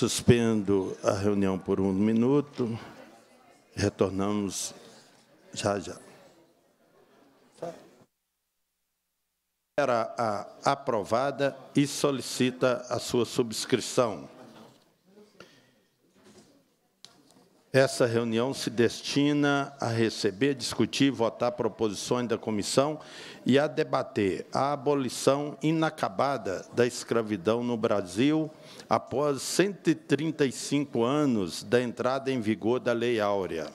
Suspendo a reunião por um minuto. Retornamos já já. Era aprovada e solicita a sua subscrição. Essa reunião se destina a receber, discutir, votar proposições da comissão e a debater a abolição inacabada da escravidão no Brasil após 135 anos da entrada em vigor da Lei Áurea.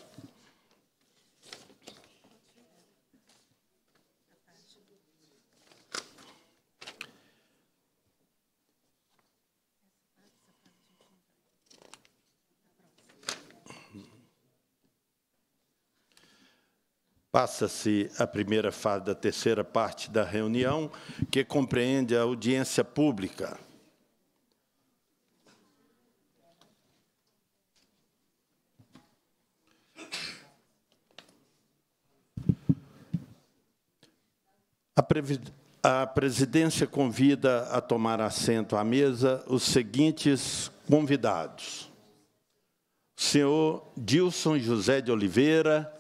Passa-se a primeira fase da terceira parte da reunião, que compreende a audiência pública. A, a presidência convida a tomar assento à mesa os seguintes convidados: o senhor Dilson José de Oliveira,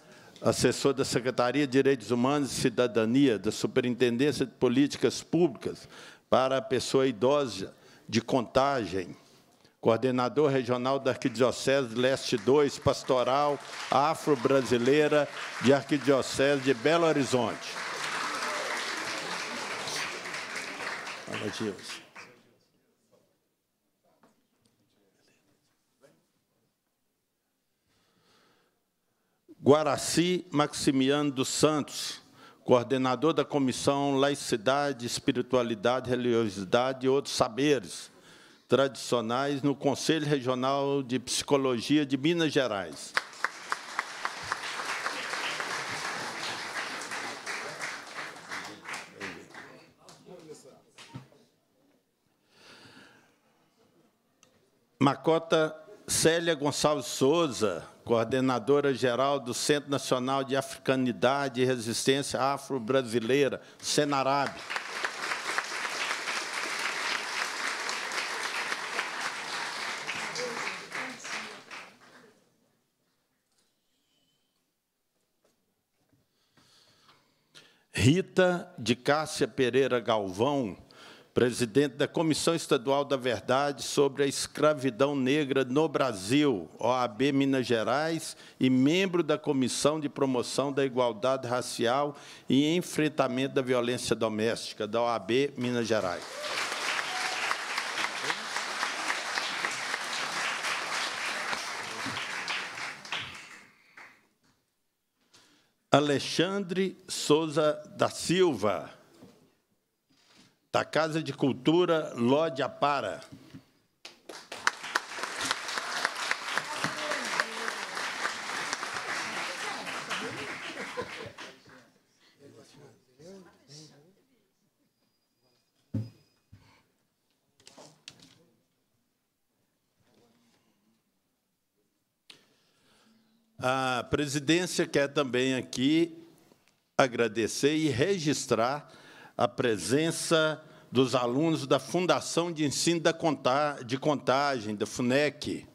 assessor da Secretaria de Direitos Humanos e Cidadania, da Superintendência de Políticas Públicas para a Pessoa Idosa de Contagem, coordenador regional da Arquidiocese Leste 2, pastoral afro-brasileira de Arquidiocese de Belo Horizonte. Elogios. Guaraci Maximiano dos Santos, coordenador da Comissão Laicidade, Espiritualidade, Religiosidade e Outros Saberes Tradicionais no Conselho Regional de Psicologia de Minas Gerais. Macota Célia Gonçalves Souza, coordenadora geral do Centro Nacional de Africanidade e Resistência Afro-Brasileira, Senarab. Rita de Cássia Pereira Galvão, presidente da Comissão Estadual da Verdade sobre a Escravidão Negra no Brasil, OAB Minas Gerais, e membro da Comissão de Promoção da Igualdade Racial e Enfrentamento da Violência Doméstica, da OAB Minas Gerais. Alexandre Souza da Silva da Casa de Cultura Lodi Apara. A presidência quer também aqui agradecer e registrar a presença dos alunos da Fundação de Ensino de Contagem, da FUNEC,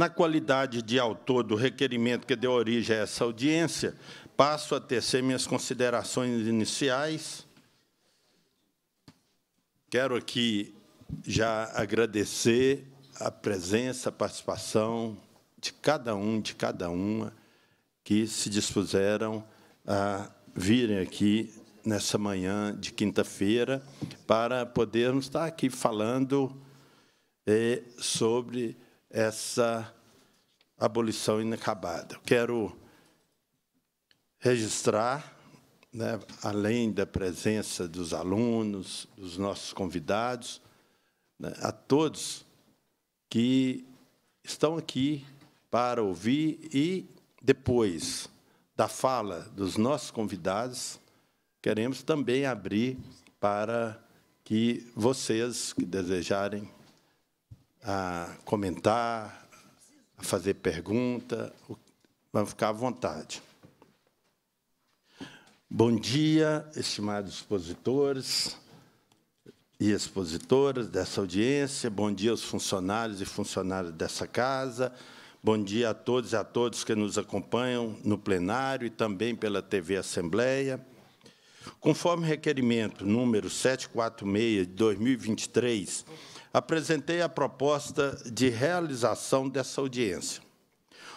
Na qualidade de autor do requerimento que deu origem a essa audiência, passo a tecer minhas considerações iniciais. Quero aqui já agradecer a presença, a participação de cada um, de cada uma que se dispuseram a virem aqui nessa manhã de quinta-feira para podermos estar aqui falando eh, sobre essa abolição inacabada. Quero registrar, né, além da presença dos alunos, dos nossos convidados, né, a todos que estão aqui para ouvir e depois da fala dos nossos convidados, queremos também abrir para que vocês que desejarem a comentar, a fazer pergunta, vão ficar à vontade. Bom dia, estimados expositores e expositoras dessa audiência, bom dia aos funcionários e funcionárias dessa casa, bom dia a todos e a todos que nos acompanham no plenário e também pela TV Assembleia. Conforme requerimento número 746 de 2023, apresentei a proposta de realização dessa audiência.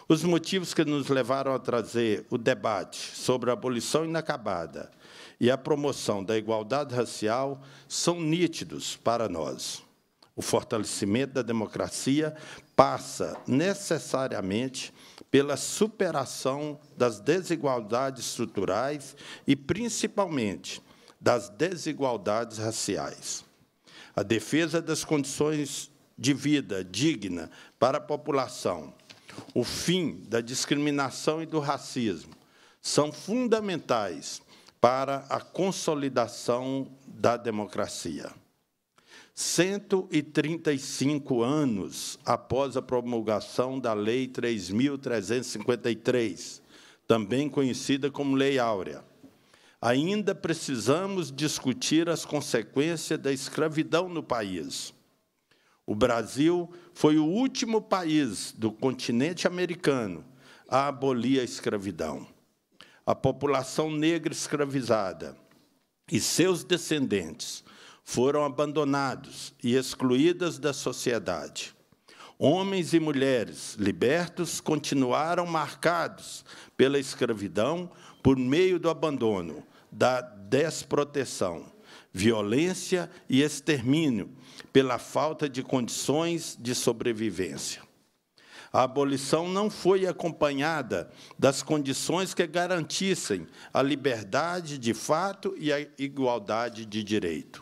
Os motivos que nos levaram a trazer o debate sobre a abolição inacabada e a promoção da igualdade racial são nítidos para nós. O fortalecimento da democracia passa necessariamente pela superação das desigualdades estruturais e, principalmente, das desigualdades raciais a defesa das condições de vida digna para a população, o fim da discriminação e do racismo são fundamentais para a consolidação da democracia. 135 anos após a promulgação da Lei 3.353, também conhecida como Lei Áurea, ainda precisamos discutir as consequências da escravidão no país. O Brasil foi o último país do continente americano a abolir a escravidão. A população negra escravizada e seus descendentes foram abandonados e excluídas da sociedade. Homens e mulheres libertos continuaram marcados pela escravidão por meio do abandono, da desproteção, violência e extermínio pela falta de condições de sobrevivência. A abolição não foi acompanhada das condições que garantissem a liberdade de fato e a igualdade de direito.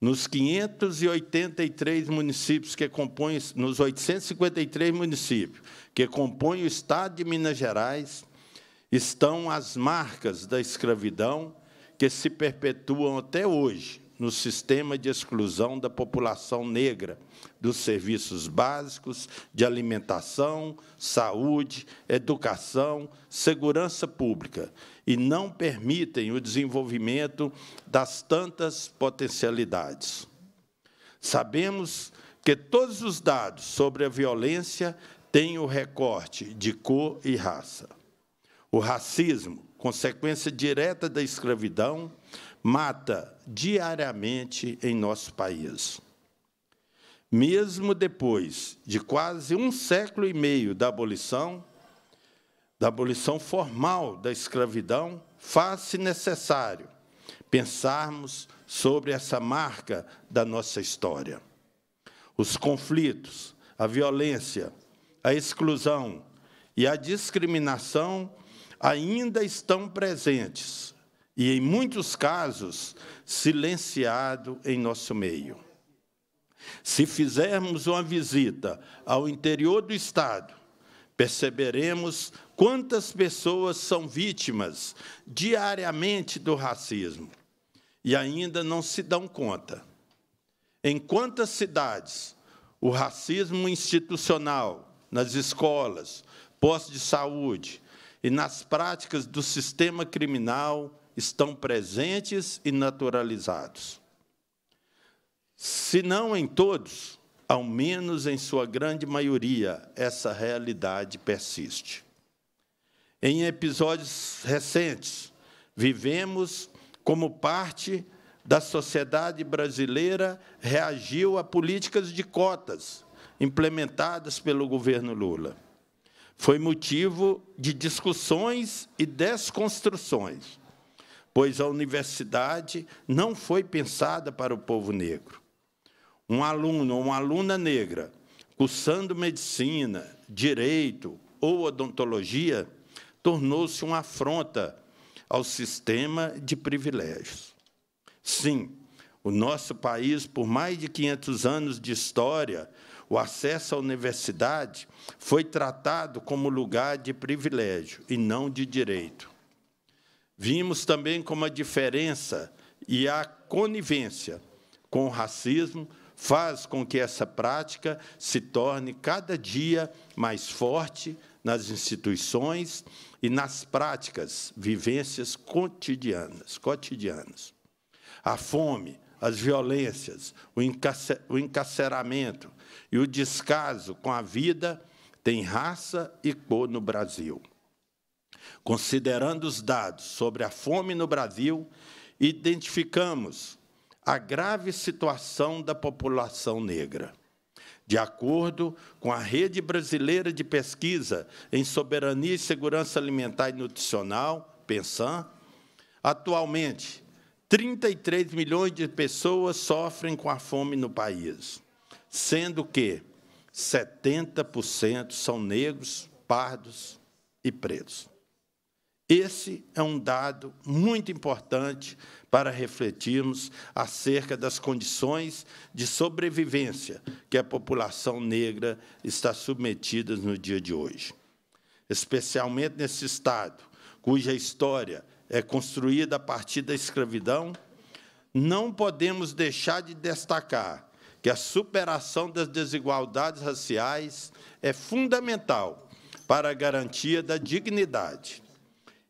Nos 583 municípios que compõem, nos 853 municípios que compõem o estado de Minas Gerais, estão as marcas da escravidão que se perpetuam até hoje no sistema de exclusão da população negra, dos serviços básicos de alimentação, saúde, educação, segurança pública, e não permitem o desenvolvimento das tantas potencialidades. Sabemos que todos os dados sobre a violência têm o recorte de cor e raça. O racismo, consequência direta da escravidão, mata diariamente em nosso país. Mesmo depois de quase um século e meio da abolição, da abolição formal da escravidão, faz-se necessário pensarmos sobre essa marca da nossa história. Os conflitos, a violência, a exclusão e a discriminação ainda estão presentes e, em muitos casos, silenciado em nosso meio. Se fizermos uma visita ao interior do Estado, perceberemos quantas pessoas são vítimas diariamente do racismo e ainda não se dão conta. Em quantas cidades o racismo institucional nas escolas, postos de saúde, e nas práticas do sistema criminal estão presentes e naturalizados. Se não em todos, ao menos em sua grande maioria, essa realidade persiste. Em episódios recentes, vivemos como parte da sociedade brasileira reagiu a políticas de cotas implementadas pelo governo Lula foi motivo de discussões e desconstruções, pois a universidade não foi pensada para o povo negro. Um aluno ou uma aluna negra cursando medicina, direito ou odontologia tornou-se uma afronta ao sistema de privilégios. Sim, o nosso país, por mais de 500 anos de história, o acesso à universidade foi tratado como lugar de privilégio e não de direito. Vimos também como a diferença e a conivência com o racismo faz com que essa prática se torne cada dia mais forte nas instituições e nas práticas, vivências cotidianas, cotidianas. A fome, as violências, o encarceramento, e o descaso com a vida tem raça e cor no Brasil. Considerando os dados sobre a fome no Brasil, identificamos a grave situação da população negra. De acordo com a Rede Brasileira de Pesquisa em Soberania e Segurança Alimentar e Nutricional, PENSAN, atualmente 33 milhões de pessoas sofrem com a fome no país sendo que 70% são negros, pardos e pretos. Esse é um dado muito importante para refletirmos acerca das condições de sobrevivência que a população negra está submetida no dia de hoje. Especialmente nesse Estado, cuja história é construída a partir da escravidão, não podemos deixar de destacar que a superação das desigualdades raciais é fundamental para a garantia da dignidade.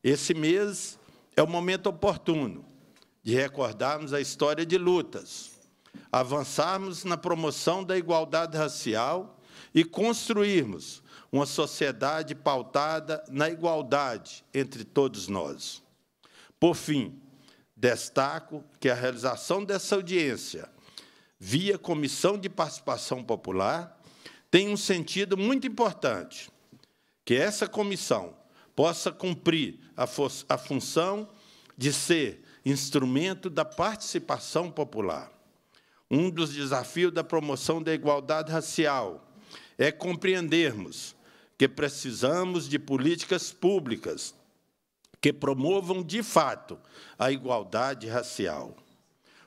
Esse mês é o momento oportuno de recordarmos a história de lutas, avançarmos na promoção da igualdade racial e construirmos uma sociedade pautada na igualdade entre todos nós. Por fim, destaco que a realização dessa audiência via Comissão de Participação Popular, tem um sentido muito importante, que essa comissão possa cumprir a, a função de ser instrumento da participação popular. Um dos desafios da promoção da igualdade racial é compreendermos que precisamos de políticas públicas que promovam, de fato, a igualdade racial.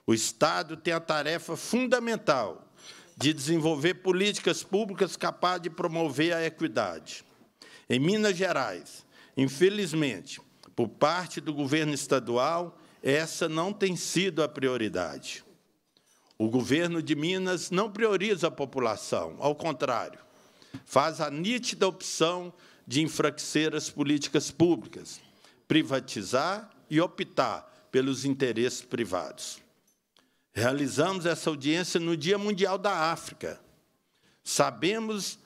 O Estado tem a tarefa fundamental de desenvolver políticas públicas capazes de promover a equidade. Em Minas Gerais, infelizmente, por parte do governo estadual, essa não tem sido a prioridade. O governo de Minas não prioriza a população, ao contrário, faz a nítida opção de enfraquecer as políticas públicas, privatizar e optar pelos interesses privados. Realizamos essa audiência no Dia Mundial da África. Sabemos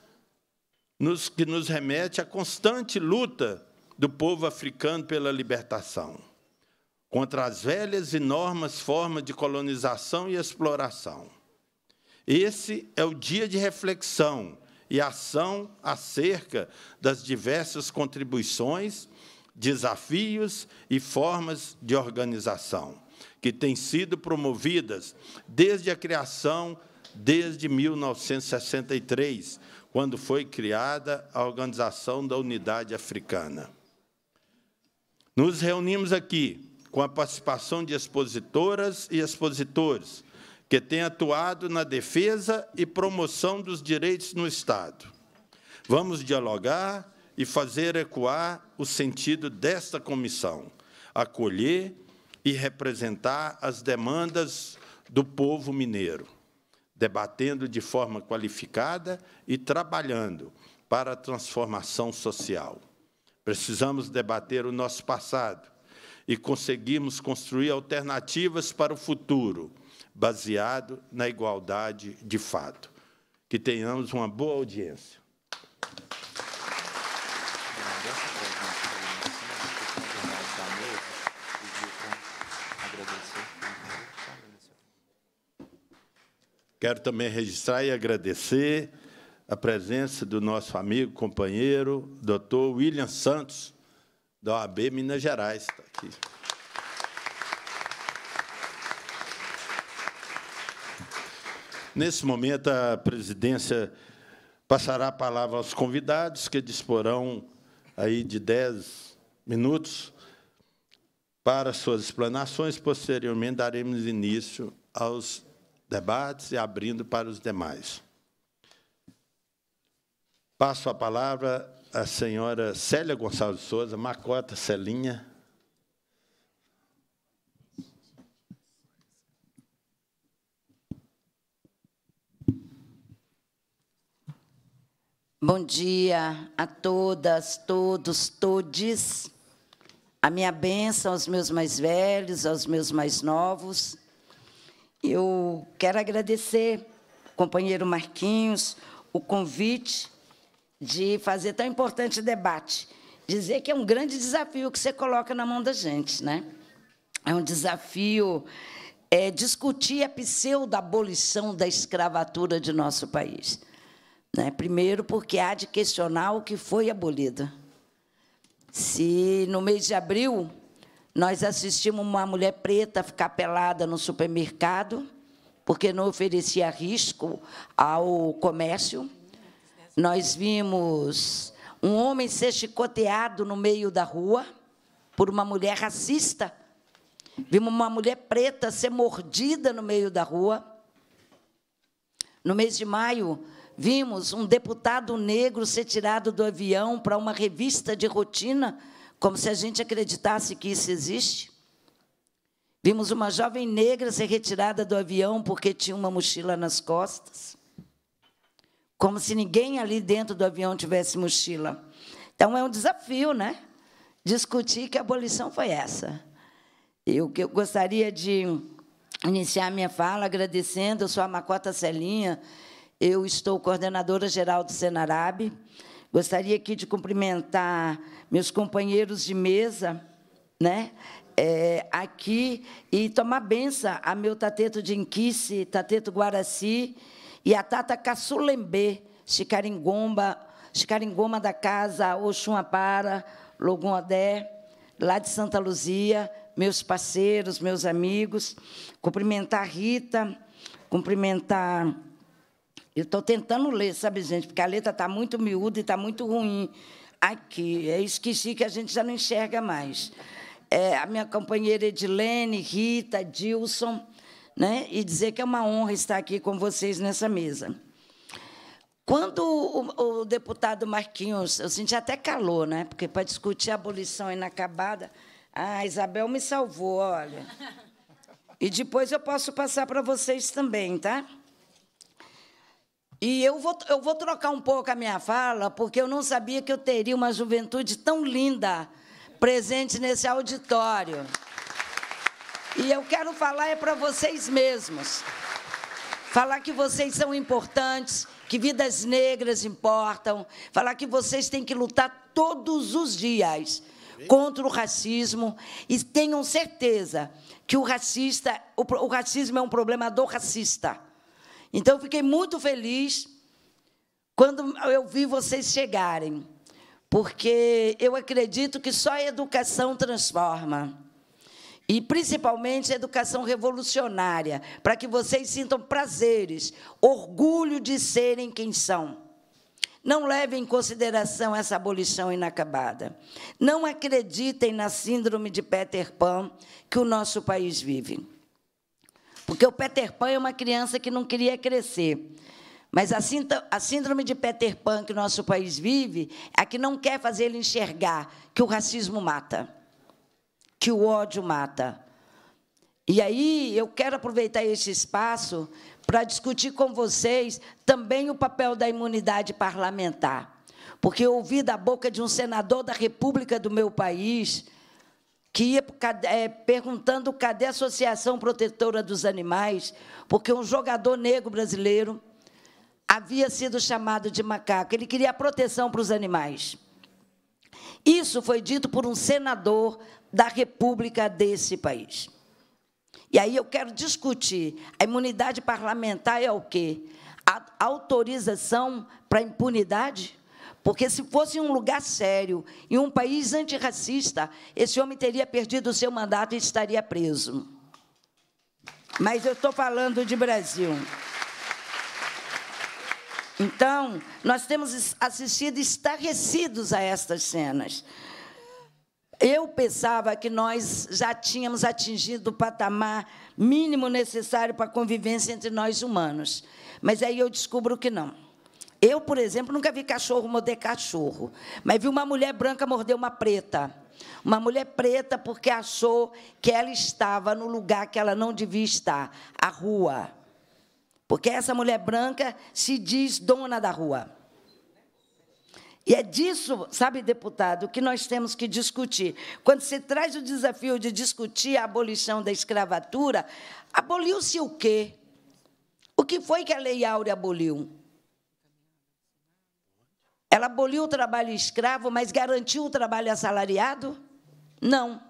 nos, que nos remete à constante luta do povo africano pela libertação, contra as velhas e normas formas de colonização e exploração. Esse é o dia de reflexão e ação acerca das diversas contribuições, desafios e formas de organização que têm sido promovidas desde a criação, desde 1963, quando foi criada a Organização da Unidade Africana. Nos reunimos aqui com a participação de expositoras e expositores que têm atuado na defesa e promoção dos direitos no Estado. Vamos dialogar e fazer ecoar o sentido desta comissão, acolher e representar as demandas do povo mineiro, debatendo de forma qualificada e trabalhando para a transformação social. Precisamos debater o nosso passado e conseguirmos construir alternativas para o futuro, baseado na igualdade de fato. Que tenhamos uma boa audiência. Quero também registrar e agradecer a presença do nosso amigo, companheiro, doutor William Santos, da OAB Minas Gerais. Está aqui. Nesse momento, a presidência passará a palavra aos convidados, que disporão aí de 10 minutos para suas explanações. Posteriormente, daremos início aos debates e abrindo para os demais. Passo a palavra à senhora Célia Gonçalves Souza, Macota Celinha. Bom dia a todas, todos, todes. A minha bênção aos meus mais velhos, aos meus mais novos eu quero agradecer, companheiro Marquinhos, o convite de fazer tão importante debate. Dizer que é um grande desafio que você coloca na mão da gente, né? É um desafio é, discutir a pseudo-abolição da escravatura de nosso país. Né? Primeiro, porque há de questionar o que foi abolido. Se no mês de abril nós assistimos uma mulher preta ficar pelada no supermercado, porque não oferecia risco ao comércio. Nós vimos um homem ser chicoteado no meio da rua por uma mulher racista. Vimos uma mulher preta ser mordida no meio da rua. No mês de maio, vimos um deputado negro ser tirado do avião para uma revista de rotina como se a gente acreditasse que isso existe. Vimos uma jovem negra ser retirada do avião porque tinha uma mochila nas costas. Como se ninguém ali dentro do avião tivesse mochila. Então é um desafio, né? Discutir que a abolição foi essa. Eu, eu gostaria de iniciar minha fala agradecendo. Eu sou a Macota Celinha, eu estou coordenadora geral do Senarab. Gostaria aqui de cumprimentar meus companheiros de mesa, né? É, aqui e tomar benção a meu Tateto Inquice, Tateto Guaraci e a Tata Caçulembê, Xicaringomba, Xicaringoma da Casa Oxuapara, Logondé, lá de Santa Luzia, meus parceiros, meus amigos. Cumprimentar a Rita, cumprimentar eu estou tentando ler, sabe, gente? Porque a letra está muito miúda e está muito ruim aqui. É esqueci que a gente já não enxerga mais. É, a minha companheira Edilene, Rita, Dilson, né? e dizer que é uma honra estar aqui com vocês nessa mesa. Quando o, o deputado Marquinhos, eu senti até calor, né? porque para discutir a abolição inacabada, a Isabel me salvou, olha. E depois eu posso passar para vocês também, tá? E eu vou, eu vou trocar um pouco a minha fala, porque eu não sabia que eu teria uma juventude tão linda presente nesse auditório. E eu quero falar é para vocês mesmos. Falar que vocês são importantes, que vidas negras importam, falar que vocês têm que lutar todos os dias contra o racismo e tenham certeza que o racista, o, o racismo é um problema do racista então, eu fiquei muito feliz quando eu vi vocês chegarem, porque eu acredito que só a educação transforma. E principalmente a educação revolucionária, para que vocês sintam prazeres, orgulho de serem quem são. Não levem em consideração essa abolição inacabada. Não acreditem na síndrome de Peter Pan que o nosso país vive. Porque o Peter Pan é uma criança que não queria crescer. Mas a síndrome de Peter Pan que o nosso país vive é a que não quer fazer ele enxergar que o racismo mata, que o ódio mata. E aí eu quero aproveitar este espaço para discutir com vocês também o papel da imunidade parlamentar. Porque eu ouvi da boca de um senador da República do meu país que ia é, perguntando cadê a Associação Protetora dos Animais, porque um jogador negro brasileiro havia sido chamado de macaco. Ele queria proteção para os animais. Isso foi dito por um senador da República desse país. E aí eu quero discutir. A imunidade parlamentar é o quê? A autorização para impunidade? Porque se fosse um lugar sério e um país antirracista, esse homem teria perdido o seu mandato e estaria preso. Mas eu estou falando de Brasil. Então, nós temos assistido estarrecidos a estas cenas. Eu pensava que nós já tínhamos atingido o patamar mínimo necessário para a convivência entre nós humanos, mas aí eu descubro que não. Eu, por exemplo, nunca vi cachorro morder cachorro, mas vi uma mulher branca morder uma preta. Uma mulher preta porque achou que ela estava no lugar que ela não devia estar, a rua. Porque essa mulher branca se diz dona da rua. E é disso, sabe, deputado, que nós temos que discutir. Quando se traz o desafio de discutir a abolição da escravatura, aboliu-se o quê? O que foi que a Lei Áurea aboliu? Ela aboliu o trabalho escravo, mas garantiu o trabalho assalariado? Não.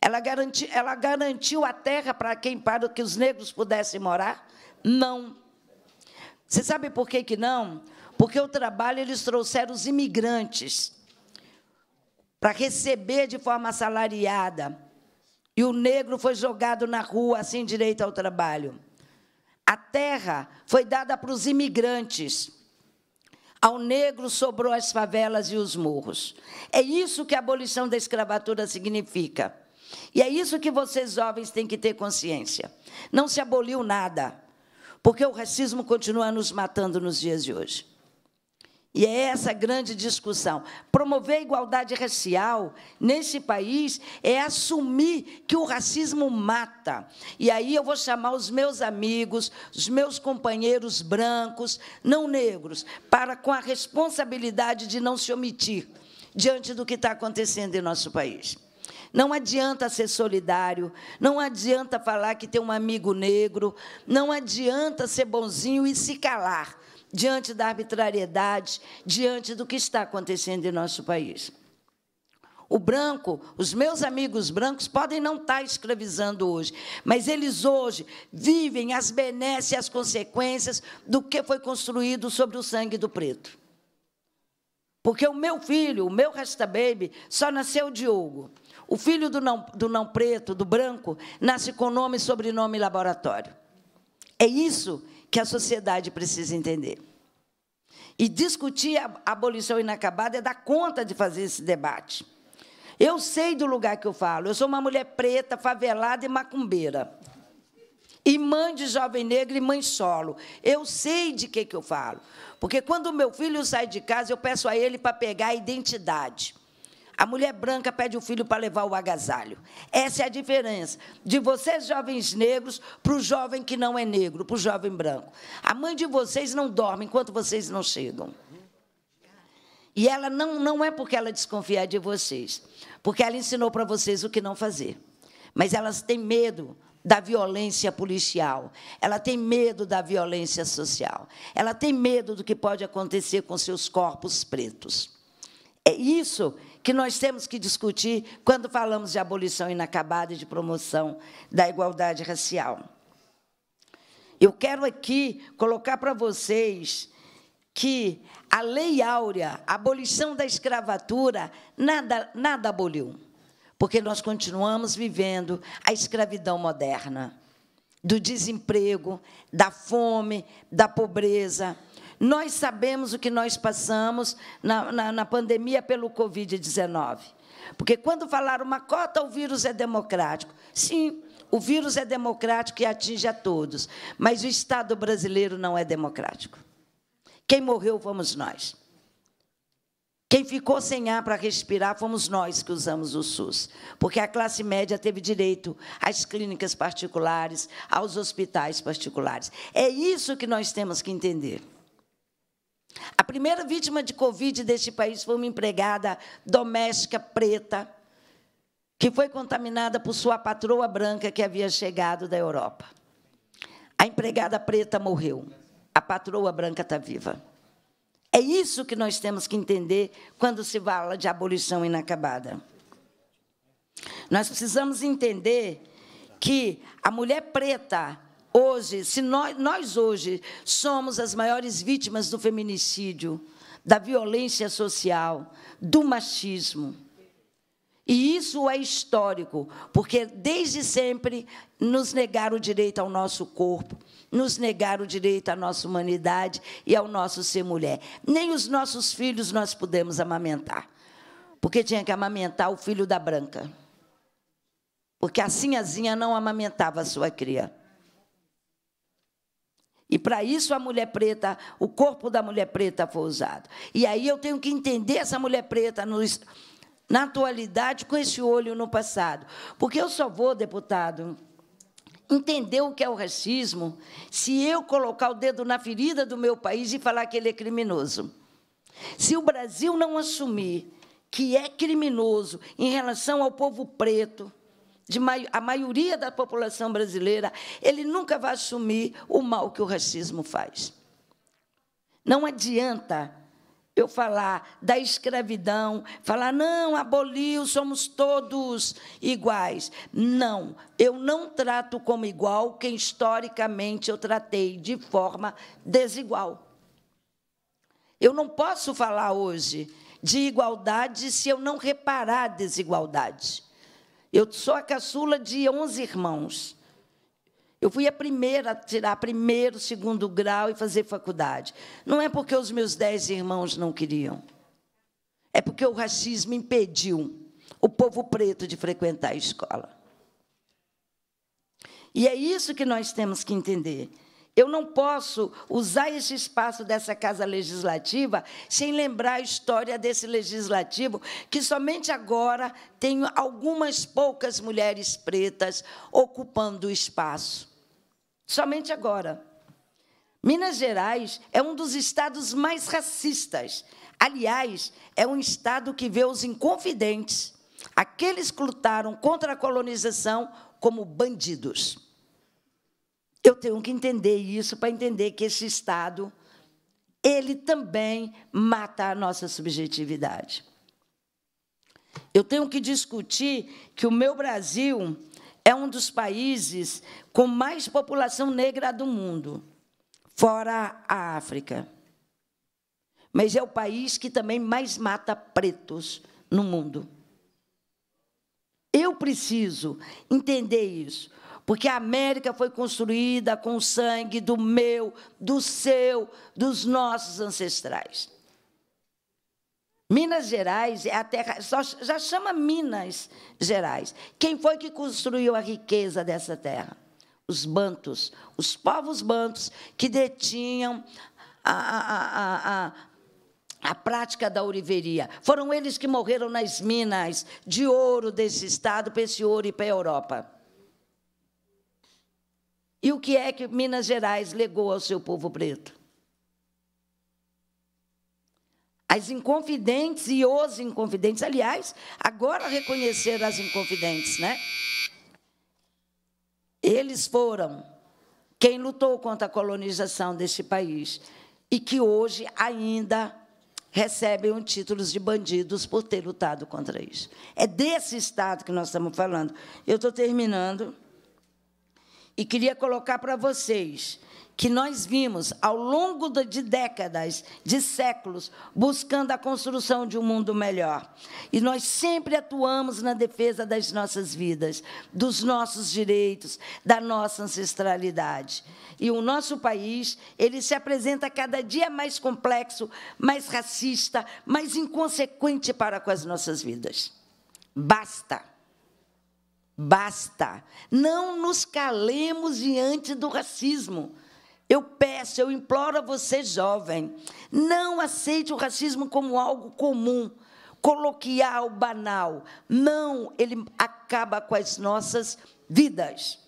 Ela, garanti, ela garantiu a terra para quem para que os negros pudessem morar? Não. Você sabe por que, que não? Porque o trabalho eles trouxeram os imigrantes para receber de forma assalariada. E o negro foi jogado na rua sem direito ao trabalho. A terra foi dada para os imigrantes. Ao negro sobrou as favelas e os morros. É isso que a abolição da escravatura significa. E é isso que vocês jovens têm que ter consciência. Não se aboliu nada, porque o racismo continua nos matando nos dias de hoje. E é essa a grande discussão. Promover a igualdade racial nesse país é assumir que o racismo mata. E aí eu vou chamar os meus amigos, os meus companheiros brancos, não negros, para com a responsabilidade de não se omitir diante do que está acontecendo em nosso país. Não adianta ser solidário, não adianta falar que tem um amigo negro, não adianta ser bonzinho e se calar diante da arbitrariedade, diante do que está acontecendo em nosso país. O branco, os meus amigos brancos podem não estar escravizando hoje, mas eles hoje vivem as benesses e as consequências do que foi construído sobre o sangue do preto. Porque o meu filho, o meu resta Baby, só nasceu Diogo. O filho do não, do não preto, do branco, nasce com nome, sobrenome e laboratório. É isso que a sociedade precisa entender. E discutir a abolição inacabada é dar conta de fazer esse debate. Eu sei do lugar que eu falo. Eu sou uma mulher preta, favelada e macumbeira. E mãe de jovem negro e mãe solo. Eu sei de que, que eu falo. Porque quando meu filho sai de casa, eu peço a ele para pegar a identidade. A mulher branca pede o filho para levar o agasalho. Essa é a diferença de vocês, jovens negros, para o jovem que não é negro, para o jovem branco. A mãe de vocês não dorme enquanto vocês não chegam. E ela não, não é porque ela desconfiar de vocês, porque ela ensinou para vocês o que não fazer. Mas elas têm medo da violência policial, ela tem medo da violência social, ela tem medo do que pode acontecer com seus corpos pretos. É isso que nós temos que discutir quando falamos de abolição inacabada e de promoção da igualdade racial. Eu quero aqui colocar para vocês que a Lei Áurea, a abolição da escravatura, nada, nada aboliu, porque nós continuamos vivendo a escravidão moderna, do desemprego, da fome, da pobreza. Nós sabemos o que nós passamos na, na, na pandemia pelo Covid-19. Porque quando falaram uma cota, o vírus é democrático. Sim, o vírus é democrático e atinge a todos, mas o Estado brasileiro não é democrático. Quem morreu fomos nós. Quem ficou sem ar para respirar fomos nós que usamos o SUS, porque a classe média teve direito às clínicas particulares, aos hospitais particulares. É isso que nós temos que entender. A primeira vítima de Covid deste país foi uma empregada doméstica preta, que foi contaminada por sua patroa branca que havia chegado da Europa. A empregada preta morreu, a patroa branca está viva. É isso que nós temos que entender quando se fala de abolição inacabada. Nós precisamos entender que a mulher preta Hoje, se nós, nós hoje somos as maiores vítimas do feminicídio, da violência social, do machismo. E isso é histórico, porque desde sempre nos negaram o direito ao nosso corpo, nos negaram o direito à nossa humanidade e ao nosso ser mulher. Nem os nossos filhos nós pudemos amamentar, porque tinha que amamentar o filho da branca. Porque a sinhazinha não amamentava a sua cria. E para isso a mulher preta, o corpo da mulher preta foi usado. E aí eu tenho que entender essa mulher preta nos, na atualidade com esse olho no passado. Porque eu só vou, deputado, entender o que é o racismo se eu colocar o dedo na ferida do meu país e falar que ele é criminoso. Se o Brasil não assumir que é criminoso em relação ao povo preto, de a maioria da população brasileira, ele nunca vai assumir o mal que o racismo faz. Não adianta eu falar da escravidão, falar, não, aboliu, somos todos iguais. Não, eu não trato como igual quem historicamente eu tratei de forma desigual. Eu não posso falar hoje de igualdade se eu não reparar a desigualdade. Eu sou a caçula de 11 irmãos. Eu fui a primeira a tirar primeiro, segundo grau e fazer faculdade. Não é porque os meus dez irmãos não queriam. É porque o racismo impediu o povo preto de frequentar a escola. E é isso que nós temos que entender. Eu não posso usar esse espaço dessa Casa Legislativa sem lembrar a história desse legislativo, que somente agora tem algumas poucas mulheres pretas ocupando o espaço. Somente agora. Minas Gerais é um dos estados mais racistas. Aliás, é um estado que vê os inconfidentes, aqueles que lutaram contra a colonização, como bandidos. Eu tenho que entender isso para entender que esse Estado, ele também mata a nossa subjetividade. Eu tenho que discutir que o meu Brasil é um dos países com mais população negra do mundo, fora a África. Mas é o país que também mais mata pretos no mundo. Eu preciso entender isso. Porque a América foi construída com o sangue do meu, do seu, dos nossos ancestrais. Minas Gerais é a terra, só, já chama Minas Gerais. Quem foi que construiu a riqueza dessa terra? Os bantos, os povos bantos que detinham a, a, a, a a prática da ouriveria. Foram eles que morreram nas minas de ouro desse estado para esse ouro e para a Europa. E o que é que Minas Gerais legou ao seu povo preto? As inconfidentes e os inconfidentes, aliás, agora reconheceram as inconfidentes, né? Eles foram quem lutou contra a colonização deste país e que hoje ainda recebem títulos de bandidos por ter lutado contra isso. É desse Estado que nós estamos falando. Eu estou terminando. E queria colocar para vocês que nós vimos ao longo de décadas, de séculos, buscando a construção de um mundo melhor. E nós sempre atuamos na defesa das nossas vidas, dos nossos direitos, da nossa ancestralidade. E o nosso país, ele se apresenta cada dia mais complexo, mais racista, mais inconsequente para com as nossas vidas. Basta! Basta. Não nos calemos diante do racismo. Eu peço, eu imploro a você, jovem, não aceite o racismo como algo comum, coloquial, banal. Não, ele acaba com as nossas vidas.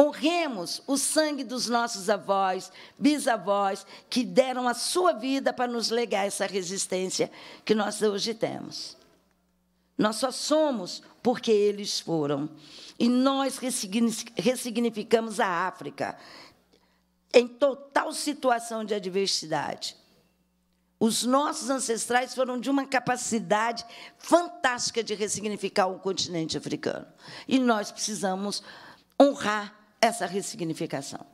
Honremos o sangue dos nossos avós, bisavós, que deram a sua vida para nos legar essa resistência que nós hoje temos. Nós só somos porque eles foram. E nós ressignificamos a África em total situação de adversidade. Os nossos ancestrais foram de uma capacidade fantástica de ressignificar o continente africano. E nós precisamos honrar essa ressignificação.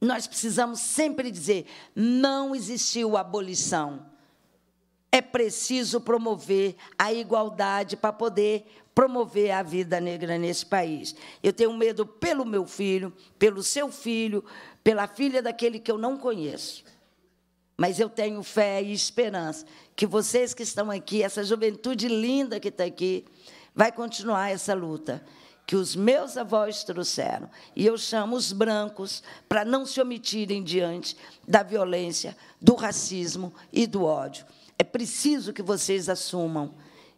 Nós precisamos sempre dizer: não existiu abolição, é preciso promover a igualdade para poder promover a vida negra nesse país. Eu tenho medo pelo meu filho, pelo seu filho, pela filha daquele que eu não conheço. Mas eu tenho fé e esperança que vocês que estão aqui, essa juventude linda que está aqui, vai continuar essa luta que os meus avós trouxeram. E eu chamo os brancos para não se omitirem diante da violência, do racismo e do ódio. É preciso que vocês assumam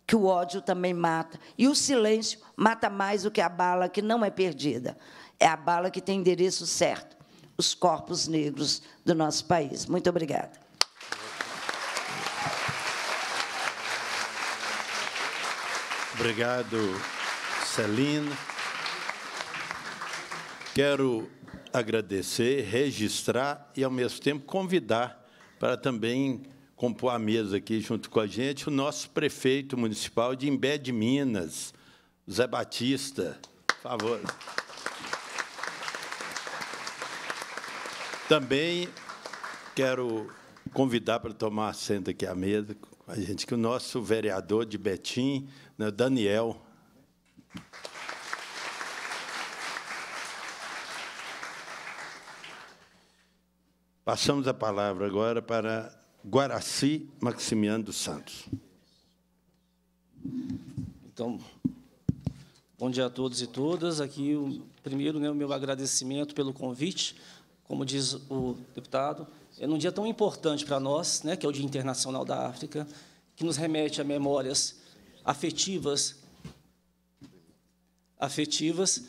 que o ódio também mata. E o silêncio mata mais do que a bala que não é perdida. É a bala que tem endereço certo. Os corpos negros do nosso país. Muito obrigada. Obrigado, Celina Quero agradecer, registrar e, ao mesmo tempo, convidar para também compor a mesa aqui junto com a gente, o nosso prefeito municipal de Imbé de Minas, Zé Batista. Por favor. Também quero convidar para tomar assento aqui à mesa com a gente, que o nosso vereador de Betim, né, Daniel. Passamos a palavra agora para Guaraci Maximiano dos Santos. Então, bom dia a todos e todas. Aqui, o, primeiro, né, o meu agradecimento pelo convite. Como diz o deputado, é num dia tão importante para nós, né, que é o Dia Internacional da África, que nos remete a memórias afetivas, afetivas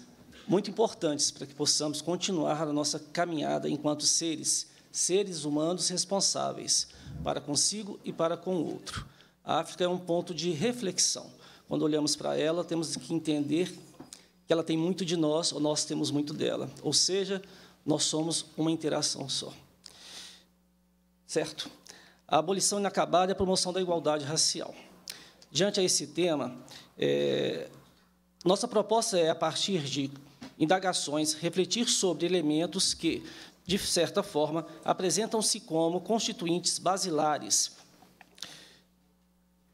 muito importantes para que possamos continuar a nossa caminhada enquanto seres, seres humanos responsáveis para consigo e para com o outro. A África é um ponto de reflexão. Quando olhamos para ela, temos que entender que ela tem muito de nós ou nós temos muito dela. Ou seja, nós somos uma interação só. Certo? A abolição inacabada e a promoção da igualdade racial. Diante a esse tema, é, nossa proposta é, a partir de indagações, refletir sobre elementos que de certa forma, apresentam-se como constituintes basilares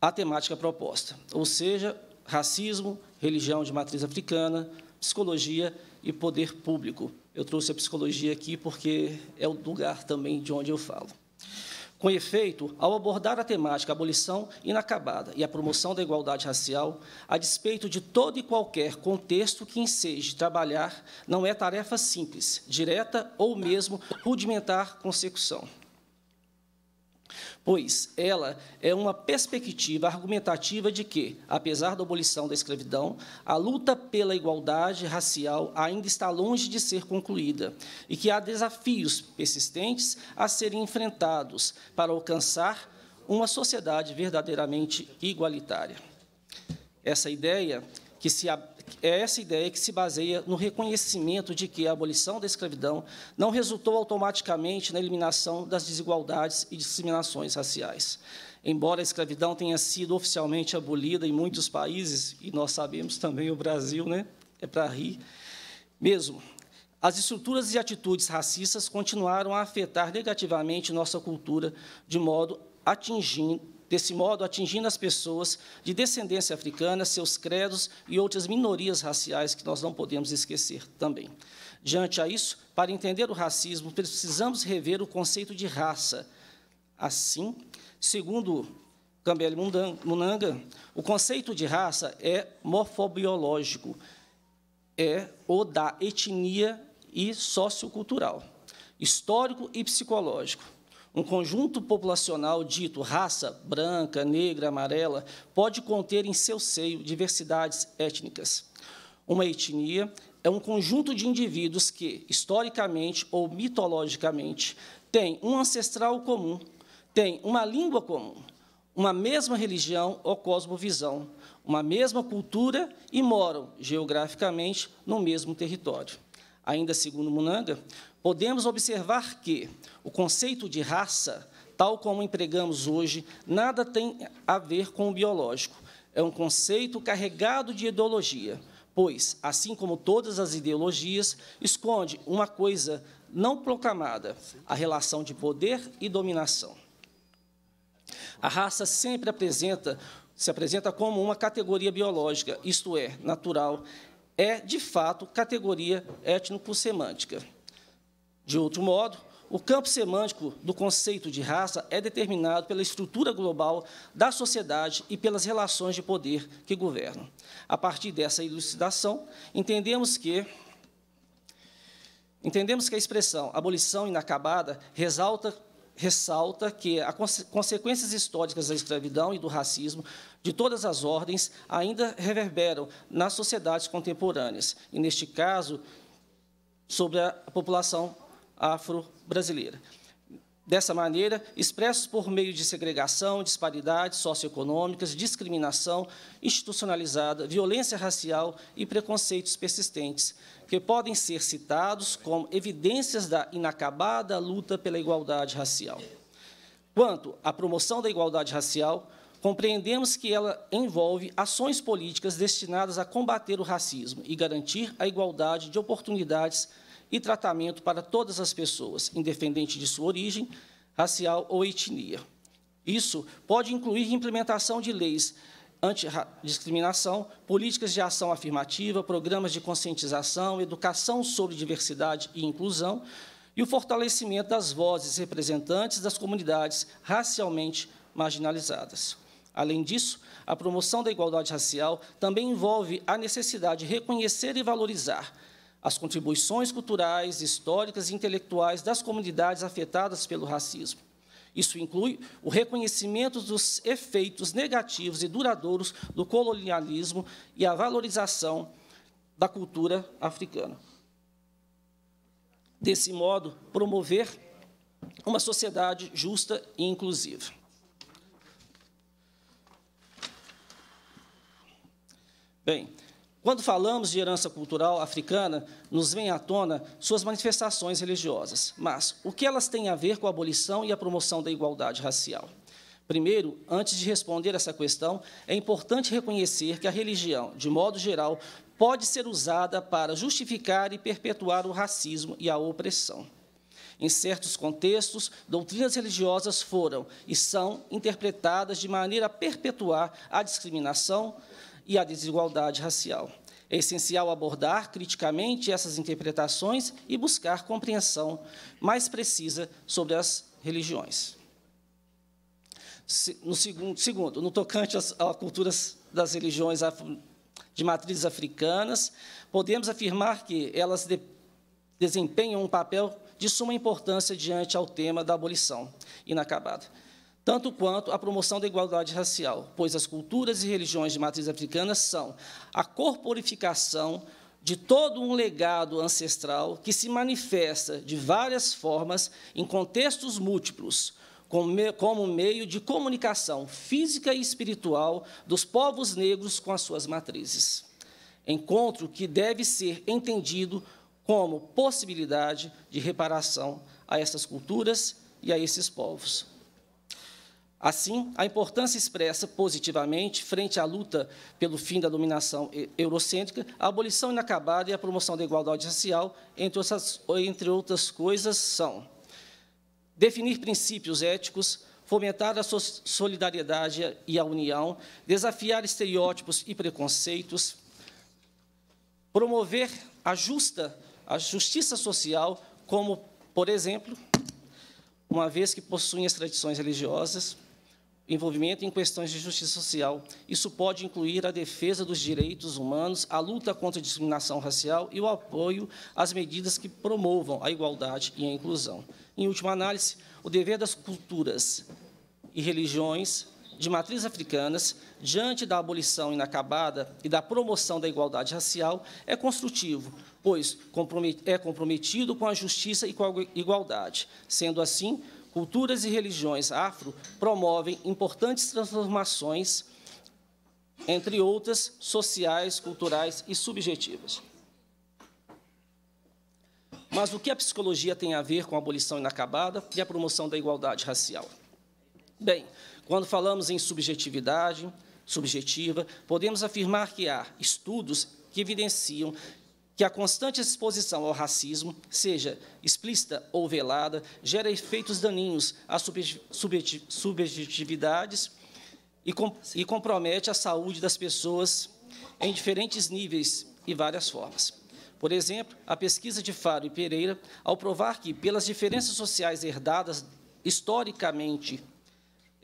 à temática proposta, ou seja, racismo, religião de matriz africana, psicologia e poder público. Eu trouxe a psicologia aqui porque é o lugar também de onde eu falo. Com efeito, ao abordar a temática abolição inacabada e a promoção da igualdade racial, a despeito de todo e qualquer contexto que enseje trabalhar, não é tarefa simples, direta ou mesmo rudimentar consecução pois ela é uma perspectiva argumentativa de que, apesar da abolição da escravidão, a luta pela igualdade racial ainda está longe de ser concluída e que há desafios persistentes a serem enfrentados para alcançar uma sociedade verdadeiramente igualitária. Essa ideia que se é essa ideia que se baseia no reconhecimento de que a abolição da escravidão não resultou automaticamente na eliminação das desigualdades e discriminações raciais. Embora a escravidão tenha sido oficialmente abolida em muitos países, e nós sabemos também o Brasil, né? é para rir mesmo, as estruturas e atitudes racistas continuaram a afetar negativamente nossa cultura, de modo atingindo, desse modo atingindo as pessoas de descendência africana, seus credos e outras minorias raciais que nós não podemos esquecer também. Diante a isso, para entender o racismo, precisamos rever o conceito de raça. Assim, segundo Cambele Munanga, o conceito de raça é morfobiológico, é o da etnia e sociocultural, histórico e psicológico. Um conjunto populacional dito raça branca, negra, amarela pode conter em seu seio diversidades étnicas. Uma etnia é um conjunto de indivíduos que, historicamente ou mitologicamente, têm um ancestral comum, tem uma língua comum, uma mesma religião ou cosmovisão, uma mesma cultura e moram geograficamente no mesmo território. Ainda segundo Munanga, podemos observar que o conceito de raça, tal como empregamos hoje, nada tem a ver com o biológico. É um conceito carregado de ideologia, pois, assim como todas as ideologias, esconde uma coisa não proclamada: a relação de poder e dominação. A raça sempre apresenta, se apresenta como uma categoria biológica, isto é, natural, é de fato categoria étnico-semântica. De outro modo, o campo semântico do conceito de raça é determinado pela estrutura global da sociedade e pelas relações de poder que governam. A partir dessa ilustração, entendemos que entendemos que a expressão abolição inacabada ressalta ressalta que as consequências históricas da escravidão e do racismo de todas as ordens ainda reverberam nas sociedades contemporâneas, e neste caso sobre a população afro-brasileira. Dessa maneira, expressos por meio de segregação, disparidades socioeconômicas, discriminação institucionalizada, violência racial e preconceitos persistentes, que podem ser citados como evidências da inacabada luta pela igualdade racial. Quanto à promoção da igualdade racial, compreendemos que ela envolve ações políticas destinadas a combater o racismo e garantir a igualdade de oportunidades e tratamento para todas as pessoas, independente de sua origem, racial ou etnia. Isso pode incluir implementação de leis antidiscriminação, políticas de ação afirmativa, programas de conscientização, educação sobre diversidade e inclusão e o fortalecimento das vozes representantes das comunidades racialmente marginalizadas. Além disso, a promoção da igualdade racial também envolve a necessidade de reconhecer e valorizar as contribuições culturais, históricas e intelectuais das comunidades afetadas pelo racismo. Isso inclui o reconhecimento dos efeitos negativos e duradouros do colonialismo e a valorização da cultura africana. Desse modo, promover uma sociedade justa e inclusiva. Bem, quando falamos de herança cultural africana, nos vem à tona suas manifestações religiosas. Mas o que elas têm a ver com a abolição e a promoção da igualdade racial? Primeiro, antes de responder essa questão, é importante reconhecer que a religião, de modo geral, pode ser usada para justificar e perpetuar o racismo e a opressão. Em certos contextos, doutrinas religiosas foram e são interpretadas de maneira a perpetuar a discriminação, e a desigualdade racial. É essencial abordar criticamente essas interpretações e buscar compreensão mais precisa sobre as religiões. No segundo, segundo no tocante às, às culturas das religiões de matrizes africanas, podemos afirmar que elas de, desempenham um papel de suma importância diante ao tema da abolição inacabada tanto quanto a promoção da igualdade racial, pois as culturas e religiões de matriz africana são a corporificação de todo um legado ancestral que se manifesta de várias formas em contextos múltiplos, como meio de comunicação física e espiritual dos povos negros com as suas matrizes. Encontro que deve ser entendido como possibilidade de reparação a essas culturas e a esses povos. Assim, a importância expressa positivamente frente à luta pelo fim da dominação eurocêntrica, a abolição inacabada e a promoção da igualdade racial, entre outras, entre outras coisas, são definir princípios éticos, fomentar a solidariedade e a união, desafiar estereótipos e preconceitos, promover a justa, a justiça social, como, por exemplo, uma vez que possuem as tradições religiosas, envolvimento em questões de justiça social. Isso pode incluir a defesa dos direitos humanos, a luta contra a discriminação racial e o apoio às medidas que promovam a igualdade e a inclusão. Em última análise, o dever das culturas e religiões de matriz africanas, diante da abolição inacabada e da promoção da igualdade racial, é construtivo, pois é comprometido com a justiça e com a igualdade. Sendo assim, culturas e religiões afro promovem importantes transformações, entre outras, sociais, culturais e subjetivas. Mas o que a psicologia tem a ver com a abolição inacabada e a promoção da igualdade racial? Bem, quando falamos em subjetividade, subjetiva, podemos afirmar que há estudos que evidenciam que a constante exposição ao racismo, seja explícita ou velada, gera efeitos daninhos às subjetividades e, com, e compromete a saúde das pessoas em diferentes níveis e várias formas. Por exemplo, a pesquisa de Faro e Pereira, ao provar que, pelas diferenças sociais herdadas historicamente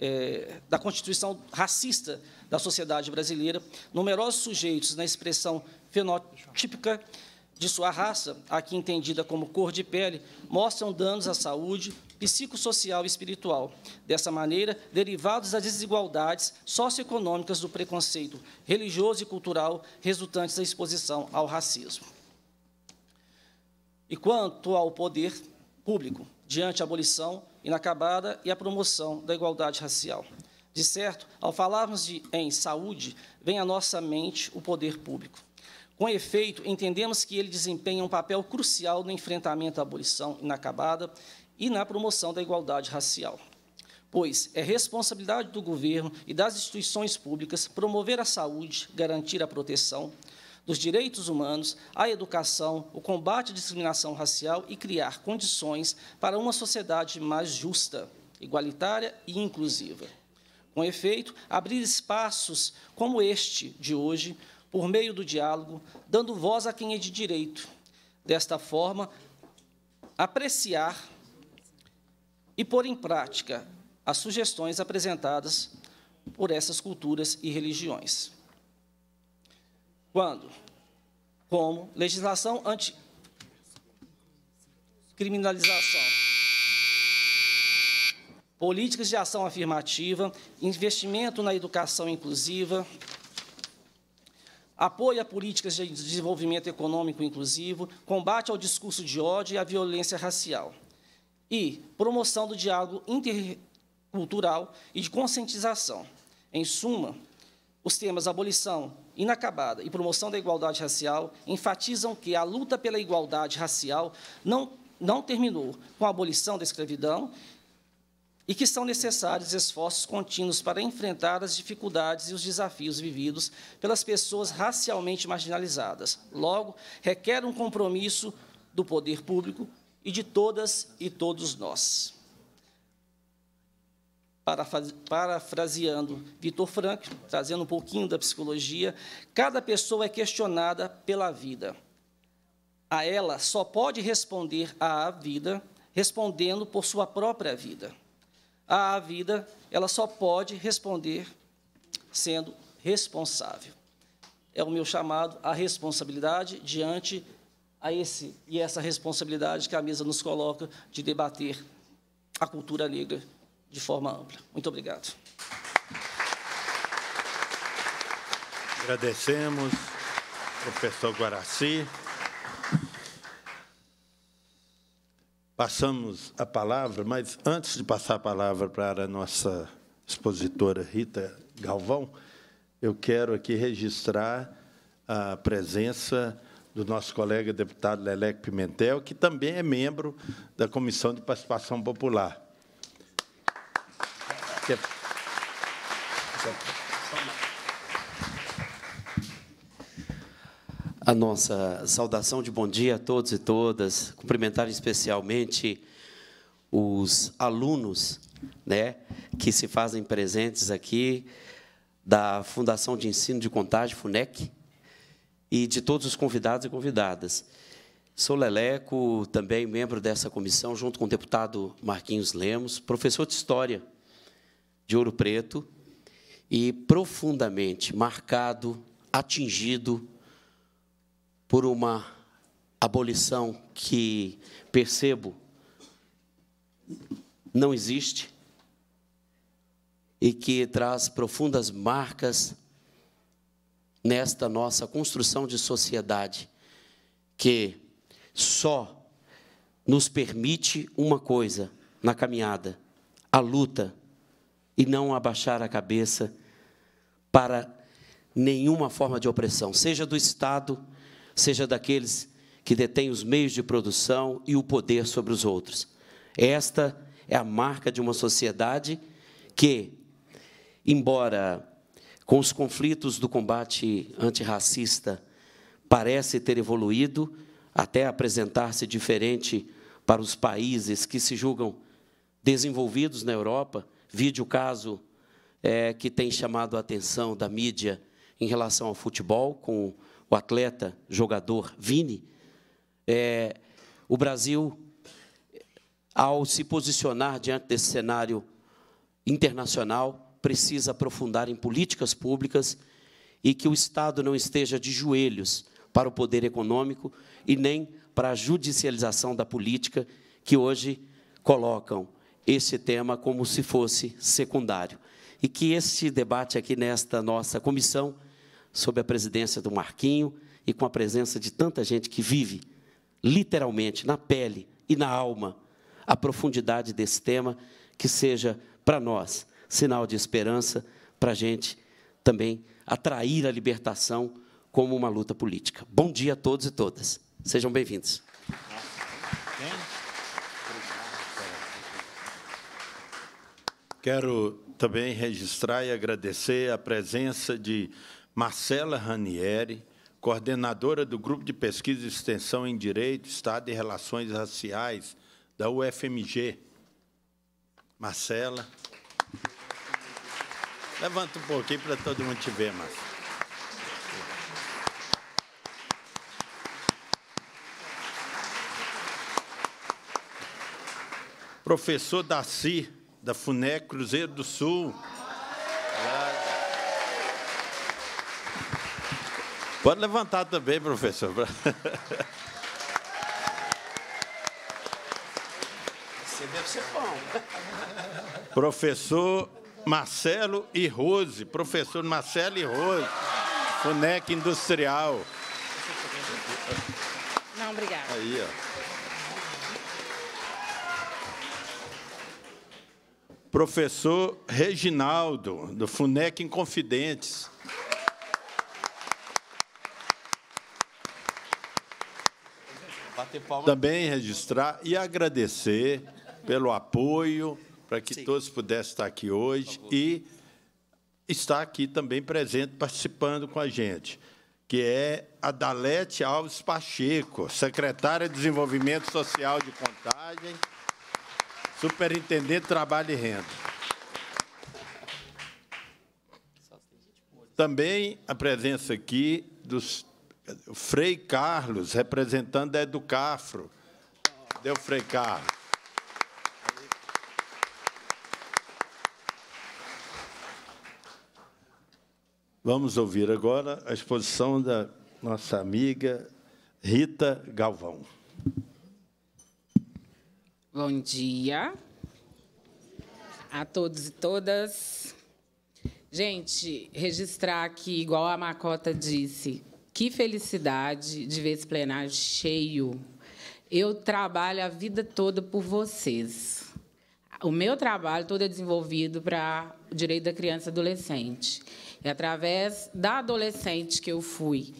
é, da constituição racista da sociedade brasileira, numerosos sujeitos na expressão fenotípica de sua raça, aqui entendida como cor de pele, mostram danos à saúde psicossocial e espiritual. Dessa maneira, derivados das desigualdades socioeconômicas do preconceito religioso e cultural resultantes da exposição ao racismo. E quanto ao poder público, diante a abolição inacabada e a promoção da igualdade racial. De certo, ao falarmos de, em saúde, vem à nossa mente o poder público com efeito, entendemos que ele desempenha um papel crucial no enfrentamento à abolição inacabada e na promoção da igualdade racial. Pois é responsabilidade do governo e das instituições públicas promover a saúde, garantir a proteção dos direitos humanos, a educação, o combate à discriminação racial e criar condições para uma sociedade mais justa, igualitária e inclusiva. Com efeito, abrir espaços como este de hoje por meio do diálogo, dando voz a quem é de direito. Desta forma, apreciar e pôr em prática as sugestões apresentadas por essas culturas e religiões. Quando? Como legislação anti-criminalização, políticas de ação afirmativa, investimento na educação inclusiva, apoio a políticas de desenvolvimento econômico inclusivo, combate ao discurso de ódio e à violência racial. E promoção do diálogo intercultural e de conscientização. Em suma, os temas abolição inacabada e promoção da igualdade racial enfatizam que a luta pela igualdade racial não, não terminou com a abolição da escravidão e que são necessários esforços contínuos para enfrentar as dificuldades e os desafios vividos pelas pessoas racialmente marginalizadas. Logo, requer um compromisso do poder público e de todas e todos nós. Parafraseando Vitor Frank, trazendo um pouquinho da psicologia, cada pessoa é questionada pela vida. A ela só pode responder à vida respondendo por sua própria vida a vida ela só pode responder sendo responsável. É o meu chamado à responsabilidade diante a esse e é essa responsabilidade que a mesa nos coloca de debater a cultura negra de forma ampla. Muito obrigado. Agradecemos, professor Guaraci. passamos a palavra, mas antes de passar a palavra para a nossa expositora Rita Galvão, eu quero aqui registrar a presença do nosso colega deputado Leleco Pimentel, que também é membro da Comissão de Participação Popular. a nossa saudação de bom dia a todos e todas, cumprimentar especialmente os alunos, né, que se fazem presentes aqui da Fundação de Ensino de Contagem FUNEC e de todos os convidados e convidadas. Sou Leleco, também membro dessa comissão, junto com o deputado Marquinhos Lemos, professor de História de Ouro Preto e profundamente marcado, atingido por uma abolição que percebo não existe e que traz profundas marcas nesta nossa construção de sociedade que só nos permite uma coisa na caminhada, a luta e não abaixar a cabeça para nenhuma forma de opressão, seja do Estado, seja daqueles que detêm os meios de produção e o poder sobre os outros. Esta é a marca de uma sociedade que, embora com os conflitos do combate antirracista, parece ter evoluído até apresentar-se diferente para os países que se julgam desenvolvidos na Europa. Vide o caso é, que tem chamado a atenção da mídia em relação ao futebol, com o atleta, jogador Vini, é, o Brasil, ao se posicionar diante desse cenário internacional, precisa aprofundar em políticas públicas e que o Estado não esteja de joelhos para o poder econômico e nem para a judicialização da política, que hoje colocam esse tema como se fosse secundário. E que este debate aqui nesta nossa comissão sob a presidência do Marquinho e com a presença de tanta gente que vive, literalmente, na pele e na alma, a profundidade desse tema, que seja para nós sinal de esperança, para a gente também atrair a libertação como uma luta política. Bom dia a todos e todas. Sejam bem-vindos. Quero também registrar e agradecer a presença de Marcela Ranieri, coordenadora do Grupo de Pesquisa e Extensão em Direito, Estado e Relações Raciais da UFMG. Marcela. Levanta um pouquinho para todo mundo te ver, Marcela. Professor Daci, da FUNEC Cruzeiro do Sul. Pode levantar também, professor. Você deve ser bom. Professor Marcelo e Rose. Professor Marcelo e Rose. Funec Industrial. Não, obrigada. Aí, ó. Professor Reginaldo, do FUNEC Inconfidentes. também registrar e agradecer pelo apoio para que Sim. todos pudessem estar aqui hoje tá e estar aqui também presente, participando com a gente, que é a Dalete Alves Pacheco, secretária de Desenvolvimento Social de Contagem, superintendente de Trabalho e Renda. Também a presença aqui dos Frei Carlos, representando a Educafro. Deu Frei Carlos. Vamos ouvir agora a exposição da nossa amiga Rita Galvão. Bom dia a todos e todas. Gente, registrar aqui, igual a Macota disse, que felicidade de ver esse plenário cheio. Eu trabalho a vida toda por vocês. O meu trabalho todo é desenvolvido para o direito da criança e adolescente. E através da adolescente que eu fui,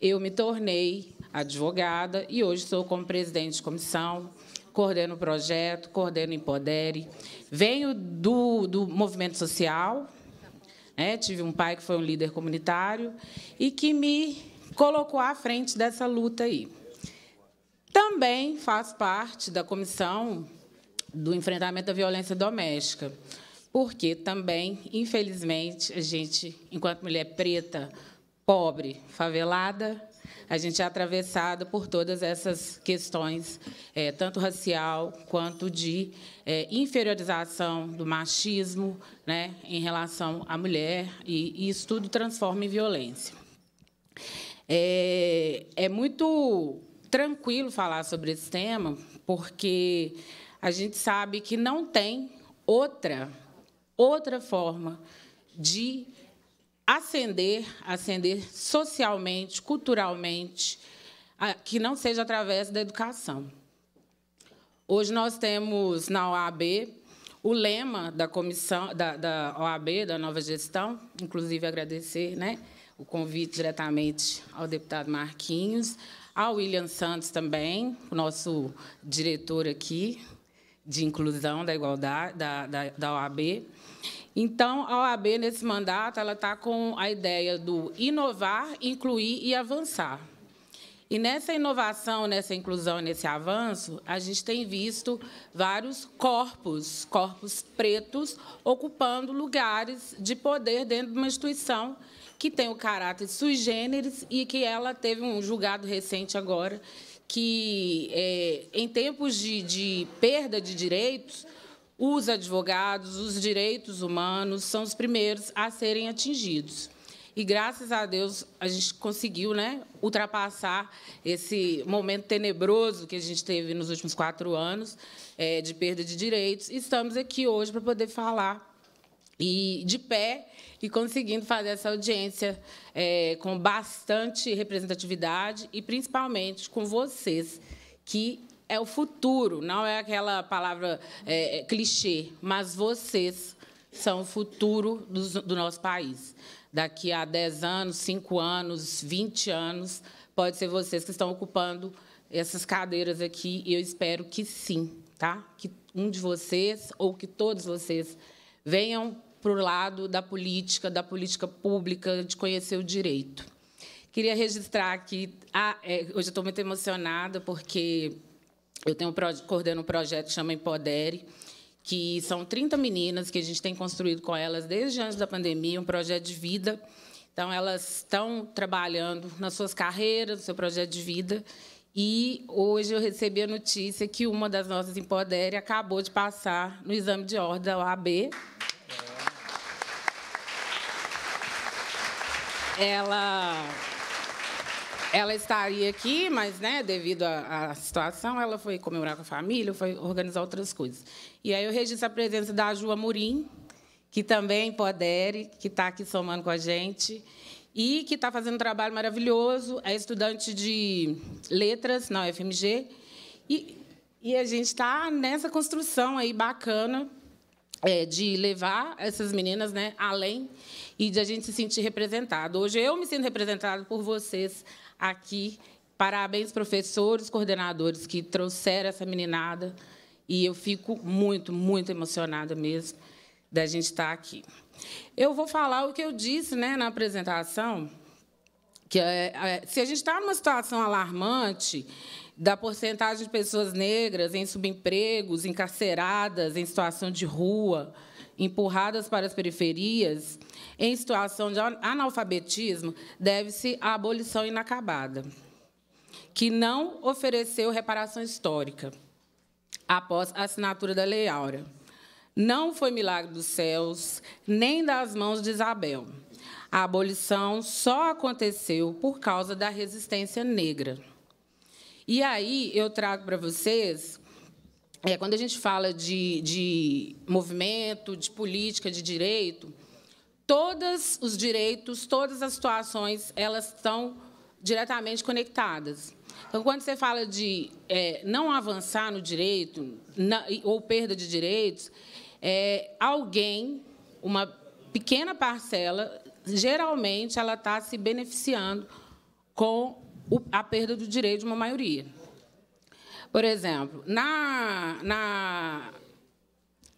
eu me tornei advogada e hoje sou como presidente de comissão, coordeno o projeto, coordeno o Empodere. Venho do, do movimento social, né? tive um pai que foi um líder comunitário e que me colocou à frente dessa luta aí. Também faz parte da comissão do enfrentamento da violência doméstica, porque também, infelizmente, a gente, enquanto mulher preta, pobre, favelada, a gente é atravessada por todas essas questões, é, tanto racial quanto de é, inferiorização do machismo né, em relação à mulher, e, e isso tudo transforma em violência. É, é muito tranquilo falar sobre esse tema, porque a gente sabe que não tem outra outra forma de ascender, ascender socialmente, culturalmente, que não seja através da educação. Hoje nós temos na OAB o lema da comissão da, da OAB da nova gestão, inclusive agradecer, né? o convite diretamente ao deputado Marquinhos, ao William Santos também, o nosso diretor aqui de inclusão da igualdade da, da, da OAB. Então, a OAB, nesse mandato, ela está com a ideia do inovar, incluir e avançar. E nessa inovação, nessa inclusão, nesse avanço, a gente tem visto vários corpos, corpos pretos, ocupando lugares de poder dentro de uma instituição que tem o caráter sui generis e que ela teve um julgado recente agora que, é, em tempos de, de perda de direitos, os advogados, os direitos humanos são os primeiros a serem atingidos. E graças a Deus a gente conseguiu né, ultrapassar esse momento tenebroso que a gente teve nos últimos quatro anos é, de perda de direitos. Estamos aqui hoje para poder falar e de pé e conseguindo fazer essa audiência é, com bastante representatividade e, principalmente, com vocês, que é o futuro, não é aquela palavra é, é clichê, mas vocês são o futuro do, do nosso país. Daqui a 10 anos, 5 anos, 20 anos, pode ser vocês que estão ocupando essas cadeiras aqui, e eu espero que sim, tá? Que um de vocês ou que todos vocês venham para o lado da política, da política pública, de conhecer o direito. Queria registrar aqui, ah, é, hoje estou muito emocionada, porque eu tenho um, coordeno um projeto que chama Empodere, que são 30 meninas que a gente tem construído com elas desde antes da pandemia, um projeto de vida. Então, elas estão trabalhando nas suas carreiras, no seu projeto de vida. E hoje eu recebi a notícia que uma das nossas Empodere acabou de passar no exame de ordem da OAB. ela ela estaria aqui, mas, né, devido à, situação, ela foi comemorar com a família, foi organizar outras coisas. E aí eu registro a presença da Ju Amorim, que também empodere, que está aqui somando com a gente e que está fazendo um trabalho maravilhoso, é estudante de letras na UFMG. E, e a gente está nessa construção aí bacana é, de levar essas meninas né, além e de a gente se sentir representado. Hoje eu me sinto representado por vocês aqui. Parabéns, professores, coordenadores que trouxeram essa meninada. E eu fico muito, muito emocionada mesmo da gente estar aqui. Eu vou falar o que eu disse né, na apresentação, que é, é, se a gente está numa situação alarmante, da porcentagem de pessoas negras em subempregos, encarceradas, em situação de rua, empurradas para as periferias, em situação de analfabetismo, deve-se à abolição inacabada, que não ofereceu reparação histórica após a assinatura da Lei Áurea. Não foi milagre dos céus, nem das mãos de Isabel. A abolição só aconteceu por causa da resistência negra. E aí eu trago para vocês, é, quando a gente fala de, de movimento, de política, de direito, todos os direitos, todas as situações, elas estão diretamente conectadas. Então, quando você fala de é, não avançar no direito na, ou perda de direitos, é, alguém, uma pequena parcela, geralmente ela está se beneficiando com a perda do direito de uma maioria. Por exemplo, na, na,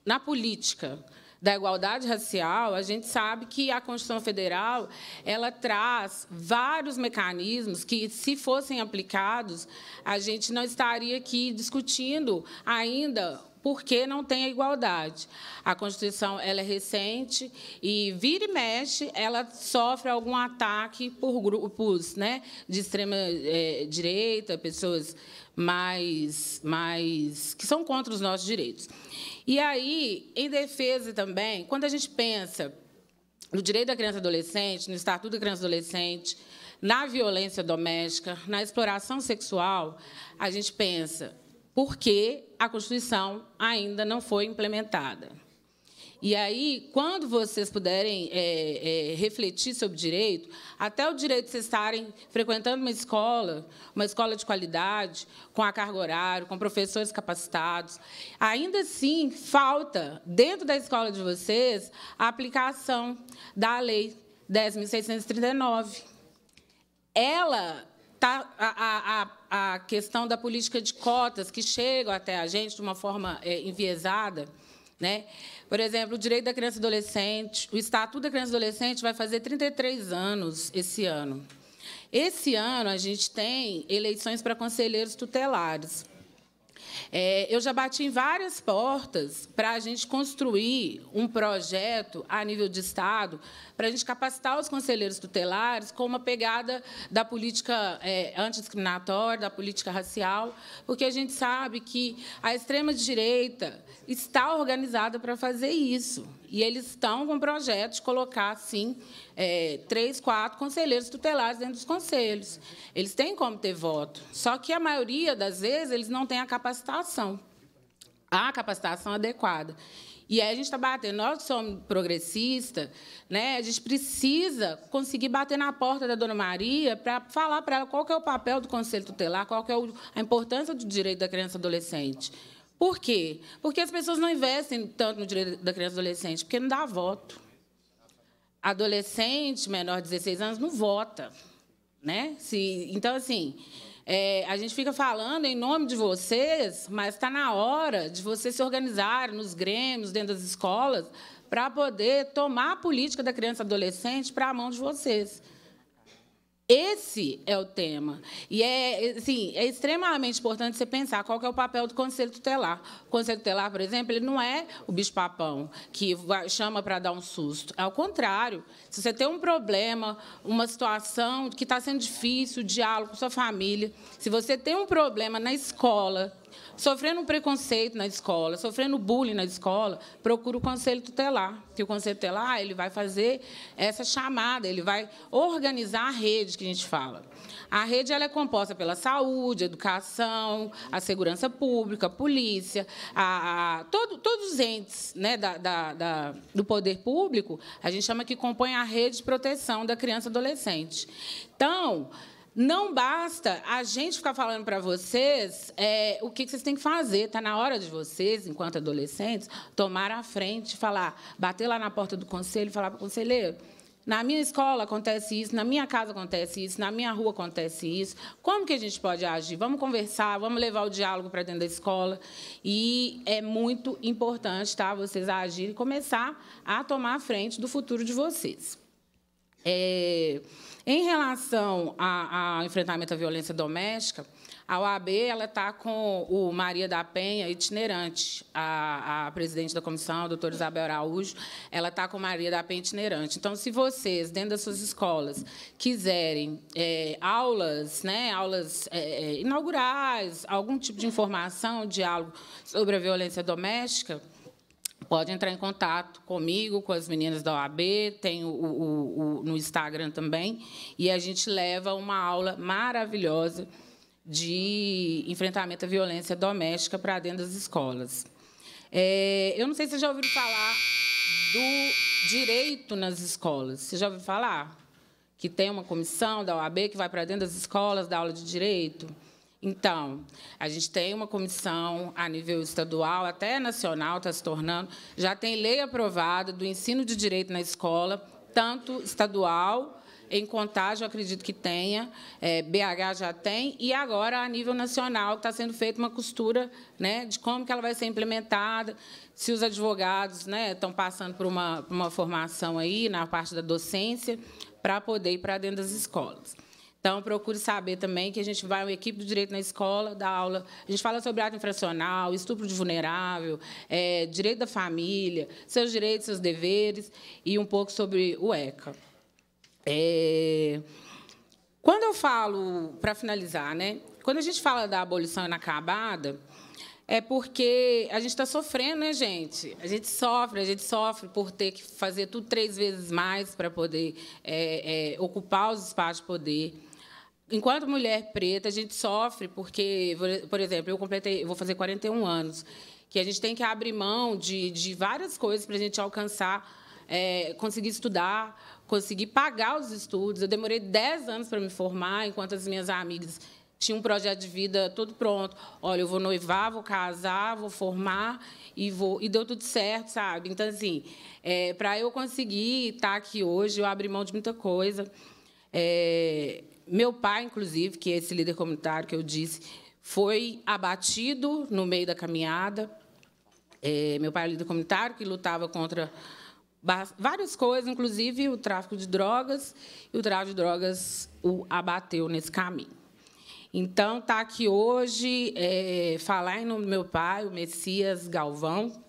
na política da igualdade racial, a gente sabe que a Constituição Federal ela traz vários mecanismos que, se fossem aplicados, a gente não estaria aqui discutindo ainda porque não tem a igualdade. A Constituição ela é recente e vira e mexe, ela sofre algum ataque por grupos né, de extrema é, direita, pessoas mais, mais que são contra os nossos direitos. E aí, em defesa também, quando a gente pensa no direito da criança e adolescente, no Estatuto da Criança e Adolescente, na violência doméstica, na exploração sexual, a gente pensa porque a Constituição ainda não foi implementada. E aí, quando vocês puderem é, é, refletir sobre direito, até o direito de vocês estarem frequentando uma escola, uma escola de qualidade, com a carga horária, com professores capacitados, ainda assim falta, dentro da escola de vocês, a aplicação da Lei 10.639. Ela tá a, a, a questão da política de cotas que chega até a gente de uma forma é, enviesada. Né? Por exemplo, o direito da criança e adolescente, o Estatuto da Criança e Adolescente vai fazer 33 anos esse ano. Esse ano a gente tem eleições para conselheiros tutelares. É, eu já bati em várias portas para a gente construir um projeto a nível de Estado para a gente capacitar os conselheiros tutelares com uma pegada da política é, antidiscriminatória, da política racial, porque a gente sabe que a extrema-direita está organizada para fazer isso. E eles estão com o projeto de colocar, sim, é, três, quatro conselheiros tutelares dentro dos conselhos. Eles têm como ter voto, só que a maioria das vezes eles não têm a capacitação, a capacitação adequada. E aí a gente está batendo. Nós somos progressistas, né? a gente precisa conseguir bater na porta da dona Maria para falar para ela qual é o papel do Conselho Tutelar, qual é a importância do direito da criança e adolescente. Por quê? Porque as pessoas não investem tanto no direito da criança e adolescente, porque não dá voto. Adolescente menor de 16 anos não vota. Né? Se, então, assim, é, a gente fica falando em nome de vocês, mas está na hora de vocês se organizarem nos grêmios, dentro das escolas, para poder tomar a política da criança e adolescente para a mão de vocês. Esse é o tema. E é, assim, é extremamente importante você pensar qual é o papel do Conselho Tutelar. O Conselho Tutelar, por exemplo, ele não é o bicho-papão que chama para dar um susto. Ao é contrário, se você tem um problema, uma situação que está sendo difícil, o diálogo com sua família, se você tem um problema na escola, sofrendo um preconceito na escola, sofrendo bullying na escola, procura o conselho tutelar. Que o conselho tutelar ah, ele vai fazer essa chamada, ele vai organizar a rede que a gente fala. A rede ela é composta pela saúde, educação, a segurança pública, a polícia, a, a todo, todos os entes né, da, da, da, do poder público, a gente chama que compõe a rede de proteção da criança e adolescente. Então, não basta a gente ficar falando para vocês é, o que vocês têm que fazer. Está na hora de vocês, enquanto adolescentes, tomar a frente, falar, bater lá na porta do conselho e falar para o conselheiro. Na minha escola acontece isso, na minha casa acontece isso, na minha rua acontece isso. Como que a gente pode agir? Vamos conversar, vamos levar o diálogo para dentro da escola. E é muito importante tá, vocês agirem e começar a tomar a frente do futuro de vocês. É, em relação ao enfrentamento à violência doméstica, a OAB ela está com o Maria da Penha, itinerante. A, a presidente da comissão, a doutora Isabel Araújo, ela está com Maria da Penha itinerante. Então, se vocês, dentro das suas escolas, quiserem é, aulas, né, aulas é, é inaugurais, algum tipo de informação, diálogo sobre a violência doméstica, pode entrar em contato comigo, com as meninas da OAB, tem o, o, o, no Instagram também, e a gente leva uma aula maravilhosa de enfrentamento à violência doméstica para dentro das escolas. É, eu não sei se vocês já ouviram falar do direito nas escolas. Vocês já ouviram falar? Que tem uma comissão da OAB que vai para dentro das escolas, da aula de direito. Então, a gente tem uma comissão a nível estadual, até nacional, está se tornando. Já tem lei aprovada do ensino de direito na escola, tanto estadual, em contagem, acredito que tenha, é, BH já tem, e agora, a nível nacional, está sendo feita uma costura né, de como que ela vai ser implementada, se os advogados né, estão passando por uma, uma formação aí na parte da docência, para poder ir para dentro das escolas. Então, procure saber também que a gente vai, uma equipe do direito na escola, dá aula. A gente fala sobre ato infracional, estupro de vulnerável, é, direito da família, seus direitos, seus deveres e um pouco sobre o ECA. É, quando eu falo, para finalizar, né, quando a gente fala da abolição inacabada, é porque a gente está sofrendo, né, gente? A gente sofre, a gente sofre por ter que fazer tudo três vezes mais para poder é, é, ocupar os espaços de poder enquanto mulher preta, a gente sofre porque, por exemplo, eu completei, eu vou fazer 41 anos, que a gente tem que abrir mão de, de várias coisas para a gente alcançar, é, conseguir estudar, conseguir pagar os estudos. Eu demorei 10 anos para me formar, enquanto as minhas amigas tinham um projeto de vida todo pronto. Olha, eu vou noivar, vou casar, vou formar e vou e deu tudo certo, sabe? Então assim, é, para eu conseguir estar tá aqui hoje, eu abri mão de muita coisa. É, meu pai, inclusive, que é esse líder comunitário que eu disse, foi abatido no meio da caminhada. É, meu pai é líder comunitário que lutava contra várias coisas, inclusive o tráfico de drogas, e o tráfico de drogas o abateu nesse caminho. Então, tá aqui hoje é, falar em nome do meu pai, o Messias Galvão,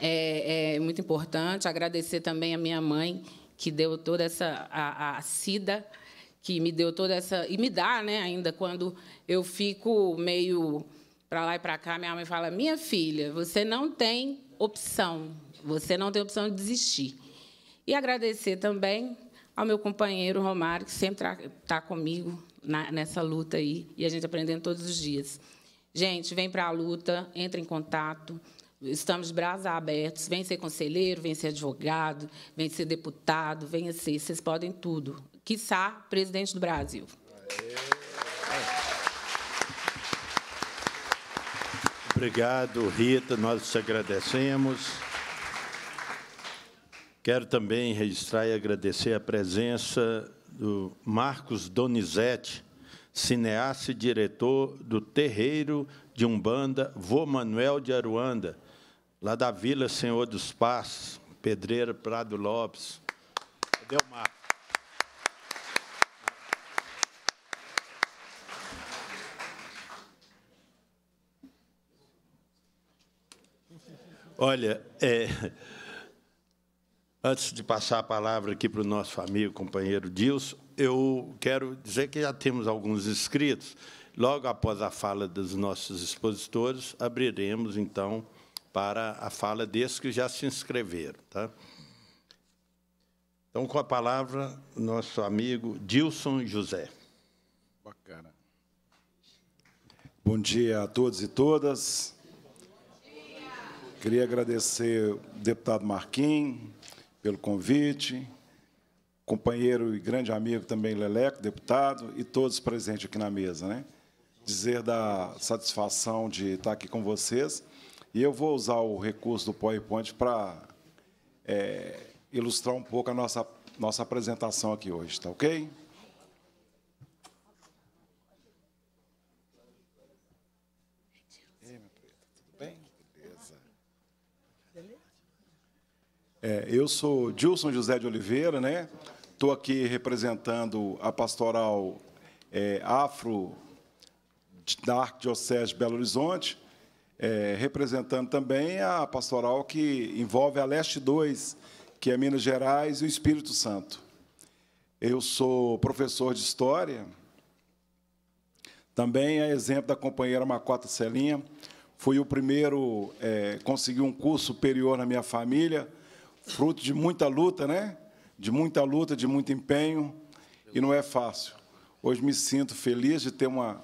é, é, muito importante. Agradecer também a minha mãe, que deu toda essa. a, a Cida que me deu toda essa. E me dá, né, ainda, quando eu fico meio para lá e para cá, minha mãe fala: Minha filha, você não tem opção, você não tem opção de desistir. E agradecer também ao meu companheiro Romário, que sempre está comigo na, nessa luta aí, e a gente aprendendo todos os dias. Gente, vem para a luta, entra em contato. Estamos braços abertos. Vem ser conselheiro, vem ser advogado, vem ser deputado, venha ser. Vocês podem tudo quiçá, presidente do Brasil. Obrigado, Rita, nós te agradecemos. Quero também registrar e agradecer a presença do Marcos Donizete, cineasta e diretor do Terreiro de Umbanda Vô Manuel de Aruanda, lá da Vila Senhor dos Passos, Pedreiro Prado Lopes. Olha, é, antes de passar a palavra aqui para o nosso amigo, companheiro Dilson, eu quero dizer que já temos alguns inscritos. Logo após a fala dos nossos expositores, abriremos, então, para a fala desses que já se inscreveram. Tá? Então, com a palavra, nosso amigo Dilson José. Bacana. Bom dia a todos e todas. Queria agradecer ao deputado Marquim pelo convite, companheiro e grande amigo também Leleco, deputado, e todos presentes aqui na mesa. Né? Dizer da satisfação de estar aqui com vocês. E eu vou usar o recurso do PowerPoint para é, ilustrar um pouco a nossa, nossa apresentação aqui hoje, está ok? É, eu sou Gilson José de Oliveira, né? Estou aqui representando a pastoral é, afro da Arquidiocese de Belo Horizonte, é, representando também a pastoral que envolve a Leste 2, que é Minas Gerais e o Espírito Santo. Eu sou professor de História, também é exemplo da companheira Macota Celinha. Fui o primeiro, é, consegui um curso superior na minha família, fruto de muita luta, né? De muita luta, de muito empenho, e não é fácil. Hoje me sinto feliz de ter uma,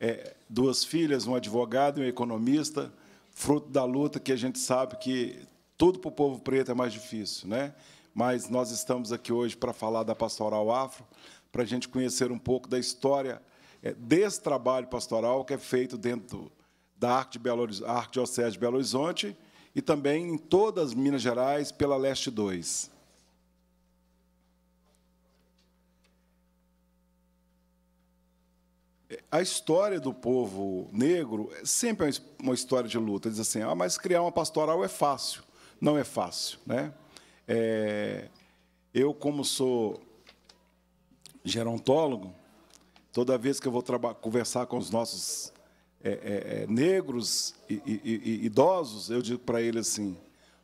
é, duas filhas, um advogado e um economista, fruto da luta que a gente sabe que tudo para o povo preto é mais difícil, né? Mas nós estamos aqui hoje para falar da Pastoral Afro, para a gente conhecer um pouco da história é, desse trabalho pastoral que é feito dentro da de Arquidiocese de Belo Horizonte e também em todas Minas Gerais pela Leste 2. É, a história do povo negro é sempre é uma história de luta. Diz assim, ah, mas criar uma pastoral é fácil. Não é fácil. Né? É, eu, como sou gerontólogo, toda vez que eu vou conversar com os nossos é, é, é, negros e, e, e idosos, eu digo para ele assim: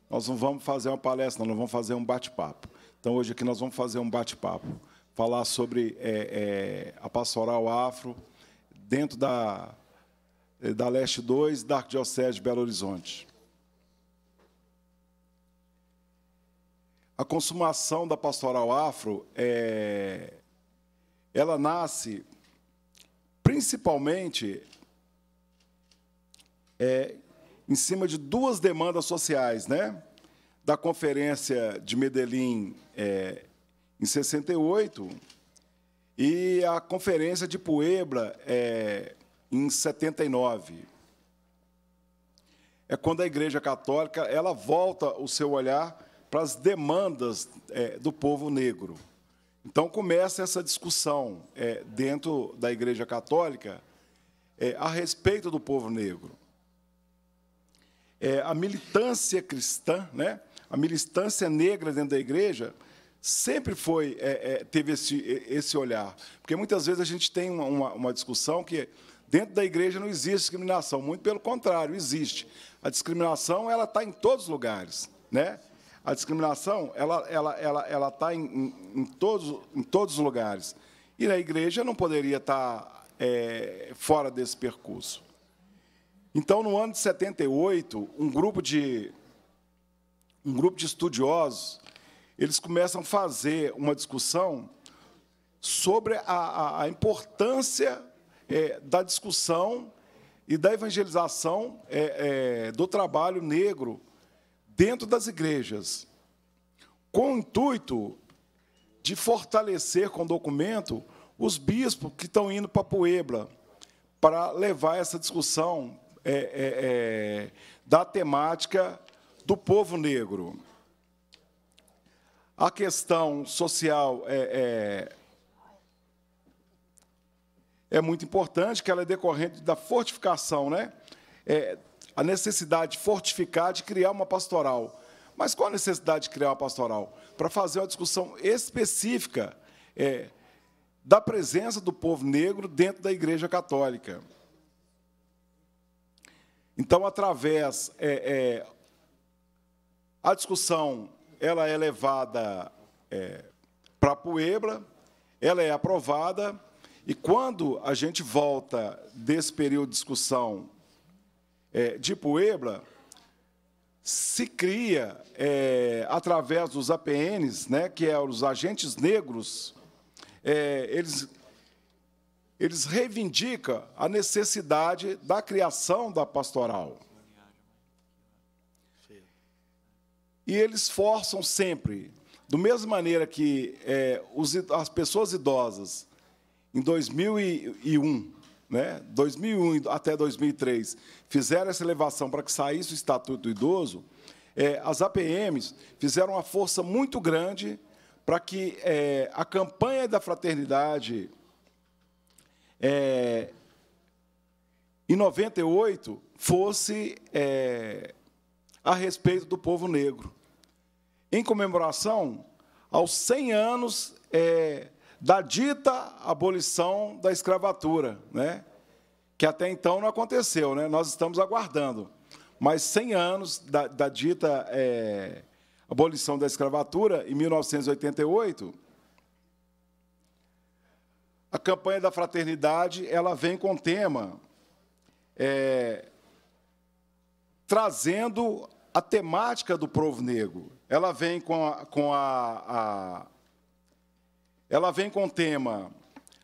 nós não vamos fazer uma palestra, nós vamos fazer um bate-papo. Então, hoje aqui nós vamos fazer um bate-papo, falar sobre é, é a pastoral afro dentro da, é, da Leste 2 da Arquidiocese de Belo Horizonte. A consumação da pastoral afro, é, ela nasce principalmente é, em cima de duas demandas sociais, né? da Conferência de Medellín é, em 68 e a Conferência de Puebla é, em 79. É quando a Igreja Católica ela volta o seu olhar para as demandas é, do povo negro. Então começa essa discussão é, dentro da Igreja Católica é, a respeito do povo negro é, a militância cristã, né? a militância negra dentro da igreja, sempre foi é, é, teve esse, esse olhar. Porque muitas vezes a gente tem uma, uma, uma discussão que dentro da igreja não existe discriminação, muito pelo contrário, existe. A discriminação ela está em todos os lugares. Né? A discriminação ela ela ela ela está em, em, todos em todos os lugares e a igreja não poderia estar tá, é, fora desse percurso. Então, no ano de 78, um grupo de, um grupo de estudiosos, eles começam a fazer uma discussão sobre a, a, a importância é, da discussão e da evangelização é, é, do trabalho negro dentro das igrejas, com o intuito de fortalecer com o documento os bispos que estão indo para Puebla, para levar essa discussão é, é, é, da temática do povo negro. A questão social é, é, é muito importante, que ela é decorrente da fortificação, né? É, a necessidade de fortificar, de criar uma pastoral. Mas qual a necessidade de criar uma pastoral? Para fazer uma discussão específica é, da presença do povo negro dentro da Igreja Católica. Então, através é, é, a discussão ela é levada é, para Puebla, ela é aprovada, e quando a gente volta desse período de discussão é, de Puebla, se cria, é, através dos APNs, né, que é os agentes negros, é, eles eles reivindicam a necessidade da criação da pastoral. E eles forçam sempre, do mesma maneira que é, os, as pessoas idosas, em 2001, né, 2001 até 2003, fizeram essa elevação para que saísse o Estatuto do Idoso, é, as APMs fizeram uma força muito grande para que é, a campanha da fraternidade é, em 98 fosse é, a respeito do povo negro, em comemoração aos 100 anos é, da dita abolição da escravatura, né? que até então não aconteceu, né? nós estamos aguardando. Mas 100 anos da, da dita é, abolição da escravatura, em 1988, a campanha da fraternidade ela vem com o tema é, trazendo a temática do povo negro. Ela vem com a, com a, a ela vem com o tema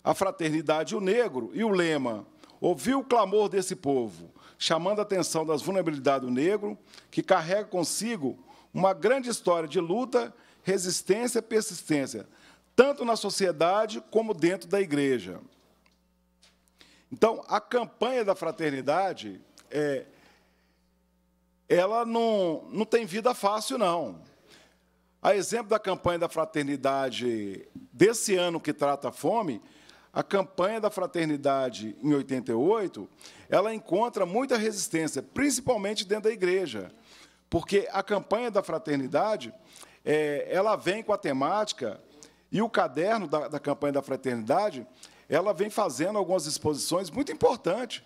a fraternidade e o negro e o lema ouviu o clamor desse povo, chamando a atenção das vulnerabilidades do negro, que carrega consigo uma grande história de luta, resistência e persistência, tanto na sociedade como dentro da igreja. Então, a campanha da fraternidade, é, ela não, não tem vida fácil, não. A exemplo da campanha da fraternidade desse ano que trata a fome, a campanha da fraternidade em 88, ela encontra muita resistência, principalmente dentro da igreja, porque a campanha da fraternidade, é, ela vem com a temática e o caderno da, da campanha da fraternidade, ela vem fazendo algumas exposições muito importantes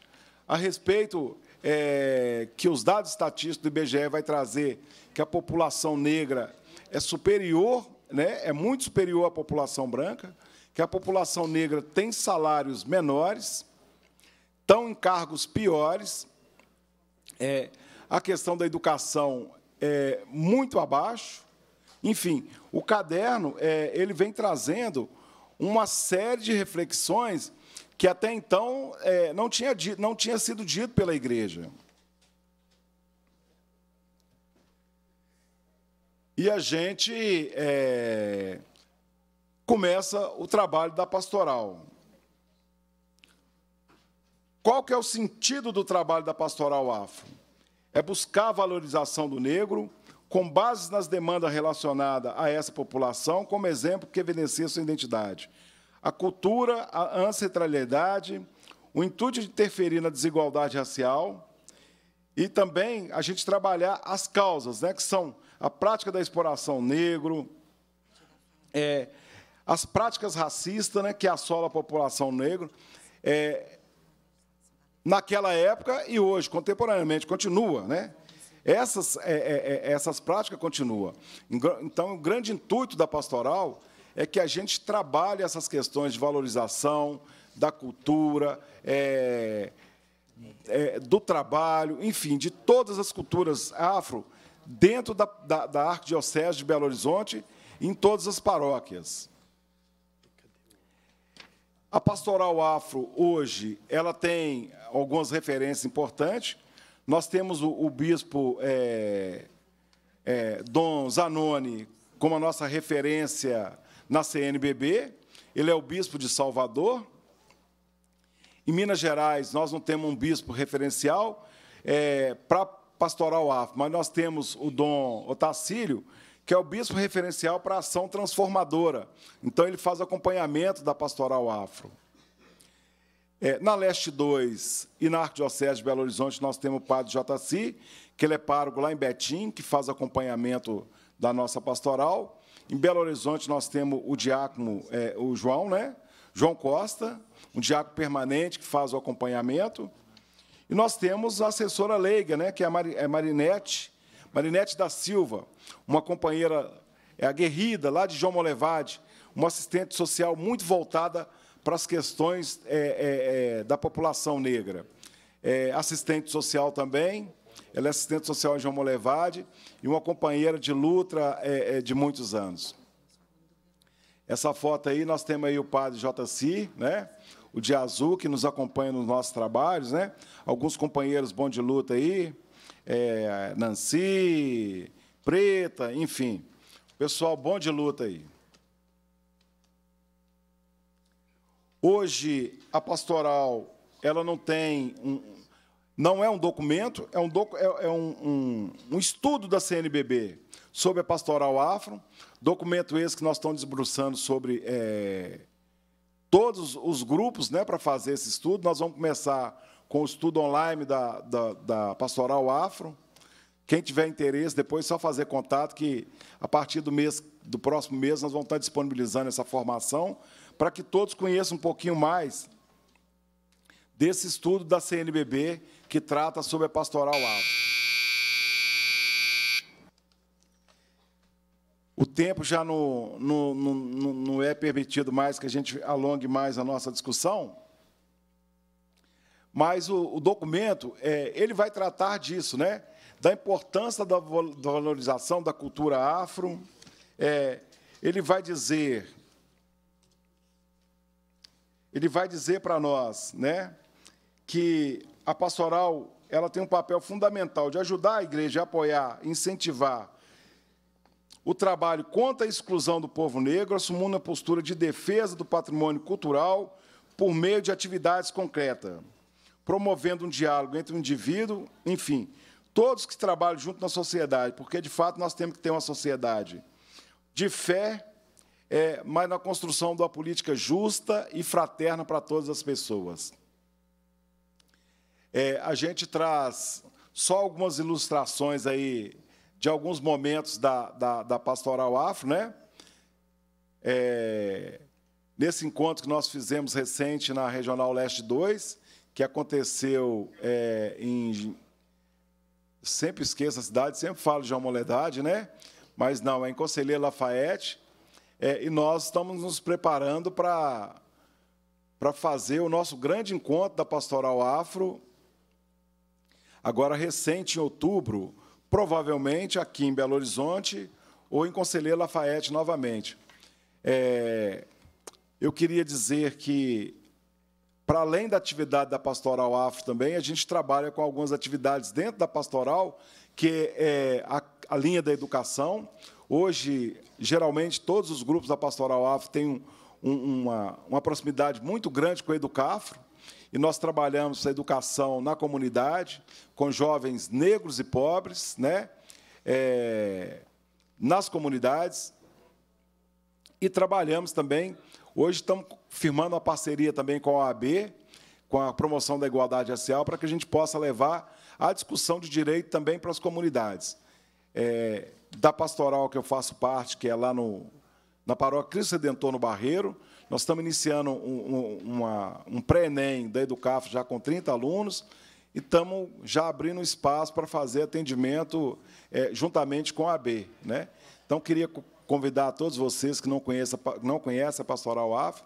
a respeito é, que os dados estatísticos do IBGE vai trazer que a população negra é superior, né, é muito superior à população branca, que a população negra tem salários menores, estão em cargos piores, é, a questão da educação é muito abaixo, enfim, o caderno é, ele vem trazendo uma série de reflexões que até então é, não, tinha, não tinha sido dito pela igreja. E a gente é, começa o trabalho da pastoral. Qual que é o sentido do trabalho da pastoral afro? É buscar a valorização do negro, com base nas demandas relacionadas a essa população, como exemplo que evidencia sua identidade. A cultura, a ancestralidade, o intuito de interferir na desigualdade racial e também a gente trabalhar as causas, né, que são a prática da exploração negro, é, as práticas racistas né, que assolam a população negra. É, naquela época e hoje, contemporaneamente, continua, né? Essas, é, é, é, essas práticas continuam. Então, o grande intuito da pastoral é que a gente trabalhe essas questões de valorização da cultura, é, é, do trabalho, enfim, de todas as culturas afro dentro da, da, da Arquidiocese de Belo Horizonte em todas as paróquias. A pastoral afro hoje ela tem algumas referências importantes. Nós temos o, o bispo é, é, Dom Zanoni como a nossa referência na CNBB, ele é o bispo de Salvador. Em Minas Gerais, nós não temos um bispo referencial é, para pastoral afro, mas nós temos o Dom Otacílio, que é o bispo referencial para a ação transformadora. Então, ele faz acompanhamento da pastoral afro. É, na Leste 2 e na Arquidiocese de Belo Horizonte, nós temos o padre J.C., que ele é pároco lá em Betim, que faz acompanhamento da nossa pastoral. Em Belo Horizonte, nós temos o diácono, é, o João, né? João Costa, um diácono permanente que faz o acompanhamento. E nós temos a assessora leiga, né? que é a Mar é Marinete, Marinete da Silva, uma companheira é aguerrida lá de João Molevade, uma assistente social muito voltada para para as questões é, é, é da população negra. É, assistente social também, ela é assistente social em João Molevade e uma companheira de luta é, de muitos anos. Essa foto aí, nós temos aí o padre JC, né? o de azul, que nos acompanha nos nossos trabalhos, né? alguns companheiros bons de luta aí, é, Nancy, Preta, enfim. Pessoal bom de luta aí. Hoje, a pastoral ela não tem um, não é um documento, é, um, docu, é, é um, um, um, estudo da CNBB sobre a pastoral afro, documento esse que nós estamos desbruçando sobre é, todos os grupos né, para fazer esse estudo. Nós vamos começar com o estudo online da, da, da pastoral afro. Quem tiver interesse, depois é só fazer contato, que a partir do mês do próximo mês nós vamos estar disponibilizando essa formação para que todos conheçam um pouquinho mais desse estudo da CNBB que trata sobre a pastoral afro. O tempo já não, não, não, não é permitido mais que a gente alongue mais a nossa discussão, mas o, o documento é, ele vai tratar disso, né? da importância da, valorização da cultura afro. É, ele vai dizer ele vai dizer para nós, né, que a pastoral ela tem um papel fundamental de ajudar a igreja a apoiar, incentivar o trabalho contra a exclusão do povo negro, assumindo uma postura de defesa do patrimônio cultural por meio de atividades concretas, promovendo um diálogo entre o indivíduo, enfim, todos que trabalham junto na sociedade, porque de fato nós temos que ter uma sociedade de fé, é, mas na construção de uma política justa e fraterna para todas as pessoas. É, a gente traz só algumas ilustrações aí de alguns momentos da, da, da Pastoral Afro, né? É, nesse encontro que nós fizemos recente na Regional Leste 2, que aconteceu é, em. Sempre esqueço a cidade, sempre falo de uma moledade, né? Mas não, é em Conselheiro Lafayette. É, e nós estamos nos preparando para para fazer o nosso grande encontro da Pastoral Afro, agora recente, em outubro, provavelmente aqui em Belo Horizonte ou em Conselheiro Lafayette novamente. É, eu queria dizer que, para além da atividade da Pastoral Afro também, a gente trabalha com algumas atividades dentro da Pastoral, que é a, a linha da educação, Hoje, geralmente, todos os grupos da Pastoral AF têm um, uma, uma proximidade muito grande com a Educafro, e nós trabalhamos a educação na comunidade, com jovens negros e pobres, né? É, nas comunidades, e trabalhamos também, hoje estamos firmando uma parceria também com a OAB, com a promoção da igualdade racial, para que a gente possa levar a discussão de direito também para as comunidades. É, da pastoral que eu faço parte, que é lá no, na paróquia Cristo Redentor, no Barreiro. Nós estamos iniciando um, um, um pré-ENEM da Educaf já com 30 alunos e estamos já abrindo espaço para fazer atendimento é, juntamente com a AB. Né? Então, queria convidar a todos vocês que não conhecem, não conhecem a Pastoral AF,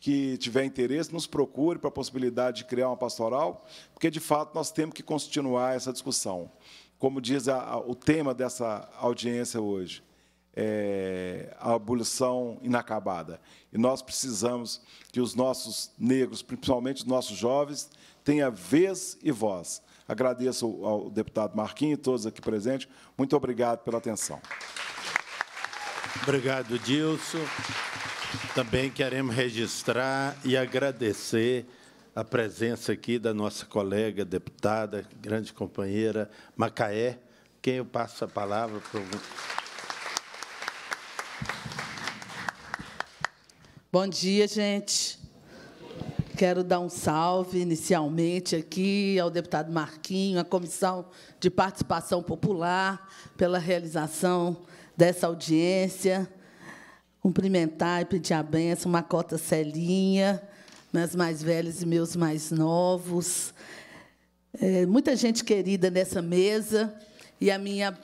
que tiver interesse, nos procure para a possibilidade de criar uma pastoral, porque, de fato, nós temos que continuar essa discussão como diz a, a, o tema dessa audiência hoje, é a abolição inacabada. E nós precisamos que os nossos negros, principalmente os nossos jovens, tenham vez e voz. Agradeço ao, deputado Marquinhos e todos aqui presentes. Muito obrigado pela atenção. Obrigado, Dilson. Também queremos registrar e agradecer a presença aqui da nossa colega, deputada, grande companheira Macaé, quem eu passo a palavra para o. Bom dia, gente. Quero dar um salve inicialmente aqui ao deputado Marquinho, à Comissão de Participação Popular, pela realização dessa audiência. Cumprimentar e pedir a benção, Macota Celinha, meus mais velhos e meus mais novos. É, muita gente querida nessa mesa e a minha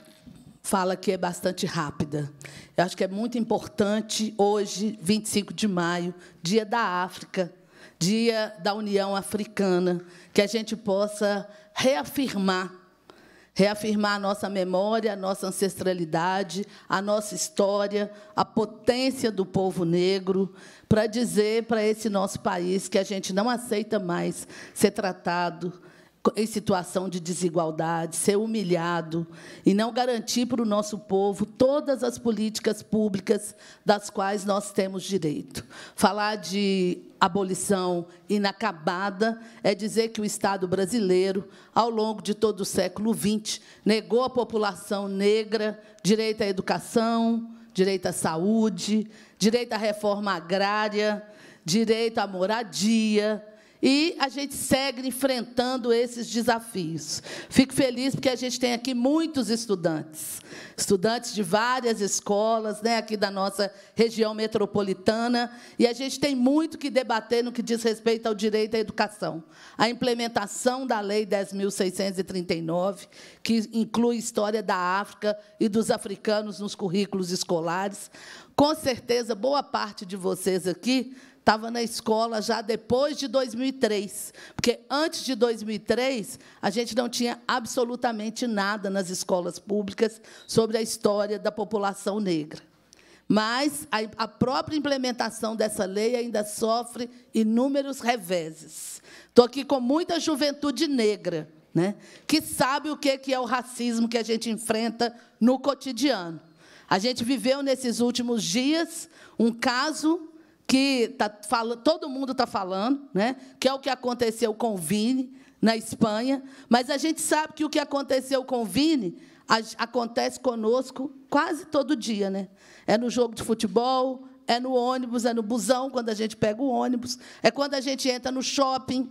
fala que é bastante rápida. Eu acho que é muito importante hoje, 25 de maio, Dia da África, Dia da União Africana, que a gente possa reafirmar reafirmar a nossa memória, a nossa ancestralidade, a nossa história, a potência do povo negro, para dizer para esse nosso país que a gente não aceita mais ser tratado em situação de desigualdade, ser humilhado e não garantir para o nosso povo todas as políticas públicas das quais nós temos direito. Falar de abolição inacabada é dizer que o Estado brasileiro, ao longo de todo o século XX, negou à população negra direito à educação, direito à saúde, direito à reforma agrária, direito à moradia, e a gente segue enfrentando esses desafios. Fico feliz porque a gente tem aqui muitos estudantes, estudantes de várias escolas, né, aqui da nossa região metropolitana, e a gente tem muito que debater no que diz respeito ao direito à educação. A implementação da Lei 10.639, que inclui história da África e dos africanos nos currículos escolares. Com certeza, boa parte de vocês aqui estava na escola já depois de 2003, porque antes de 2003 a gente não tinha absolutamente nada nas escolas públicas sobre a história da população negra. Mas a, própria implementação dessa lei ainda sofre inúmeros reveses. Estou aqui com muita juventude negra, né, que sabe o que é o racismo que a gente enfrenta no cotidiano. A gente viveu nesses últimos dias um caso que tá falando todo mundo está falando, né? que é o que aconteceu com o Vini na Espanha, mas a gente sabe que o que aconteceu com o Vini a, acontece conosco quase todo dia. Né? É no jogo de futebol, é no ônibus, é no busão, quando a gente pega o ônibus, é quando a gente entra no shopping.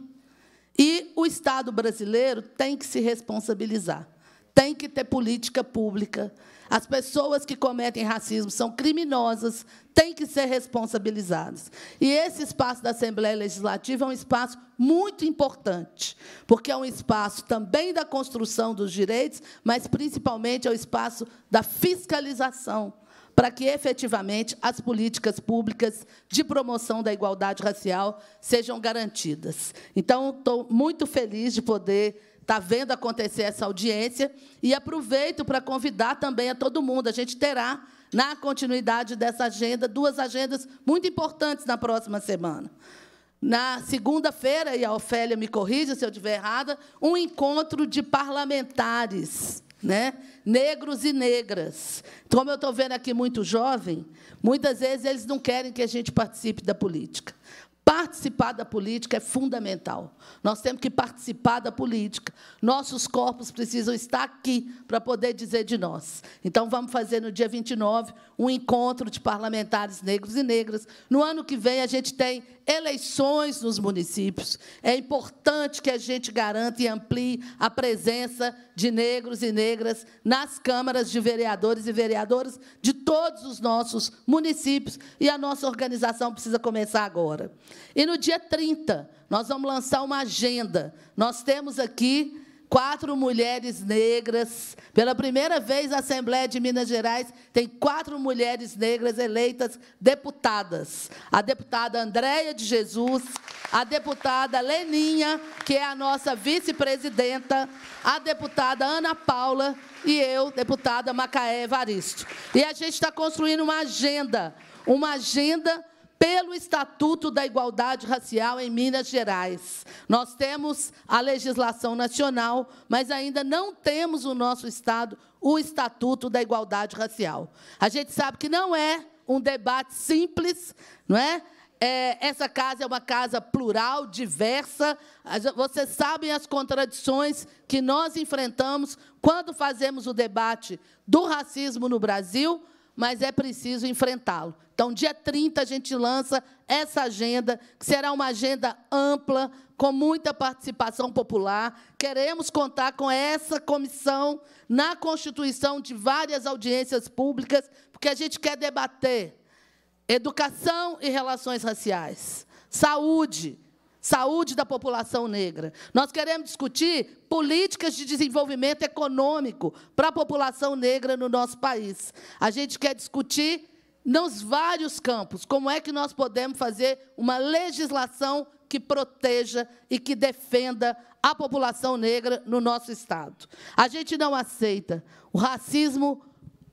E o Estado brasileiro tem que se responsabilizar, tem que ter política pública as pessoas que cometem racismo são criminosas, têm que ser responsabilizadas. E esse espaço da Assembleia Legislativa é um espaço muito importante, porque é um espaço também da construção dos direitos, mas principalmente é o um espaço da fiscalização para que efetivamente as políticas públicas de promoção da igualdade racial sejam garantidas. Então, estou muito feliz de poder está vendo acontecer essa audiência. E aproveito para convidar também a todo mundo. A gente terá, na continuidade dessa agenda, duas agendas muito importantes na próxima semana. Na segunda-feira, e a Ofélia me corrija se eu estiver errada, um encontro de parlamentares. Né? Negros e negras. Como eu estou vendo aqui muito jovem, muitas vezes eles não querem que a gente participe da política. Participar da política é fundamental. Nós temos que participar da política. Nossos corpos precisam estar aqui para poder dizer de nós. Então, vamos fazer no dia 29 um encontro de parlamentares negros e negras. No ano que vem, a gente tem eleições nos municípios. É importante que a gente garanta e amplie a presença de negros e negras nas câmaras de vereadores e vereadoras de todos os nossos municípios. E a nossa organização precisa começar agora. E no dia 30, nós vamos lançar uma agenda. Nós temos aqui quatro mulheres negras. Pela primeira vez, a Assembleia de Minas Gerais tem quatro mulheres negras eleitas deputadas. A deputada Andréia de Jesus, a deputada Leninha, que é a nossa vice-presidenta, a deputada Ana Paula e eu, deputada Macaé Evaristo. E a gente está construindo uma agenda, uma agenda pelo Estatuto da Igualdade Racial em Minas Gerais. Nós temos a legislação nacional, mas ainda não temos no nosso Estado o Estatuto da Igualdade Racial. A gente sabe que não é um debate simples, não é? É, essa casa é uma casa plural, diversa. Vocês sabem as contradições que nós enfrentamos quando fazemos o debate do racismo no Brasil, mas é preciso enfrentá-lo. Então, dia 30, a gente lança essa agenda, que será uma agenda ampla, com muita participação popular. Queremos contar com essa comissão na constituição de várias audiências públicas, porque a gente quer debater educação e relações raciais, saúde, saúde da população negra. Nós queremos discutir políticas de desenvolvimento econômico para a população negra no nosso país. A gente quer discutir nos vários campos como é que nós podemos fazer uma legislação que proteja e que defenda a população negra no nosso Estado. A gente não aceita o racismo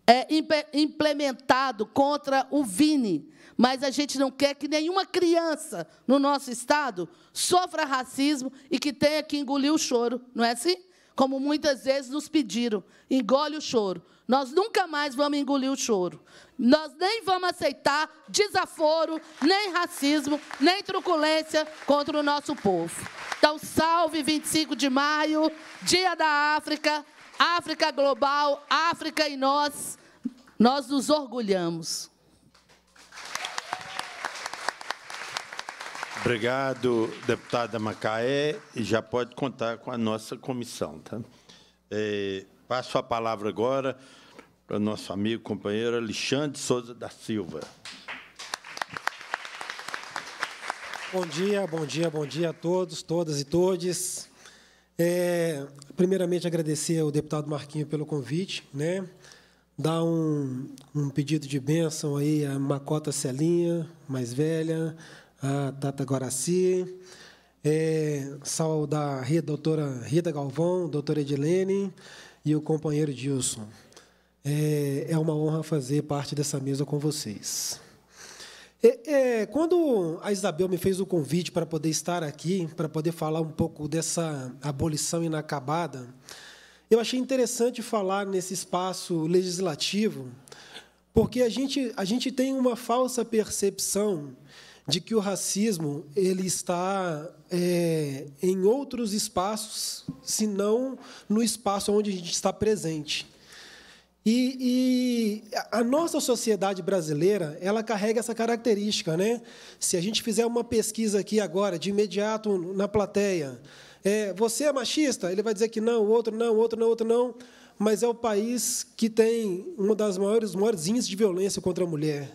é implementado contra o Vini, mas a gente não quer que nenhuma criança no nosso estado sofra racismo e que tenha que engolir o choro, não é assim? Como muitas vezes nos pediram, engole o choro. Nós nunca mais vamos engolir o choro. Nós nem vamos aceitar desaforo, nem racismo, nem truculência contra o nosso povo. Então, salve 25 de maio, Dia da África, África Global, África e nós. Nós nos orgulhamos. Obrigado, deputada Macaé. E já pode contar com a nossa comissão. Tá? É, passo a palavra agora para o nosso amigo, companheiro Alexandre Souza da Silva. Bom dia, bom dia, bom dia a todos, todas e todes. É, primeiramente, agradecer ao deputado Marquinho pelo convite, né? dar um, um pedido de bênção aí à Macota Celinha, mais velha, a ah, Tata Guaraci, é, saudar a doutora Rita Galvão, doutora Edilene e o companheiro Dilson. É, é uma honra fazer parte dessa mesa com vocês. É, é, quando a Isabel me fez o convite para poder estar aqui, para poder falar um pouco dessa abolição inacabada, eu achei interessante falar nesse espaço legislativo, porque a gente, a gente tem uma falsa percepção de que o racismo ele está é, em outros espaços, se não no espaço onde a gente está presente. E, e, a nossa sociedade brasileira ela carrega essa característica, né? Se a gente fizer uma pesquisa aqui agora, de imediato na plateia, é, você é machista? Ele vai dizer que não, outro não, outro não, outro não. Mas é o país que tem uma das maiores, maiores índices de violência contra a mulher.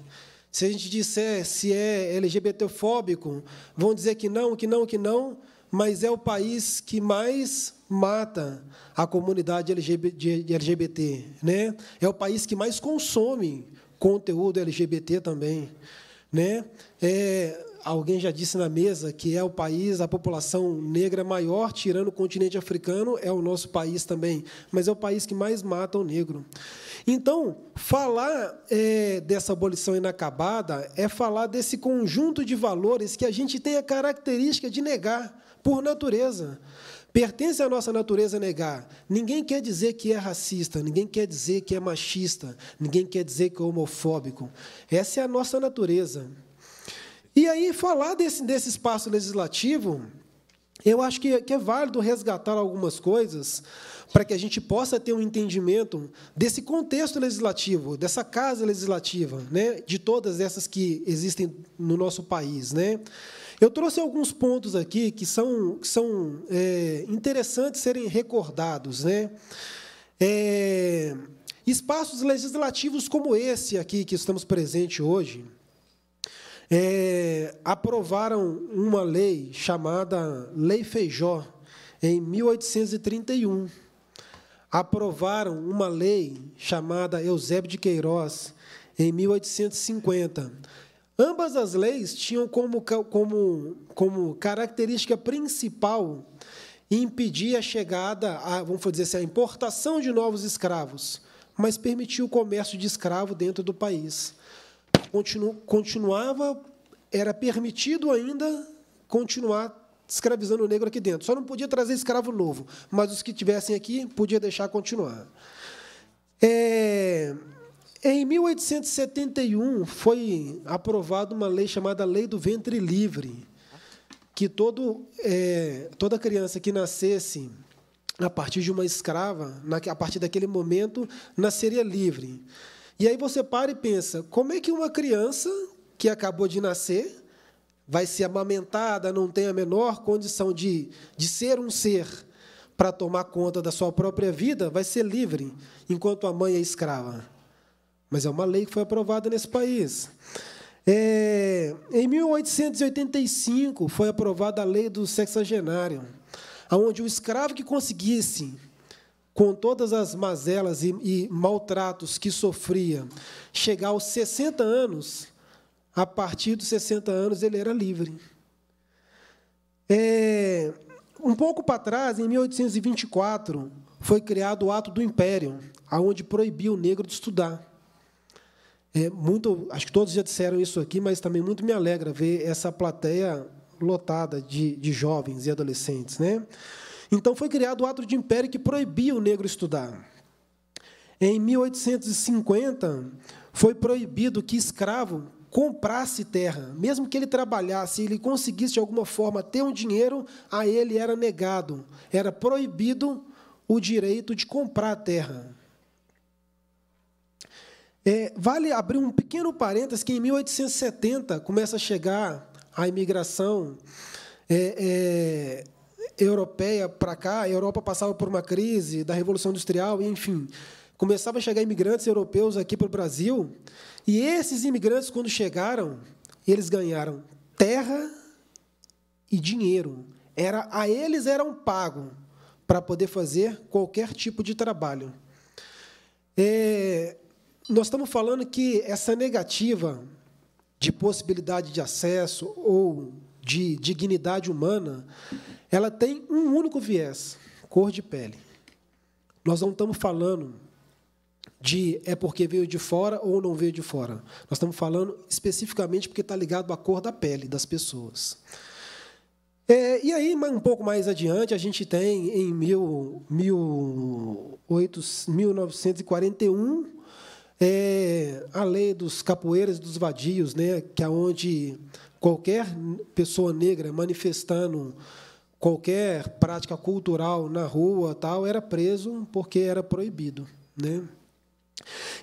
Se a gente disser se é LGBTfóbico, vão dizer que não, que não, que não, mas é o país que mais mata a comunidade LGBT, né? É o país que mais consome conteúdo LGBT também, né? É, alguém já disse na mesa que é o país, a população negra maior, tirando o continente africano, é o nosso país também, mas é o país que mais mata o negro. Então, falar é, dessa abolição inacabada é falar desse conjunto de valores que a gente tem a característica de negar, por natureza. Pertence à nossa natureza negar. Ninguém quer dizer que é racista, ninguém quer dizer que é machista, ninguém quer dizer que é homofóbico. Essa é a nossa natureza. E aí, falar desse, desse espaço legislativo, eu acho que, que é válido resgatar algumas coisas para que a gente possa ter um entendimento desse contexto legislativo, dessa casa legislativa, né, de todas essas que existem no nosso país. Né. Eu trouxe alguns pontos aqui que são, que são é, interessantes serem recordados. Né. É, espaços legislativos como esse aqui que estamos presentes hoje, é, aprovaram uma lei chamada Lei Feijó, em 1831. Aprovaram uma lei chamada Eusébio de Queiroz, em 1850. Ambas as leis tinham como, como, como característica principal impedir a chegada, a, vamos dizer assim, a importação de novos escravos, mas permitiu o comércio de escravo dentro do país. Continu, continuava, era permitido ainda continuar escravizando o negro aqui dentro. Só não podia trazer escravo novo, mas os que tivessem aqui podia deixar continuar. É, em 1871 foi aprovada uma lei chamada Lei do Ventre Livre, que todo, é, toda criança que nascesse a partir de uma escrava, a partir daquele momento, nasceria livre. E aí você para e pensa: como é que uma criança que acabou de nascer vai ser amamentada, não tem a menor condição de, de ser um ser para tomar conta da sua própria vida, vai ser livre, enquanto a mãe é escrava. Mas é uma lei que foi aprovada nesse país. É, em 1885 foi aprovada a lei do sexagenário, aonde o escravo que conseguisse com todas as mazelas e, e maltratos que sofria, chegar aos 60 anos, a partir dos 60 anos ele era livre. É, um pouco para trás, em 1824, foi criado o Ato do Império, aonde proibiu o negro de estudar. É muito, acho que todos já disseram isso aqui, mas também muito me alegra ver essa plateia lotada de, de jovens e adolescentes, né? Então foi criado o ato de império que proibia o negro estudar. Em 1850, foi proibido que escravo comprasse terra, mesmo que ele trabalhasse, ele conseguisse de alguma forma ter um dinheiro, a ele era negado, era proibido o direito de comprar terra. É, vale abrir um pequeno parênteses que em 1870 começa a chegar a imigração. É, é, europeia para cá, a Europa passava por uma crise da Revolução Industrial, enfim. Começava a chegar imigrantes europeus aqui para o Brasil, e esses imigrantes, quando chegaram, eles ganharam terra e dinheiro. Era A eles eram pago para poder fazer qualquer tipo de trabalho. É, nós estamos falando que essa negativa de possibilidade de acesso ou de dignidade humana ela tem um único viés: cor de pele. Nós não estamos falando de é porque veio de fora ou não veio de fora. Nós estamos falando especificamente porque está ligado à cor da pele das pessoas. É, e aí, um pouco mais adiante, a gente tem em mil, mil, oito, 1941 é, a lei dos capoeiras e dos vadios, né, que é onde qualquer pessoa negra manifestando qualquer prática cultural na rua tal era preso porque era proibido, né?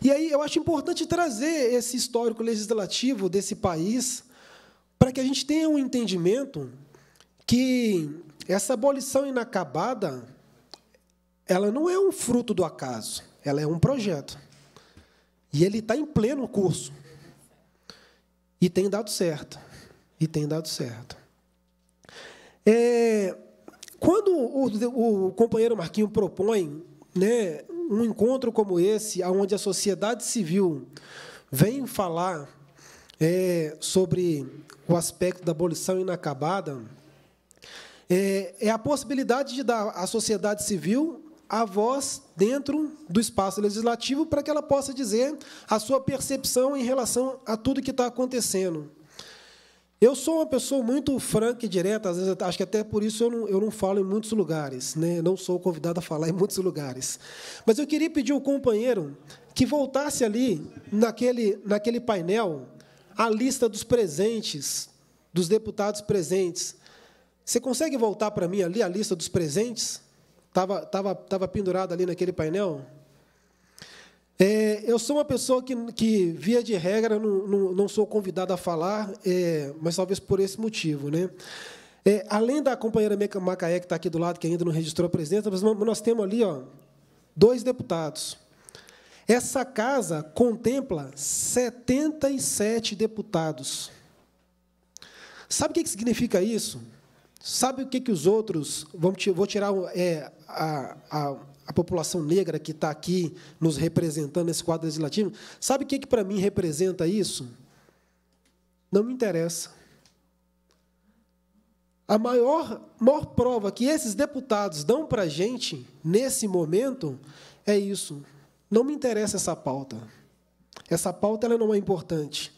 E aí eu acho importante trazer esse histórico legislativo desse país para que a gente tenha um entendimento que essa abolição inacabada ela não é um fruto do acaso, ela é um projeto. E ele está em pleno curso. E tem dado certo. E tem dado certo. É, quando o, o companheiro Marquinho propõe né, um encontro como esse, onde a sociedade civil vem falar é, sobre o aspecto da abolição inacabada, é, é a possibilidade de dar à sociedade civil a voz dentro do espaço legislativo para que ela possa dizer a sua percepção em relação a tudo que está acontecendo. Eu sou uma pessoa muito franca e direta, às vezes acho que até por isso eu não, eu não falo em muitos lugares, né? não sou convidado a falar em muitos lugares. Mas eu queria pedir ao companheiro que voltasse ali, naquele, naquele painel, a lista dos presentes, dos deputados presentes. Você consegue voltar para mim ali a lista dos presentes? Estava tava, tava pendurado ali naquele painel? É, eu sou uma pessoa que, que via de regra, não, não, não sou convidado a falar, é, mas talvez por esse motivo. Né? É, além da companheira Macaé, que está aqui do lado, que ainda não registrou a presença, nós temos ali ó, dois deputados. Essa casa contempla 77 deputados. Sabe o que significa isso? Sabe o que, que os outros. Vou tirar é, a, a a população negra que está aqui nos representando nesse quadro legislativo, sabe o que, que para mim representa isso? Não me interessa. A maior, maior prova que esses deputados dão para a gente, nesse momento, é isso. Não me interessa essa pauta. Essa pauta ela não é importante.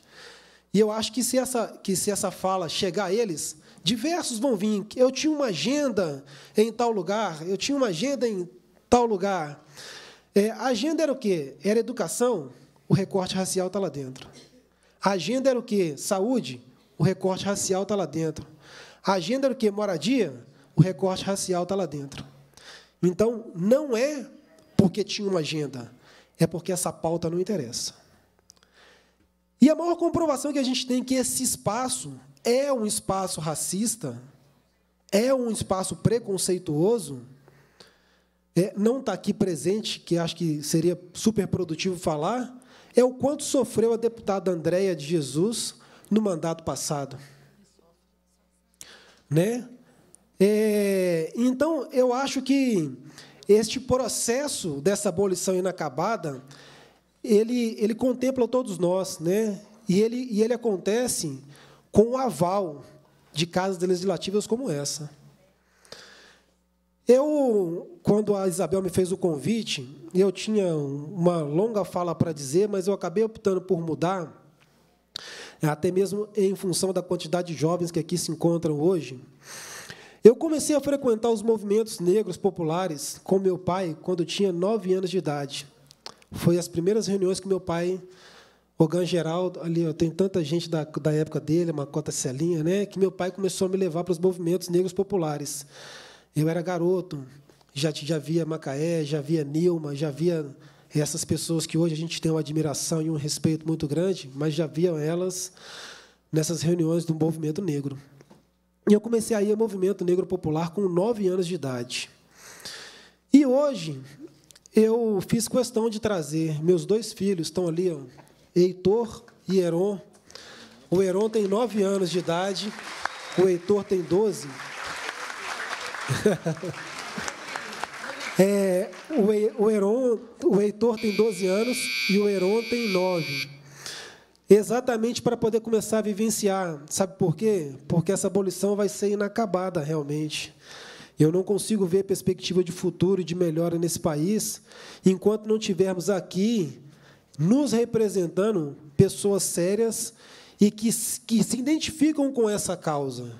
E eu acho que se, essa, que se essa fala chegar a eles, diversos vão vir. Eu tinha uma agenda em tal lugar, eu tinha uma agenda em tal lugar. É, a agenda era o quê? Era educação? O recorte racial está lá dentro. A agenda era o quê? Saúde? O recorte racial está lá dentro. A agenda era o quê? Moradia? O recorte racial está lá dentro. Então, não é porque tinha uma agenda, é porque essa pauta não interessa. E a maior comprovação que a gente tem é que esse espaço é um espaço racista, é um espaço preconceituoso, é, não está aqui presente, que acho que seria super produtivo falar, é o quanto sofreu a deputada Andréia de Jesus no mandato passado. Né? É, então, eu acho que este processo dessa abolição inacabada, ele, ele contempla todos nós, né? e, ele, e ele acontece com o aval de casas legislativas como essa. Eu, quando a Isabel me fez o convite, eu tinha uma longa fala para dizer, mas eu acabei optando por mudar, até mesmo em função da quantidade de jovens que aqui se encontram hoje. Eu comecei a frequentar os movimentos negros populares com meu pai quando tinha nove anos de idade. Foi as primeiras reuniões que meu pai, Gan Geraldo, ali eu tem tanta gente da, da época dele, Macota Celinha, né, que meu pai começou a me levar para os movimentos negros populares. Eu era garoto, já, já via Macaé, já via Nilma, já via essas pessoas que hoje a gente tem uma admiração e um respeito muito grande, mas já viam elas nessas reuniões do movimento negro. E eu comecei a ir ao movimento negro popular com nove anos de idade. E hoje eu fiz questão de trazer meus dois filhos, estão ali, ó, Heitor e Heron. O Heron tem nove anos de idade, o Heitor tem doze. É, o, o, Heron, o Heitor tem 12 anos e o Heron tem 9. Exatamente para poder começar a vivenciar. Sabe por quê? Porque essa abolição vai ser inacabada realmente. Eu não consigo ver perspectiva de futuro e de melhora nesse país enquanto não tivermos aqui nos representando pessoas sérias e que, que se identificam com essa causa.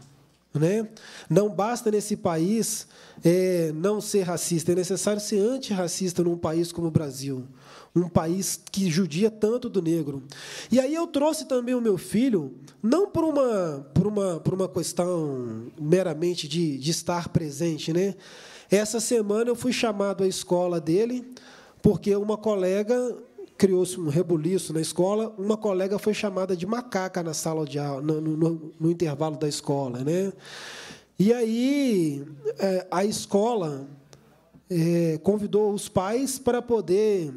Né? Não basta nesse país é, não ser racista, é necessário ser antirracista num país como o Brasil, um país que judia tanto do negro. E aí eu trouxe também o meu filho, não por uma, por uma, por uma questão meramente de, de estar presente. Né? Essa semana eu fui chamado à escola dele, porque uma colega criou-se um rebuliço na escola. Uma colega foi chamada de macaca na sala de aula, no, no, no intervalo da escola, né? E aí é, a escola é, convidou os pais para poder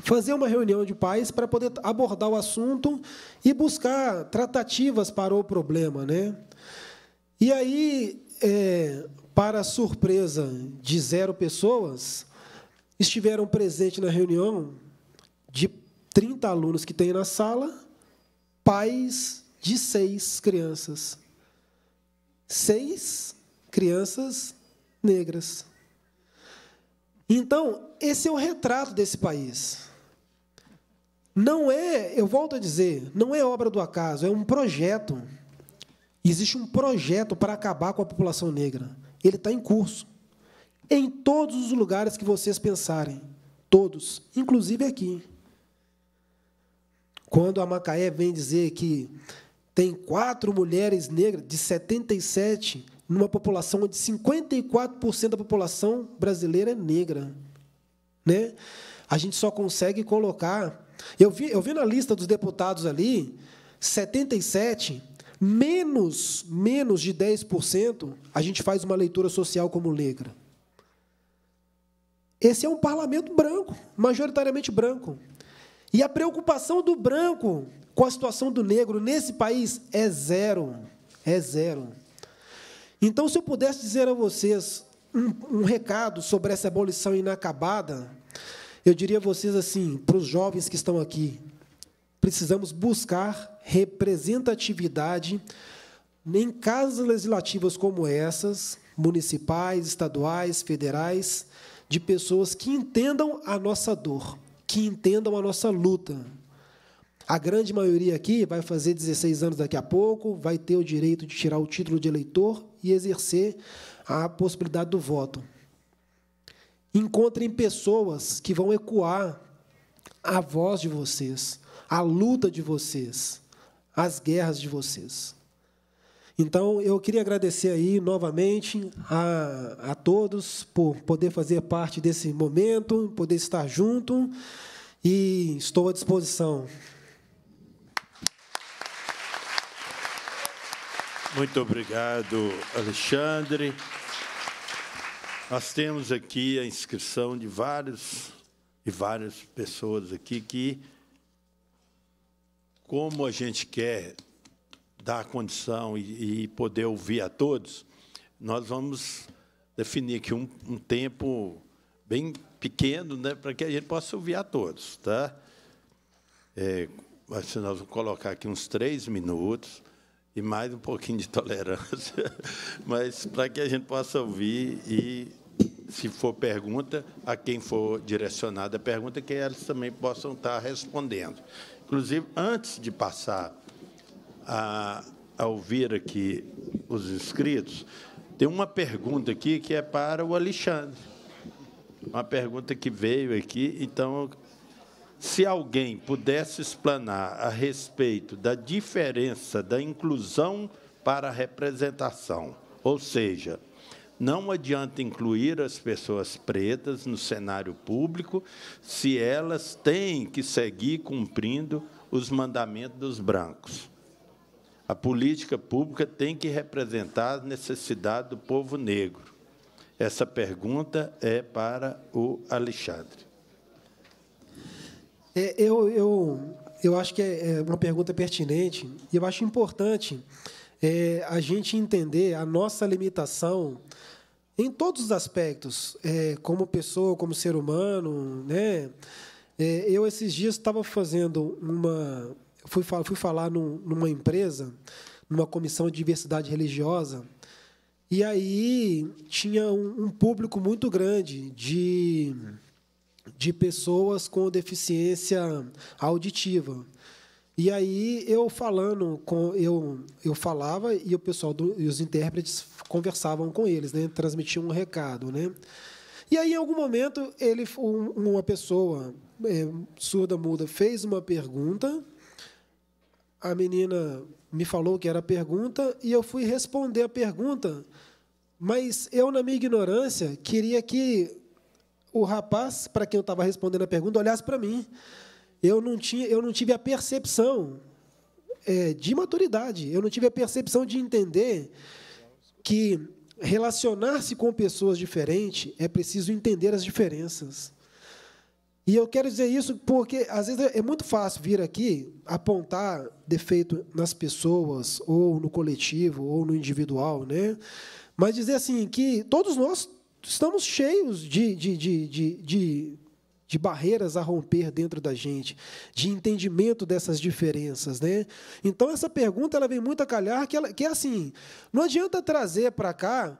fazer uma reunião de pais para poder abordar o assunto e buscar tratativas para o problema, né? E aí, é, para surpresa de zero pessoas, estiveram presentes na reunião de 30 alunos que tem na sala, pais de seis crianças. Seis crianças negras. Então, esse é o retrato desse país. Não é, eu volto a dizer, não é obra do acaso, é um projeto. Existe um projeto para acabar com a população negra. Ele está em curso. Em todos os lugares que vocês pensarem. Todos, inclusive aqui. Quando a Macaé vem dizer que tem quatro mulheres negras de 77 numa população onde 54% da população brasileira é negra, né? A gente só consegue colocar. Eu vi, eu vi na lista dos deputados ali 77 menos menos de 10%, a gente faz uma leitura social como negra. Esse é um parlamento branco, majoritariamente branco. E a preocupação do branco com a situação do negro nesse país é zero. É zero. Então, se eu pudesse dizer a vocês um, um recado sobre essa abolição inacabada, eu diria a vocês assim, para os jovens que estão aqui, precisamos buscar representatividade em casas legislativas como essas, municipais, estaduais, federais, de pessoas que entendam a nossa dor, que entendam a nossa luta. A grande maioria aqui vai fazer 16 anos daqui a pouco, vai ter o direito de tirar o título de eleitor e exercer a possibilidade do voto. Encontrem pessoas que vão ecoar a voz de vocês, a luta de vocês, as guerras de vocês. Então, eu queria agradecer aí novamente a, a todos por poder fazer parte desse momento, poder estar junto e estou à disposição. Muito obrigado, Alexandre. Nós temos aqui a inscrição de vários e várias pessoas aqui que, como a gente quer dar a condição e, e poder ouvir a todos, nós vamos definir aqui um, um tempo bem pequeno né, para que a gente possa ouvir a todos. Tá? É, nós vamos colocar aqui uns três minutos e mais um pouquinho de tolerância, mas para que a gente possa ouvir e, se for pergunta, a quem for direcionada a pergunta, que elas também possam estar respondendo. Inclusive, antes de passar a, a ouvir aqui os inscritos, tem uma pergunta aqui que é para o Alexandre. Uma pergunta que veio aqui, então se alguém pudesse explanar a respeito da diferença da inclusão para a representação, ou seja, não adianta incluir as pessoas pretas no cenário público se elas têm que seguir cumprindo os mandamentos dos brancos. A política pública tem que representar a necessidade do povo negro. Essa pergunta é para o Alexandre. É, eu, eu, eu acho que é, é uma pergunta pertinente e eu acho importante é, a gente entender a nossa limitação em todos os aspectos, é, como pessoa, como ser humano. Né? É, eu, esses dias, estava fazendo uma, fui, fui falar num, numa empresa, numa comissão de diversidade religiosa, e aí tinha um, um público muito grande de, de pessoas com deficiência auditiva. E aí eu falando com eu eu falava e o pessoal do, e os intérpretes conversavam com eles, né, transmitiam um recado, né? E aí em algum momento ele uma pessoa é, surda muda fez uma pergunta a menina me falou que era pergunta e eu fui responder a pergunta, mas eu, na minha ignorância, queria que o rapaz, para quem eu estava respondendo a pergunta, olhasse para mim. Eu não, tinha, eu não tive a percepção é, de maturidade, eu não tive a percepção de entender que relacionar-se com pessoas diferentes é preciso entender as diferenças. E eu quero dizer isso porque às vezes é muito fácil vir aqui apontar defeito nas pessoas ou no coletivo ou no individual, né? Mas dizer assim que todos nós estamos cheios de, de, de, de, de de barreiras a romper dentro da gente, de entendimento dessas diferenças, né? Então essa pergunta ela vem muito a calhar que, ela, que é assim, não adianta trazer para cá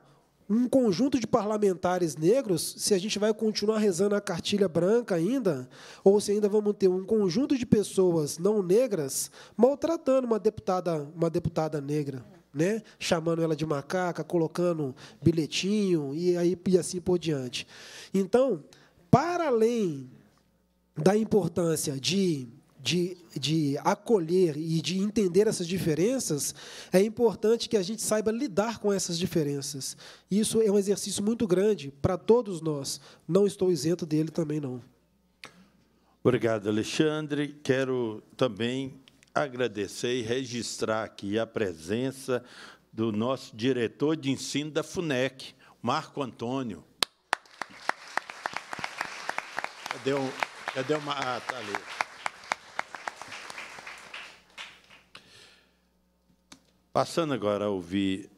um conjunto de parlamentares negros, se a gente vai continuar rezando a cartilha branca ainda, ou se ainda vamos ter um conjunto de pessoas não negras maltratando uma deputada, uma deputada negra. Né? chamando ela de macaca, colocando bilhetinho e aí e assim por diante. Então, para além da importância de de, de acolher e de entender essas diferenças, é importante que a gente saiba lidar com essas diferenças. Isso é um exercício muito grande para todos nós. Não estou isento dele também, não. Obrigado, Alexandre. Quero também agradecer e registrar aqui a presença do nosso diretor de ensino da FUNEC, Marco Antônio. Cadê, o, cadê uma. Ah, está ali. Passando agora a ouvir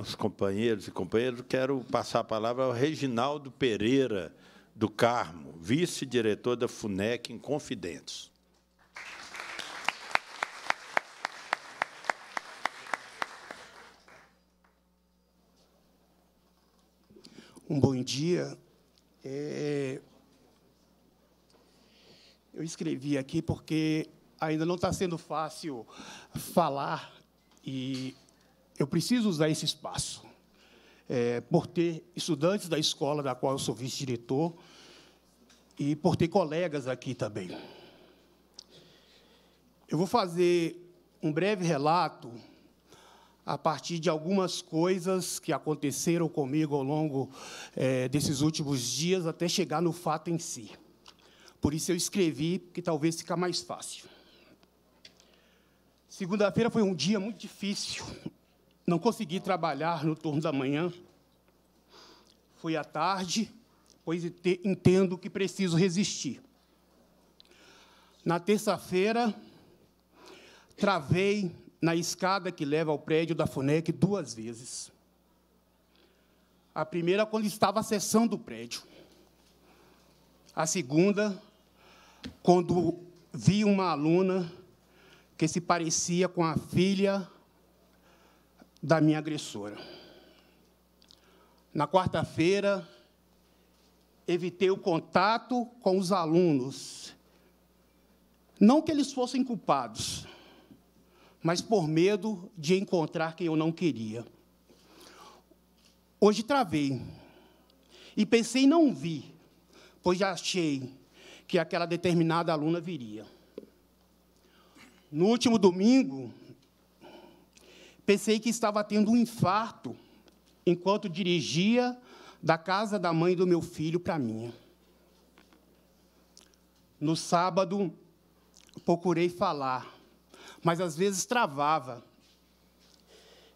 os companheiros e companheiras, quero passar a palavra ao Reginaldo Pereira do Carmo, vice-diretor da FUNEC em Confidentes. Um bom dia. É... Eu escrevi aqui porque ainda não está sendo fácil falar e eu preciso usar esse espaço, é, por ter estudantes da escola da qual eu sou vice-diretor e por ter colegas aqui também. Eu vou fazer um breve relato a partir de algumas coisas que aconteceram comigo ao longo é, desses últimos dias, até chegar no fato em si. Por isso eu escrevi, porque talvez fique mais fácil. Segunda-feira foi um dia muito difícil. Não consegui trabalhar no turno da manhã. Foi à tarde, pois entendo que preciso resistir. Na terça-feira, travei na escada que leva ao prédio da FUNEC duas vezes. A primeira, quando estava acessando o prédio. A segunda, quando vi uma aluna que se parecia com a filha da minha agressora. Na quarta-feira, evitei o contato com os alunos. Não que eles fossem culpados, mas por medo de encontrar quem eu não queria. Hoje travei e pensei não vi, pois já achei que aquela determinada aluna viria. No último domingo, pensei que estava tendo um infarto enquanto dirigia da casa da mãe do meu filho para mim. minha. No sábado, procurei falar, mas às vezes travava.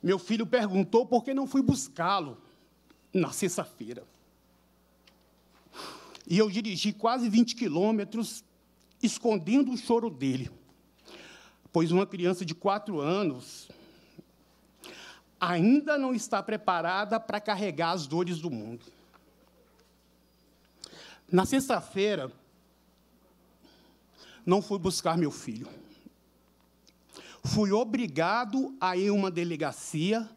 Meu filho perguntou por que não fui buscá-lo na sexta-feira. E eu dirigi quase 20 quilômetros, escondendo o choro dele pois uma criança de quatro anos ainda não está preparada para carregar as dores do mundo. Na sexta-feira, não fui buscar meu filho. Fui obrigado a ir a uma delegacia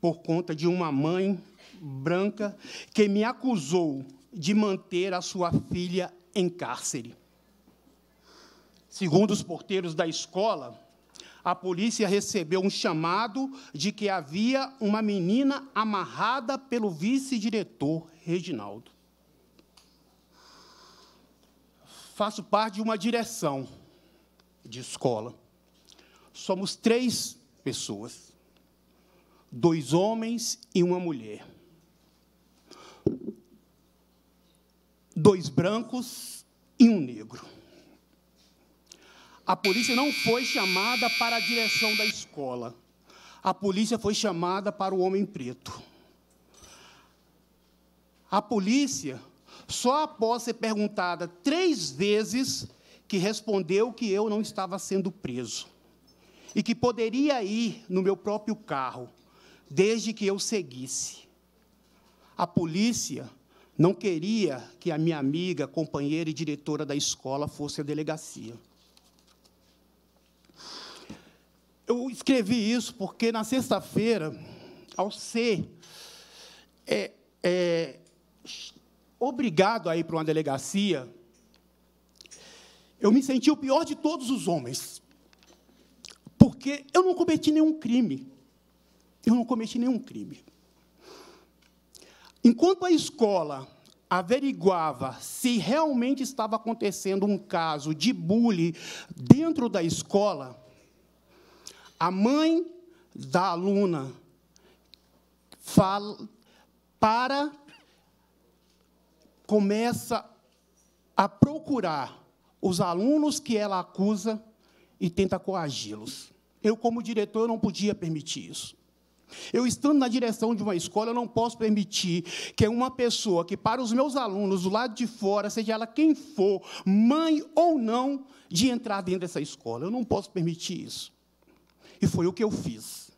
por conta de uma mãe branca que me acusou de manter a sua filha em cárcere. Segundo os porteiros da escola, a polícia recebeu um chamado de que havia uma menina amarrada pelo vice-diretor Reginaldo. Faço parte de uma direção de escola. Somos três pessoas: dois homens e uma mulher. Dois brancos e um negro a polícia não foi chamada para a direção da escola. A polícia foi chamada para o homem preto. A polícia, só após ser perguntada três vezes, que respondeu que eu não estava sendo preso e que poderia ir no meu próprio carro, desde que eu seguisse. A polícia não queria que a minha amiga, companheira e diretora da escola fosse à delegacia. Eu escrevi isso porque na sexta-feira, ao ser é, é, obrigado a ir para uma delegacia, eu me senti o pior de todos os homens. Porque eu não cometi nenhum crime. Eu não cometi nenhum crime. Enquanto a escola averiguava se realmente estava acontecendo um caso de bullying dentro da escola, a mãe da aluna fala, para, começa a procurar os alunos que ela acusa e tenta coagi-los. Eu, como diretor, não podia permitir isso. Eu, estando na direção de uma escola, eu não posso permitir que uma pessoa que, para os meus alunos do lado de fora, seja ela quem for, mãe ou não, de entrar dentro dessa escola. Eu não posso permitir isso e foi o que eu fiz.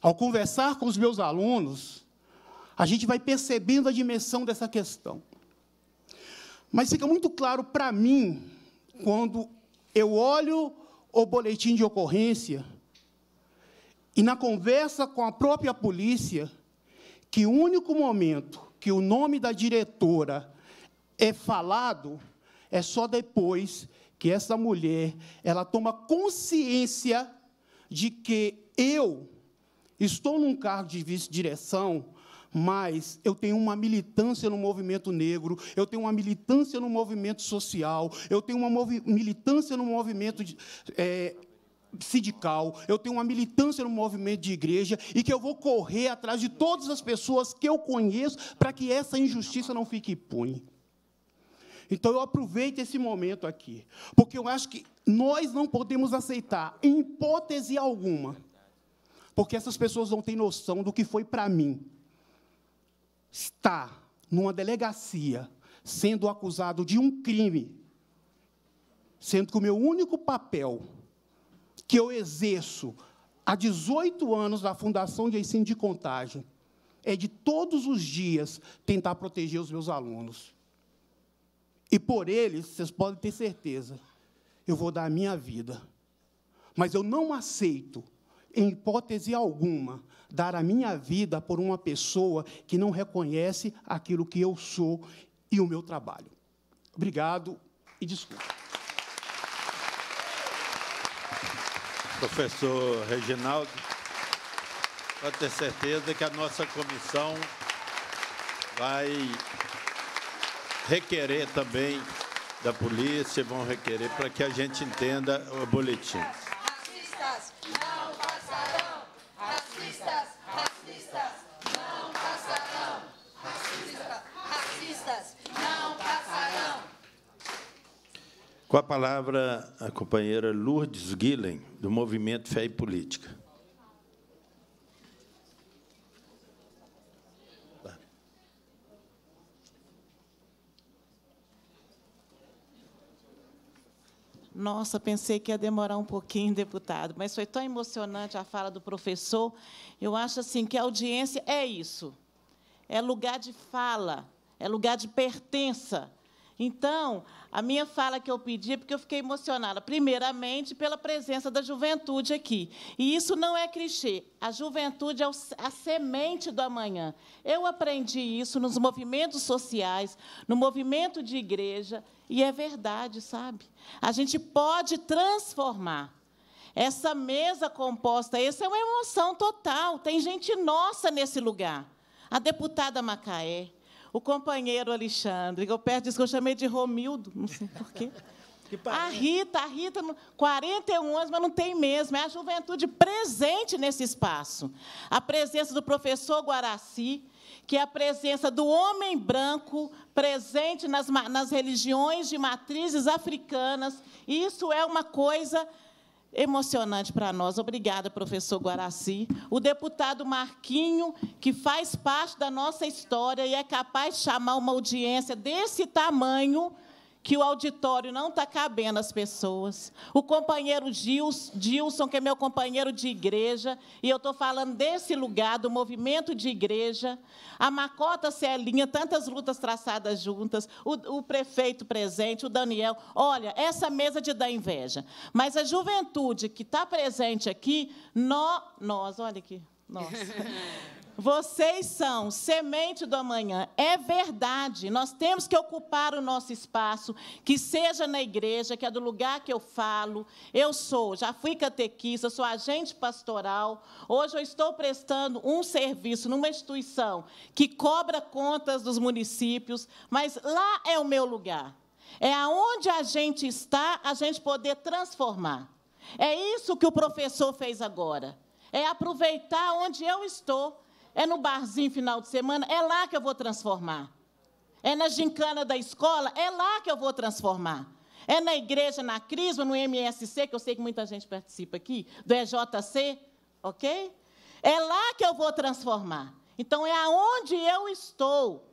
Ao conversar com os meus alunos, a gente vai percebendo a dimensão dessa questão. Mas fica muito claro para mim, quando eu olho o boletim de ocorrência e na conversa com a própria polícia, que o único momento que o nome da diretora é falado é só depois que essa mulher, ela toma consciência de que eu estou num cargo de vice-direção, mas eu tenho uma militância no movimento negro, eu tenho uma militância no movimento social, eu tenho uma militância no movimento é, sindical, eu tenho uma militância no movimento de igreja e que eu vou correr atrás de todas as pessoas que eu conheço para que essa injustiça não fique impune. Então eu aproveito esse momento aqui, porque eu acho que nós não podemos aceitar, em hipótese alguma, porque essas pessoas não têm noção do que foi para mim estar numa delegacia sendo acusado de um crime, sendo que o meu único papel que eu exerço há 18 anos da Fundação de Ensino de Contagem é de todos os dias tentar proteger os meus alunos. E por eles, vocês podem ter certeza, eu vou dar a minha vida. Mas eu não aceito, em hipótese alguma, dar a minha vida por uma pessoa que não reconhece aquilo que eu sou e o meu trabalho. Obrigado e desculpa. Professor Reginaldo, pode ter certeza que a nossa comissão vai requerer também da polícia, vão requerer para que a gente entenda o boletim. Racistas não passarão! Racistas, racistas não passarão! Racistas, racistas não passarão! Com a palavra, a companheira Lourdes Guilhem, do Movimento Fé e Política. Nossa, pensei que ia demorar um pouquinho, deputado, mas foi tão emocionante a fala do professor. Eu acho assim que a audiência é isso. É lugar de fala, é lugar de pertença, então, a minha fala que eu pedi é porque eu fiquei emocionada, primeiramente, pela presença da juventude aqui. E isso não é clichê. A juventude é a semente do amanhã. Eu aprendi isso nos movimentos sociais, no movimento de igreja, e é verdade, sabe? A gente pode transformar. Essa mesa composta, essa é uma emoção total. Tem gente nossa nesse lugar. A deputada Macaé, o companheiro Alexandre, que eu perto disso que eu chamei de Romildo, não sei porquê. A Rita, a Rita, 41 anos, mas não tem mesmo. É a juventude presente nesse espaço. A presença do professor Guaraci, que é a presença do homem branco presente nas, nas religiões de matrizes africanas. Isso é uma coisa emocionante para nós. Obrigada, professor Guaraci. O deputado Marquinho, que faz parte da nossa história e é capaz de chamar uma audiência desse tamanho que o auditório não está cabendo as pessoas. O companheiro Dilson, Gilson, que é meu companheiro de igreja, e eu estou falando desse lugar, do movimento de igreja, a Macota Celinha, tantas lutas traçadas juntas, o, o prefeito presente, o Daniel. Olha, essa mesa de dar inveja. Mas a juventude que está presente aqui, nó, nós, olha aqui, nossa. Vocês são semente do amanhã. É verdade. Nós temos que ocupar o nosso espaço, que seja na igreja, que é do lugar que eu falo. Eu sou, já fui catequista, sou agente pastoral. Hoje eu estou prestando um serviço numa instituição que cobra contas dos municípios, mas lá é o meu lugar. É aonde a gente está, a gente poder transformar. É isso que o professor fez agora é aproveitar onde eu estou. É no barzinho final de semana, é lá que eu vou transformar. É na gincana da escola, é lá que eu vou transformar. É na igreja, na Crisma, no MSC, que eu sei que muita gente participa aqui, do EJC, ok? É lá que eu vou transformar. Então, é aonde eu estou.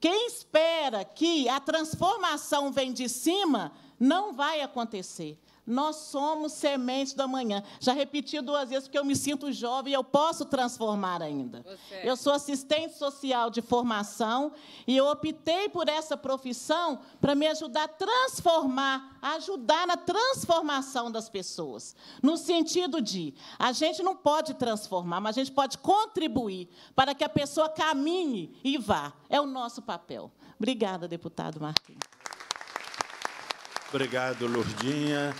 Quem espera que a transformação vem de cima, não vai acontecer. Nós somos sementes da manhã. Já repeti duas vezes porque eu me sinto jovem e eu posso transformar ainda. Você. É. Eu sou assistente social de formação e eu optei por essa profissão para me ajudar a transformar, ajudar na transformação das pessoas. No sentido de a gente não pode transformar, mas a gente pode contribuir para que a pessoa caminhe e vá. É o nosso papel. Obrigada, deputado Marquinhos. Obrigado, Lourdinha.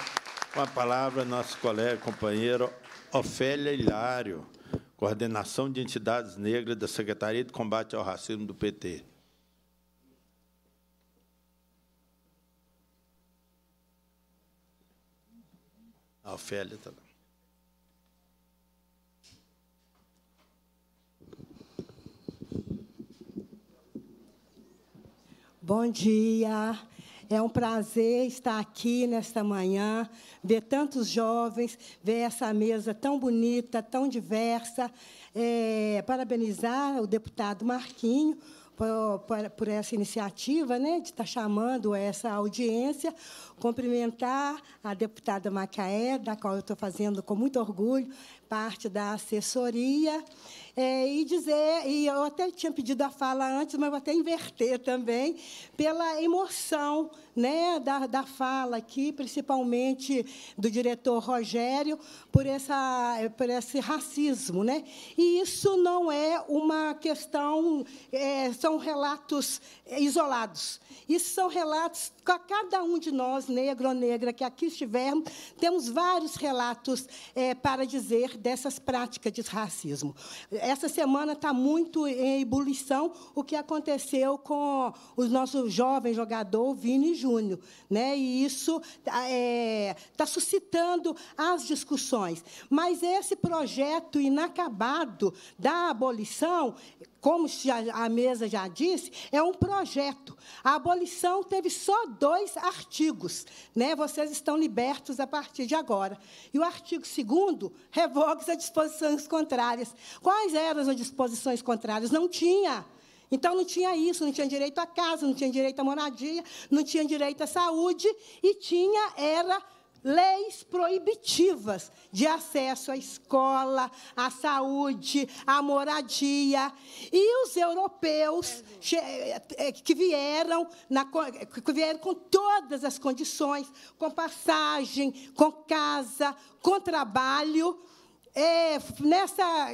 Com a palavra, nosso colega, companheiro Ofélia Hilário, coordenação de entidades negras da Secretaria de Combate ao Racismo do PT. A Ofélia também. Tá Bom dia. É um prazer estar aqui nesta manhã, ver tantos jovens, ver essa mesa tão bonita, tão diversa. É, parabenizar o deputado Marquinho por, por, por, essa iniciativa, né, de estar chamando essa audiência, cumprimentar a deputada Macaé, da qual eu estou fazendo com muito orgulho parte da assessoria. É, e dizer, e eu até tinha pedido a fala antes, mas vou até inverter também, pela emoção né, da, da fala aqui, principalmente do diretor Rogério, por, essa, por esse racismo. Né? E isso não é uma questão, é, são relatos isolados. Isso são relatos que cada um de nós, negro ou negra, que aqui estivermos, temos vários relatos é, para dizer dessas práticas de racismo. Essa semana está muito em ebulição o que aconteceu com o nosso jovem jogador Vini Júnior. Júnior. Né? E isso está é, tá suscitando as discussões. Mas esse projeto inacabado da abolição, como a mesa já disse, é um projeto. A abolição teve só dois artigos. Né? Vocês estão libertos a partir de agora. E o artigo 2 revoga as disposições contrárias. Quais eram as disposições contrárias? Não tinha. Então não tinha isso, não tinha direito à casa, não tinha direito à moradia, não tinha direito à saúde e tinha era leis proibitivas de acesso à escola, à saúde, à moradia. E os europeus eh, que vieram, na, que vieram com todas as condições, com passagem, com casa, com trabalho, é, nessa,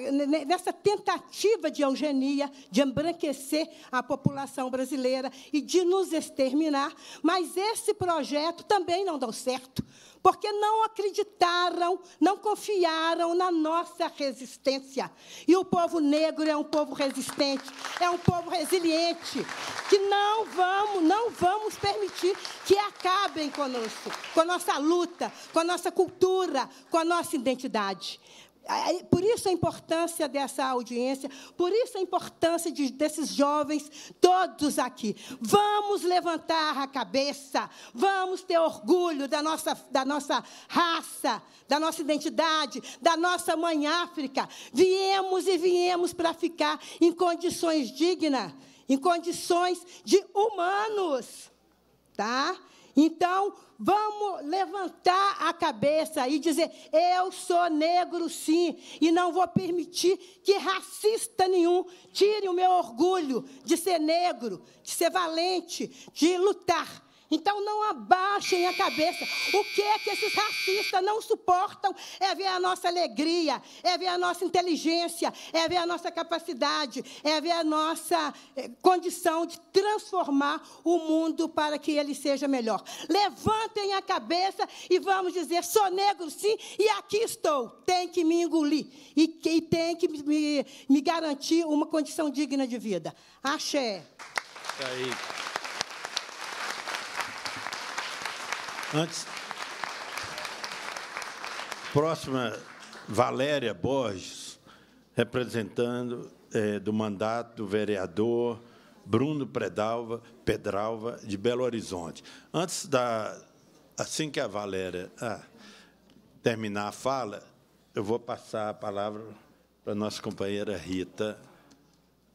nessa tentativa de eugenia, de embranquecer a população brasileira e de nos exterminar, mas esse projeto também não deu certo, porque não acreditaram, não confiaram na nossa resistência. E o povo negro é um povo resistente, é um povo resiliente, que não vamos, não vamos permitir que acabem conosco, com a nossa luta, com a nossa cultura, com a nossa identidade. É, é, por isso a importância dessa audiência, por isso a importância de, desses jovens, todos aqui. Vamos levantar a cabeça, vamos ter orgulho da nossa, da nossa raça, da nossa identidade, da nossa mãe África. Viemos e viemos para ficar em condições dignas, em condições de humanos, tá? Então, vamos levantar a cabeça e dizer: eu sou negro sim, e não vou permitir que racista nenhum tire o meu orgulho de ser negro, de ser valente, de lutar então não abaixem a cabeça. O que é que esses racistas não suportam é ver a nossa alegria, é ver a nossa inteligência, é ver a nossa capacidade, é ver a nossa eh, condição de transformar o mundo para que ele seja melhor. Levantem a cabeça e vamos dizer: sou negro sim e aqui estou. Tem que me engolir e, e tem que me, me garantir uma condição digna de vida. Axé. aí. Antes. Próxima, Valéria Borges, representando é, do mandato do vereador Bruno Predalva, Pedralva, de Belo Horizonte. Antes da. Assim que a Valéria ah, terminar a fala, eu vou passar a palavra para a nossa companheira Rita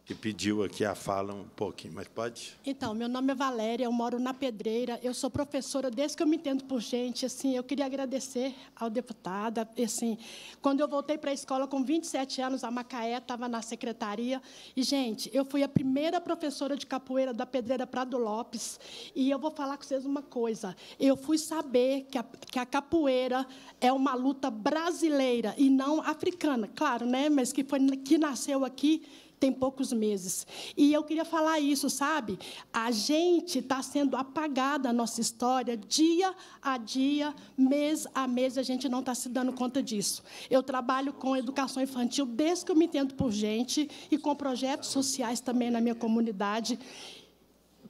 que pediu aqui a fala um pouquinho, mas pode? Então, meu nome é Valéria, eu moro na Pedreira, eu sou professora desde que eu me entendo por gente, assim, eu queria agradecer ao deputado, assim, quando eu voltei para a escola com 27 anos, a Macaé estava na secretaria, e, gente, eu fui a primeira professora de capoeira da Pedreira Prado Lopes, e eu vou falar com vocês uma coisa, eu fui saber que a, que a capoeira é uma luta brasileira e não africana, claro, né, mas que, foi, que nasceu aqui, tem poucos meses. E eu queria falar isso, sabe? A gente está sendo apagada a nossa história dia a dia, mês a mês, a gente não está se dando conta disso. Eu trabalho com educação infantil desde que eu me entendo por gente e com projetos sociais também na minha comunidade.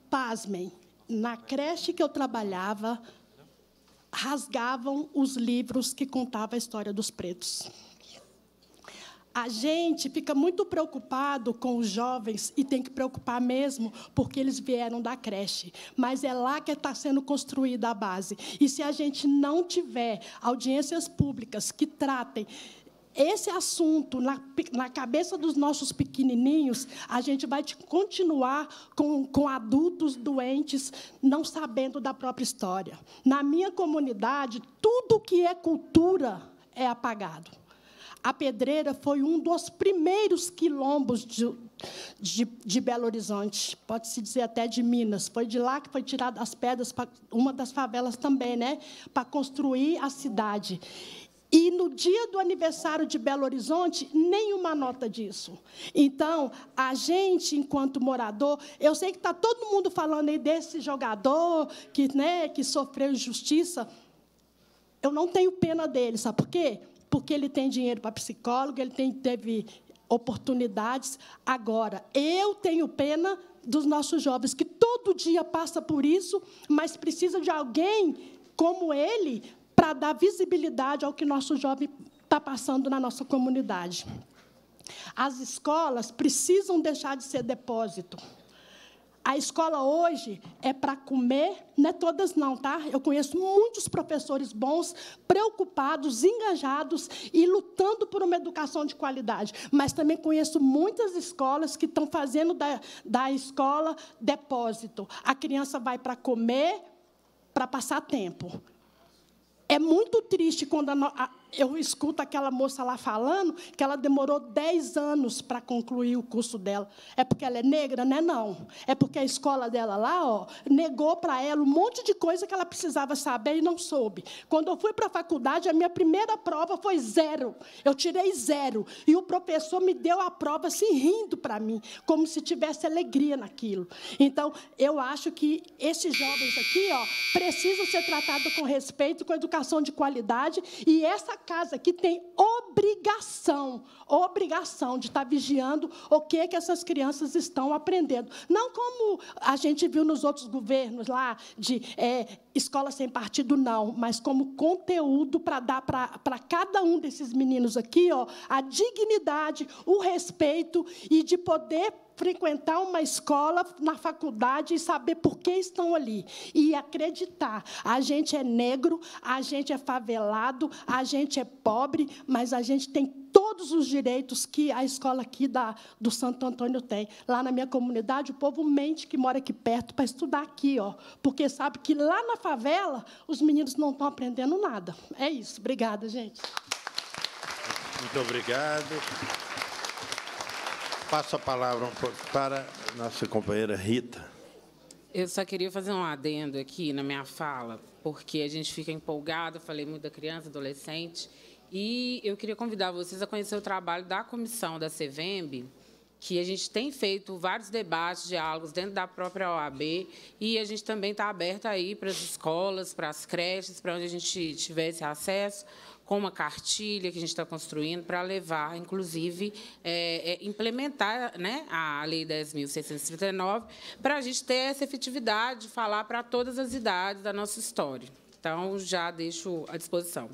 Pasmem, na creche que eu trabalhava, rasgavam os livros que contavam a história dos pretos. A gente fica muito preocupado com os jovens e tem que preocupar mesmo, porque eles vieram da creche. Mas é lá que está sendo construída a base. E se a gente não tiver audiências públicas que tratem esse assunto na, na, cabeça dos nossos pequenininhos, a gente vai continuar com, com adultos doentes não sabendo da própria história. Na minha comunidade, tudo que é cultura é apagado. A pedreira foi um dos primeiros quilombos de, de, de Belo Horizonte, pode-se dizer até de Minas. Foi de lá que foi tirada as pedras, pra, uma das favelas também, né, para construir a cidade. E no dia do aniversário de Belo Horizonte, nenhuma nota disso. Então, a gente, enquanto morador, eu sei que está todo mundo falando aí desse jogador que, né, que sofreu injustiça. Eu não tenho pena dele, sabe por quê? porque ele tem dinheiro para psicólogo, ele tem, teve oportunidades. Agora, eu tenho pena dos nossos jovens, que todo dia passa por isso, mas precisa de alguém como ele para dar visibilidade ao que nosso jovem está passando na nossa comunidade. As escolas precisam deixar de ser depósito. A escola hoje é para comer, não é todas não, tá? Eu conheço muitos professores bons, preocupados, engajados e lutando por uma educação de qualidade. Mas também conheço muitas escolas que estão fazendo da, da escola depósito. A criança vai para comer, para passar tempo. É muito triste quando a, a eu escuto aquela moça lá falando que ela demorou 10 anos para concluir o curso dela. É porque ela é negra? Não é não. É porque a escola dela lá ó, negou para ela um monte de coisa que ela precisava saber e não soube. Quando eu fui para a faculdade, a minha primeira prova foi zero. Eu tirei zero. E o professor me deu a prova se assim, rindo para mim, como se tivesse alegria naquilo. Então, eu acho que esses jovens aqui ó, precisam ser tratados com respeito, com educação de qualidade. E essa casa que tem obrigação, obrigação de estar vigiando o que, que essas crianças estão aprendendo. Não como a gente viu nos outros governos lá, de é, escola sem partido, não, mas como conteúdo para dar para cada um desses meninos aqui ó, a dignidade, o respeito e de poder frequentar uma escola na faculdade e saber por que estão ali. E acreditar. A gente é negro, a gente é favelado, a gente é pobre, mas a gente tem todos os direitos que a escola aqui da, do Santo Antônio tem. Lá na minha comunidade, o povo mente que mora aqui perto para estudar aqui, ó, porque sabe que lá na favela os meninos não estão aprendendo nada. É isso. Obrigada, gente. Muito obrigado. Passo a palavra para nossa companheira Rita. Eu só queria fazer um adendo aqui na minha fala, porque a gente fica empolgado, falei muito da criança, adolescente, e eu queria convidar vocês a conhecer o trabalho da comissão da CVEMB, que a gente tem feito vários debates, diálogos dentro da própria OAB e a gente também está aberto aí para as escolas, para as creches, para onde a gente tivesse acesso, com uma cartilha que a gente está construindo para levar, inclusive, é, é, implementar né, a Lei 10.639 para a gente ter essa efetividade de falar para todas as idades da nossa história. Então, já deixo à disposição.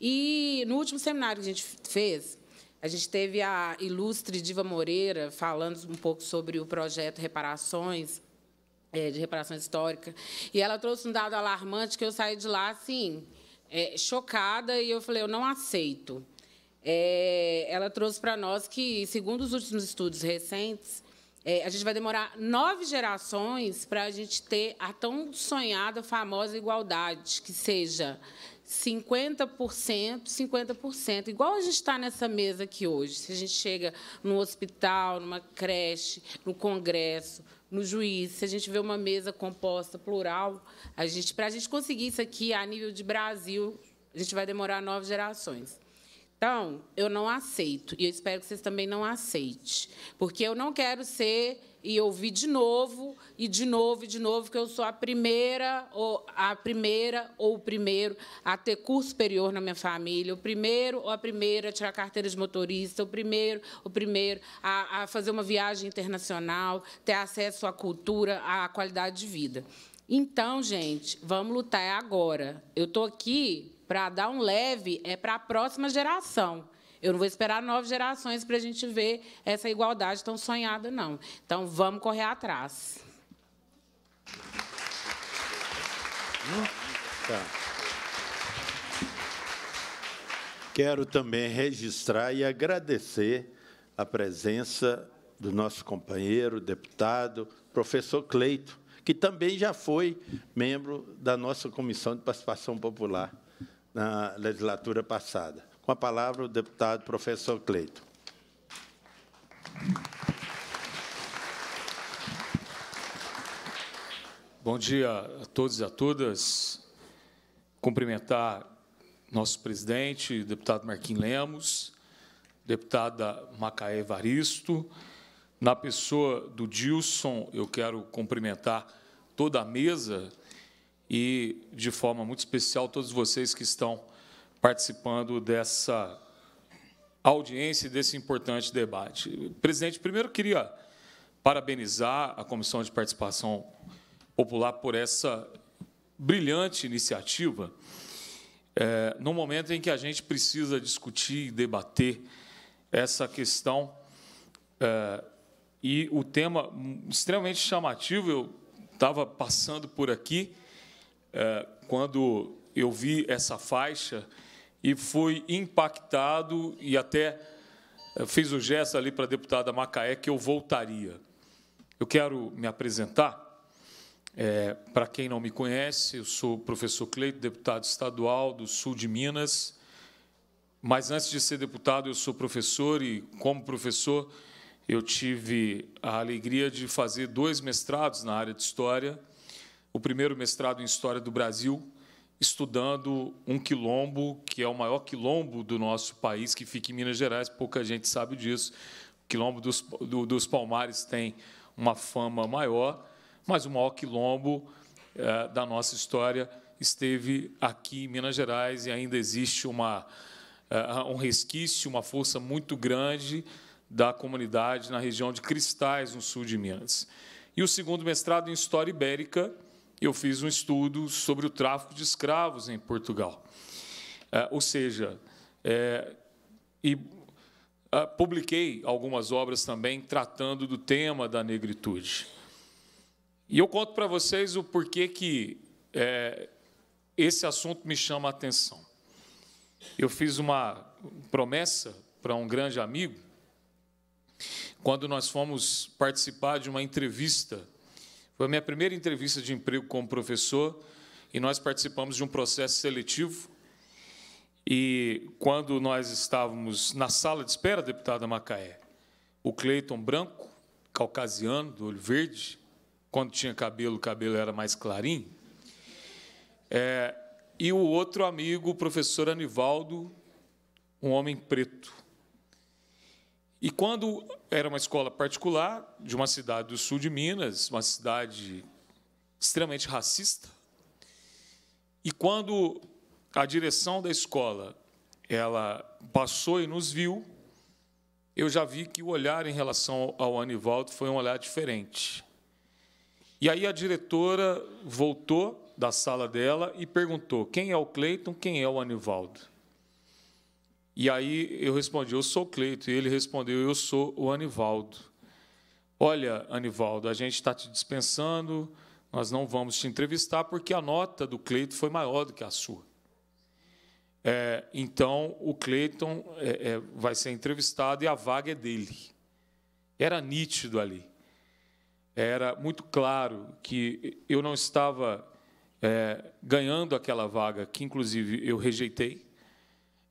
E no último seminário que a gente fez, a gente teve a ilustre Diva Moreira falando um pouco sobre o projeto Reparações, é, de reparação histórica, e ela trouxe um dado alarmante que eu saí de lá assim é, chocada e eu falei, eu não aceito. É, ela trouxe para nós que, segundo os últimos estudos recentes, é, a gente vai demorar nove gerações para a gente ter a tão sonhada, famosa igualdade, que seja 50%, 50%. Igual a gente está nessa mesa aqui hoje. Se a gente chega no hospital, numa creche, no congresso, no juiz, se a gente vê uma mesa composta, plural, a gente, para a gente conseguir isso aqui a nível de Brasil, a gente vai demorar nove gerações. Então, eu não aceito, e eu espero que vocês também não aceitem, porque eu não quero ser e ouvi de novo e de novo e de novo que eu sou a primeira ou a primeira ou o primeiro a ter curso superior na minha família, o primeiro ou a primeira a tirar carteira de motorista, o primeiro, o primeiro a, a fazer uma viagem internacional, ter acesso à cultura, à qualidade de vida. Então, gente, vamos lutar é agora. Eu estou aqui para dar um leve é para a próxima geração. Eu não vou esperar nove gerações para a gente ver essa igualdade tão sonhada, não. Então, vamos correr atrás. Tá. Quero também registrar e agradecer a presença do nosso companheiro, deputado, professor Cleito, que também já foi membro da nossa Comissão de Participação Popular na legislatura passada. Com a palavra o deputado professor Cleito. Bom dia a todos e a todas. Cumprimentar nosso presidente, deputado Marquinhos Lemos, deputada Macaé Evaristo. Na pessoa do Dilson, eu quero cumprimentar toda a mesa e, de forma muito especial, todos vocês que estão participando dessa audiência e desse importante debate. Presidente, primeiro queria parabenizar a Comissão de Participação Popular por essa brilhante iniciativa, é, no momento em que a gente precisa discutir e debater essa questão é, e o tema extremamente chamativo, eu estava passando por aqui é, quando eu vi essa faixa e foi impactado e até eh, fiz o gesto ali para a deputada Macaé que eu voltaria. Eu quero me apresentar. É, para quem não me conhece, eu sou o professor Cleito, deputado estadual do sul de Minas. Mas antes de ser deputado, eu sou professor e, como professor, eu tive a alegria de fazer dois mestrados na área de História. O primeiro mestrado em História do Brasil, estudando um quilombo, que é o maior quilombo do nosso país, que fica em Minas Gerais, pouca gente sabe disso. O quilombo dos, do, dos Palmares tem uma fama maior, mas o maior quilombo eh, da nossa história esteve aqui em Minas Gerais e ainda existe uma, eh, um resquício, uma força muito grande da comunidade na região de Cristais, no sul de Minas. E o segundo mestrado em História Ibérica, eu fiz um estudo sobre o tráfico de escravos em Portugal. É, ou seja, é, e é, publiquei algumas obras também tratando do tema da negritude. E eu conto para vocês o porquê que é, esse assunto me chama a atenção. Eu fiz uma promessa para um grande amigo quando nós fomos participar de uma entrevista foi a minha primeira entrevista de emprego como professor e nós participamos de um processo seletivo. E quando nós estávamos na sala de espera, deputada Macaé, o Cleiton Branco, caucasiano, do olho verde, quando tinha cabelo, o cabelo era mais clarinho, é, e o outro amigo, o professor Anivaldo, um homem preto. E quando era uma escola particular, de uma cidade do sul de Minas, uma cidade extremamente racista, e quando a direção da escola ela passou e nos viu, eu já vi que o olhar em relação ao Anivaldo foi um olhar diferente. E aí a diretora voltou da sala dela e perguntou: quem é o Cleiton, quem é o Anivaldo? E aí eu respondi, eu sou o Cleito. E ele respondeu, eu sou o Anivaldo. Olha, Anivaldo, a gente está te dispensando, nós não vamos te entrevistar porque a nota do Cleito foi maior do que a sua. É, então, o Cleiton é, é, vai ser entrevistado e a vaga é dele. Era nítido ali. Era muito claro que eu não estava é, ganhando aquela vaga, que inclusive eu rejeitei,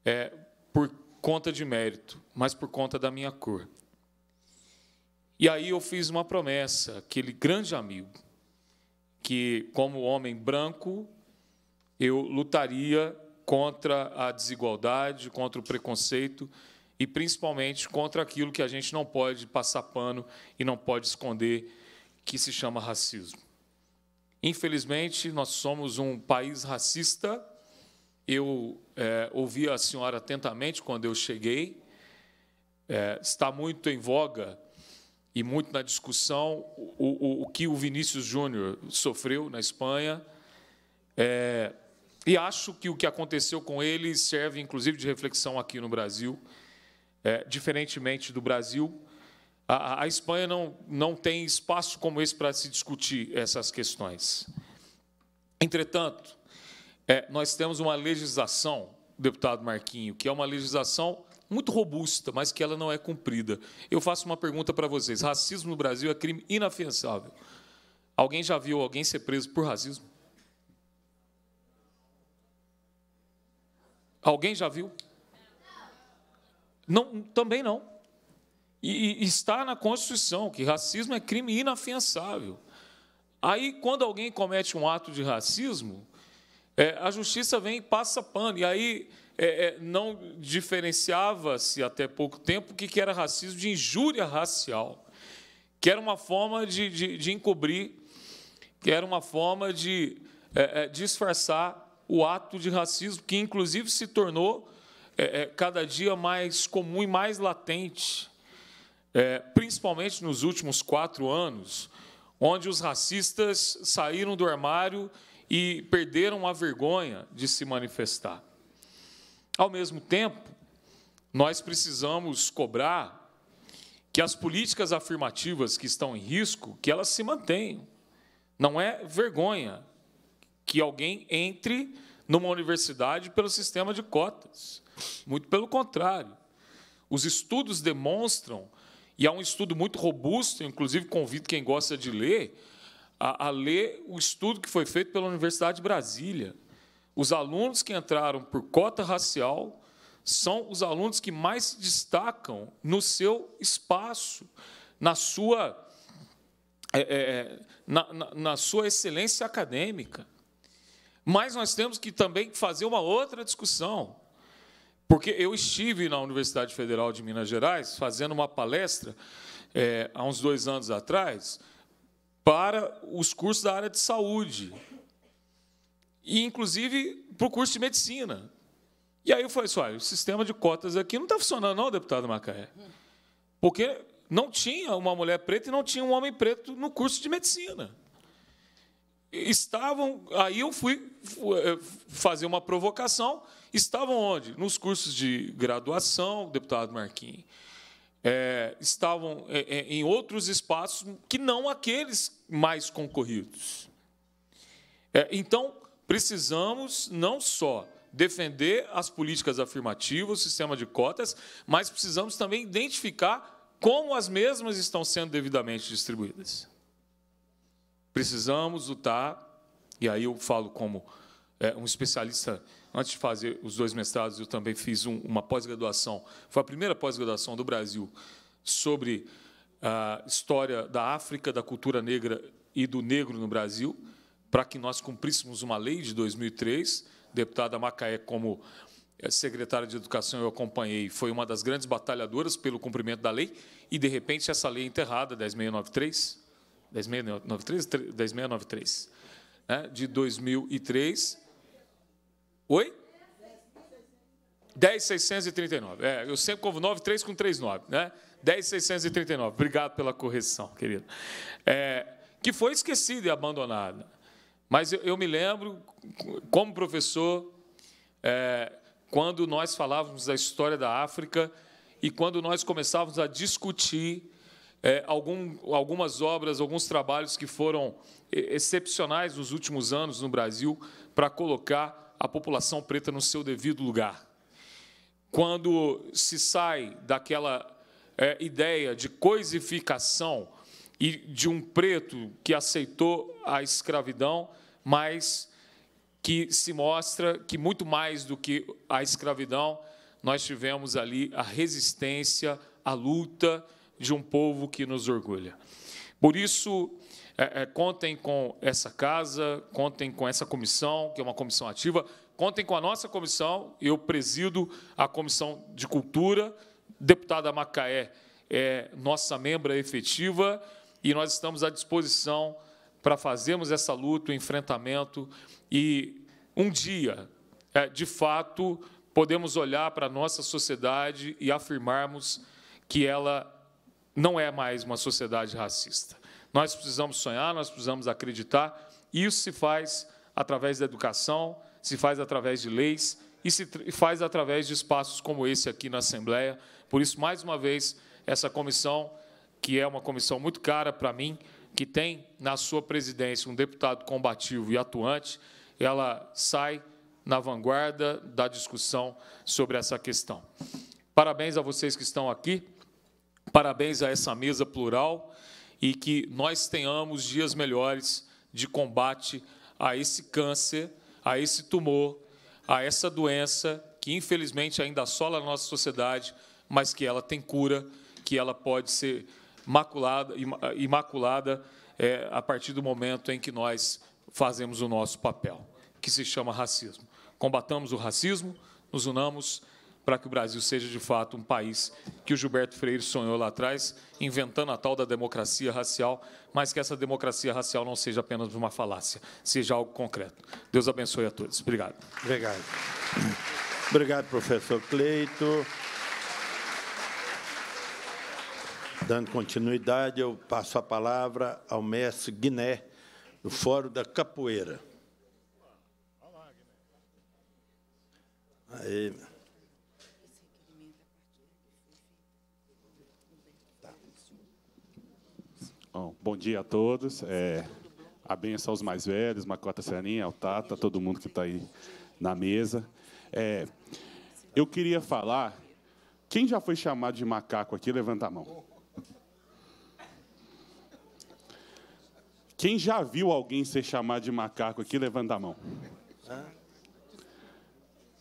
é, por conta de mérito, mas por conta da minha cor. E aí eu fiz uma promessa, aquele grande amigo, que como homem branco, eu lutaria contra a desigualdade, contra o preconceito e principalmente contra aquilo que a gente não pode passar pano e não pode esconder, que se chama racismo. Infelizmente, nós somos um país racista eu é, ouvi a senhora atentamente quando eu cheguei. É, está muito em voga e muito na discussão o, o, o que o Vinícius Júnior sofreu na Espanha. É, e acho que o que aconteceu com ele serve, inclusive, de reflexão aqui no Brasil. É, diferentemente do Brasil, a, a, Espanha não, não tem espaço como esse para se discutir essas questões. Entretanto, é, nós temos uma legislação, deputado Marquinho, que é uma legislação muito robusta, mas que ela não é cumprida. Eu faço uma pergunta para vocês: racismo no Brasil é crime inafiançável. Alguém já viu alguém ser preso por racismo? Alguém já viu? Não, também não. E, e está na Constituição que racismo é crime inafiançável. Aí, quando alguém comete um ato de racismo, é, a justiça vem e passa pano. E aí é, é, não diferenciava-se até pouco tempo o que, que era racismo de injúria racial, que era uma forma de, de, de encobrir, que era uma forma de é, é disfarçar o ato de racismo, que inclusive se tornou é, cada dia mais comum e mais latente, principalmente nos últimos quatro anos, onde os racistas saíram do armário e perderam a vergonha de se manifestar. Ao mesmo tempo, nós precisamos cobrar que as políticas afirmativas que estão em risco, que elas se mantenham. Não é vergonha que alguém entre numa universidade pelo sistema de cotas. Muito pelo contrário. Os estudos demonstram, e há é um estudo muito robusto, inclusive convido quem gosta de ler, a, a ler o estudo que foi feito pela Universidade de Brasília. Os alunos que entraram por cota racial são os alunos que mais se destacam no seu espaço, na sua, é, é, é, na, na, na sua excelência acadêmica. Mas nós temos que também fazer uma outra discussão, porque eu estive na Universidade Federal de Minas Gerais fazendo uma palestra é, há uns dois anos atrás para os cursos da área de saúde, e inclusive para o curso de medicina. E aí eu falei assim, o sistema de cotas aqui não está funcionando não, deputado Macaé, porque não tinha uma mulher preta e não tinha um homem preto no curso de medicina. Estavam, aí eu fui eh, fazer uma provocação, estavam onde? Nos cursos de graduação, deputado Marquinhos, é, estavam é, é, em outros espaços que não aqueles mais concorridos. É, então, precisamos não só defender as políticas afirmativas, o sistema de cotas, mas precisamos também identificar como as mesmas estão sendo devidamente distribuídas. Precisamos lutar, e aí eu falo como é, um especialista Antes de fazer os dois mestrados, eu também fiz um, uma pós-graduação. Foi a primeira pós-graduação do Brasil sobre a ah, história da África, da cultura negra e do negro no Brasil, para que nós cumpríssemos uma lei de 2003. Deputada Macaé, como eh, secretária de Educação, eu acompanhei, foi uma das grandes batalhadoras pelo cumprimento da lei, e, de repente, essa lei é enterrada, 10693, 10693, 10693 né, de 2003, Oi? 10,639. É, eu sempre como 3 com 39, né? 10,639. Obrigado pela correção, querido. É, que foi esquecida e abandonada. Mas eu, eu me lembro, como professor, é, quando nós falávamos da história da África e quando nós começávamos a discutir é, algum, algumas obras, alguns trabalhos que foram é, excepcionais nos últimos anos no Brasil para colocar a população preta no seu devido lugar. Quando se sai daquela é, ideia de coisificação e de um preto que aceitou a escravidão, mas que se mostra que muito mais do que a escravidão, nós tivemos ali a resistência, a luta de um povo que nos orgulha. Por isso, é, é, contem com essa casa, contem com essa comissão, que é uma comissão ativa, contem com a nossa comissão, eu presido a Comissão de Cultura, deputada Macaé é nossa membra efetiva, e nós estamos à disposição para fazermos essa luta, o enfrentamento, e um dia, é, de fato, podemos olhar para a nossa sociedade e afirmarmos que ela não é mais uma sociedade racista. Nós precisamos sonhar, nós precisamos acreditar. Isso se faz através da educação, se faz através de leis e se faz através de espaços como esse aqui na Assembleia. Por isso, mais uma vez, essa comissão, que é uma comissão muito cara para mim, que tem na sua presidência um deputado combativo e atuante, ela sai na vanguarda da discussão sobre essa questão. Parabéns a vocês que estão aqui, parabéns a essa mesa plural e que nós tenhamos dias melhores de combate a esse câncer, a esse tumor, a essa doença que infelizmente ainda assola a nossa sociedade, mas que ela tem cura, que ela pode ser maculada, imaculada é, a partir do momento em que nós fazemos o nosso papel, que se chama racismo. Combatamos o racismo, nos unamos para que o Brasil seja de fato um país que o Gilberto Freire sonhou lá atrás, inventando a tal da democracia racial, mas que essa democracia racial não seja apenas uma falácia, seja algo concreto. Deus abençoe a todos. Obrigado. Obrigado. Obrigado, professor Cleito. Dando continuidade, eu passo a palavra ao mestre Guiné, do Fórum da Capoeira. Aí. Bom, bom dia a todos. É, a benção aos mais velhos, Macota Seraninha, ao Tata, todo mundo que está aí na mesa. É, eu queria falar. Quem já foi chamado de macaco aqui, levanta a mão. Quem já viu alguém ser chamado de macaco aqui, levanta a mão.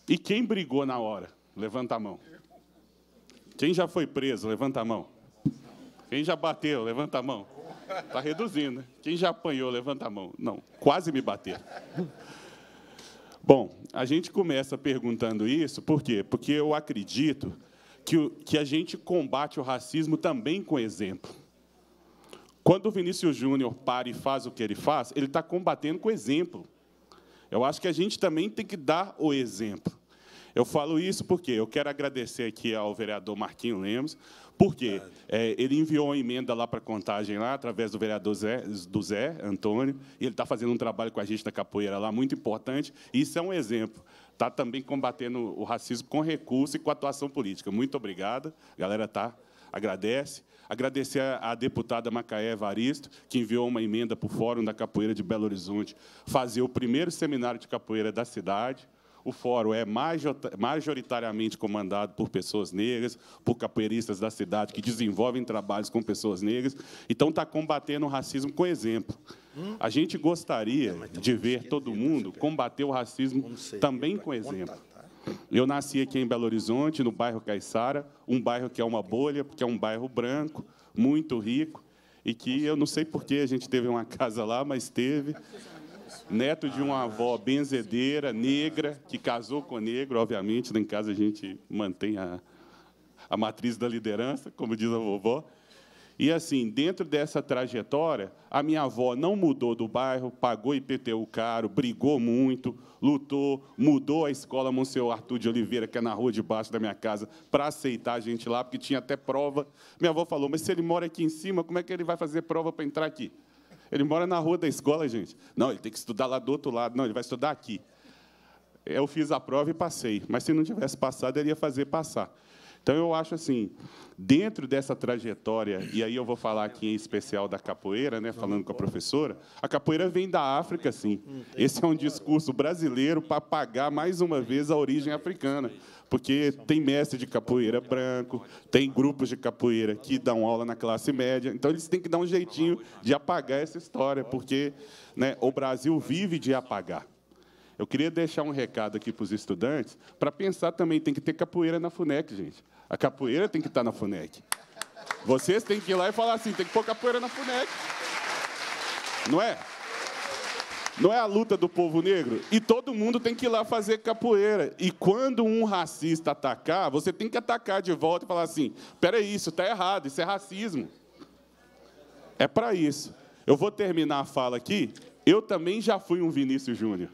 E quem brigou na hora, levanta a mão. Quem já foi preso, levanta a mão. Quem já bateu, levanta a mão. Está reduzindo. Né? Quem já apanhou, levanta a mão. Não, quase me bater. Bom, a gente começa perguntando isso, por quê? Porque eu acredito que, o, que a gente combate o racismo também com exemplo. Quando o Vinícius Júnior para e faz o que ele faz, ele está combatendo com exemplo. Eu acho que a gente também tem que dar o exemplo. Eu falo isso porque eu quero agradecer aqui ao vereador Marquinho Lemos, por quê? É, ele enviou uma emenda lá para contagem lá, através do vereador Zé, do Zé Antônio, e ele está fazendo um trabalho com a gente da capoeira lá, muito importante. Isso é um exemplo. Está também combatendo o racismo com recurso e com atuação política. Muito obrigado. A galera tá, agradece. Agradecer à deputada Macaé Evaristo, que enviou uma emenda para o Fórum da Capoeira de Belo Horizonte fazer o primeiro seminário de capoeira da cidade. O fórum é majoritariamente comandado por pessoas negras, por capoeiristas da cidade que desenvolvem trabalhos com pessoas negras. Então, está combatendo o racismo com exemplo. Hum? A gente gostaria tá de ver todo mundo combater o racismo também com exemplo. Tá? Eu nasci aqui em Belo Horizonte, no bairro Caiçara, um bairro que é uma bolha, porque é um bairro branco, muito rico, e que eu não sei por que a gente teve uma casa lá, mas teve neto de uma avó benzedeira, negra, que casou com negro, obviamente, lá né? em casa a gente mantém a, a matriz da liderança, como diz a vovó. E assim, dentro dessa trajetória, a minha avó não mudou do bairro, pagou IPTU caro, brigou muito, lutou, mudou a escola Monsenhor Arthur de Oliveira, que é na rua de baixo da minha casa, para aceitar a gente lá, porque tinha até prova. Minha avó falou: "Mas se ele mora aqui em cima, como é que ele vai fazer prova para entrar aqui?" Ele mora na rua da escola, gente. Não, ele tem que estudar lá do outro lado. Não, ele vai estudar aqui. Eu fiz a prova e passei. Mas se não tivesse passado, ele ia fazer passar. Então, eu acho assim, dentro dessa trajetória, e aí eu vou falar aqui em especial da capoeira, né, falando com a professora, a capoeira vem da África, sim. Esse é um discurso brasileiro para pagar mais uma vez, a origem africana porque tem mestre de capoeira branco, tem grupos de capoeira que dão aula na classe média. Então, eles têm que dar um jeitinho de apagar essa história, porque né, o Brasil vive de apagar. Eu queria deixar um recado aqui para os estudantes, para pensar também, tem que ter capoeira na FUNEC, gente. A capoeira tem que estar tá na FUNEC. Vocês têm que ir lá e falar assim, tem que pôr capoeira na FUNEC. Não é? Não é a luta do povo negro? E todo mundo tem que ir lá fazer capoeira. E quando um racista atacar, você tem que atacar de volta e falar assim: peraí, isso está errado, isso é racismo. É para isso. Eu vou terminar a fala aqui. Eu também já fui um Vinícius Júnior.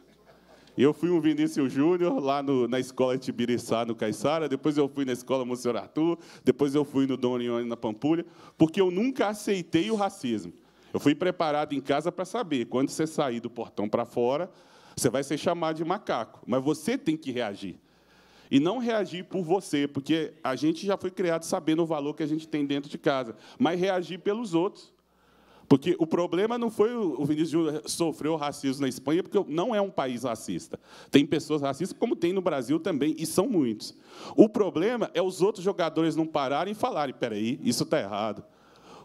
Eu fui um Vinícius Júnior lá no, na escola de Tibiriçá, no Caiçara, depois eu fui na escola Monsenhor Arthur, depois eu fui no Dona Ione, na Pampulha, porque eu nunca aceitei o racismo. Eu fui preparado em casa para saber, quando você sair do portão para fora, você vai ser chamado de macaco, mas você tem que reagir. E não reagir por você, porque a gente já foi criado sabendo o valor que a gente tem dentro de casa, mas reagir pelos outros. Porque o problema não foi o Vinícius sofreu racismo na Espanha, porque não é um país racista. Tem pessoas racistas, como tem no Brasil também, e são muitos. O problema é os outros jogadores não pararem e falarem: peraí, isso está errado.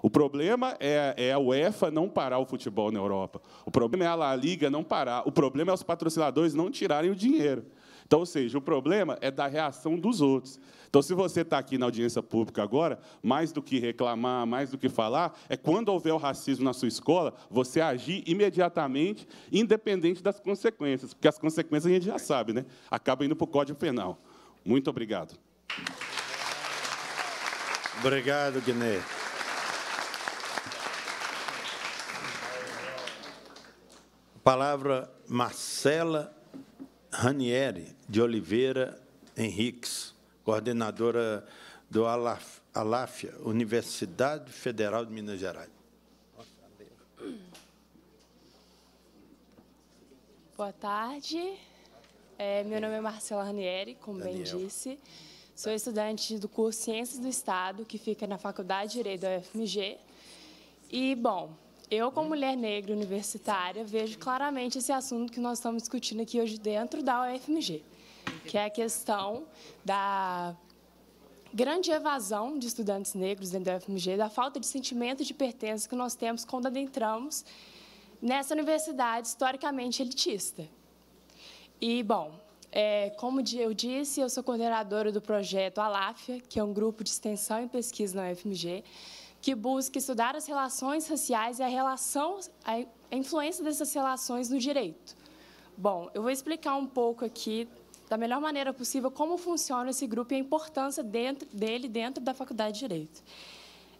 O problema é, é a UEFA não parar o futebol na Europa. O problema é a La Liga não parar. O problema é os patrocinadores não tirarem o dinheiro. Então, ou seja, o problema é da reação dos outros. Então, se você está aqui na audiência pública agora, mais do que reclamar, mais do que falar, é quando houver o racismo na sua escola, você agir imediatamente, independente das consequências, porque as consequências a gente já sabe, né? Acaba indo para o Código Penal. Muito obrigado. Obrigado, Guiné. Palavra Marcela Ranieri de Oliveira Henriques, coordenadora do Alaf, Aláfia, Universidade Federal de Minas Gerais. Boa tarde. É, meu nome é Marcela Ranieri, como Daniel. bem disse. Sou estudante do curso Ciências do Estado, que fica na Faculdade de Direito da UFMG. E, bom, eu, como mulher negra universitária, vejo claramente esse assunto que nós estamos discutindo aqui hoje dentro da UFMG, que é a questão da grande evasão de estudantes negros dentro da UFMG, da falta de sentimento de pertença que nós temos quando adentramos nessa universidade historicamente elitista. E, bom, é, como eu disse, eu sou coordenadora do projeto Aláfia, que é um grupo de extensão e pesquisa na UFMG, que busca estudar as relações raciais e a relação, a influência dessas relações no direito. Bom, eu vou explicar um pouco aqui, da melhor maneira possível, como funciona esse grupo e a importância dentro, dele dentro da Faculdade de Direito.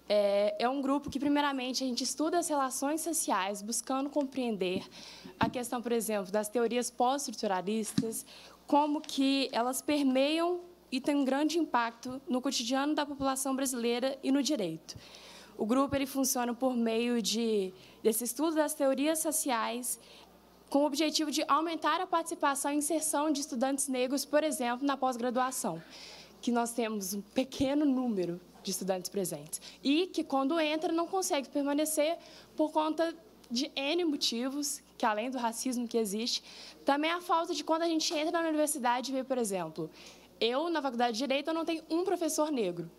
É, é um grupo que, primeiramente, a gente estuda as relações sociais, buscando compreender a questão, por exemplo, das teorias pós-estruturalistas, como que elas permeiam e têm um grande impacto no cotidiano da população brasileira e no direito. O grupo ele funciona por meio de, desse estudo das teorias sociais, com o objetivo de aumentar a participação e inserção de estudantes negros, por exemplo, na pós-graduação, que nós temos um pequeno número de estudantes presentes e que, quando entra, não consegue permanecer por conta de N motivos, que além do racismo que existe, também a falta de quando a gente entra na universidade e vê, por exemplo, eu, na faculdade de Direito, eu não tenho um professor negro.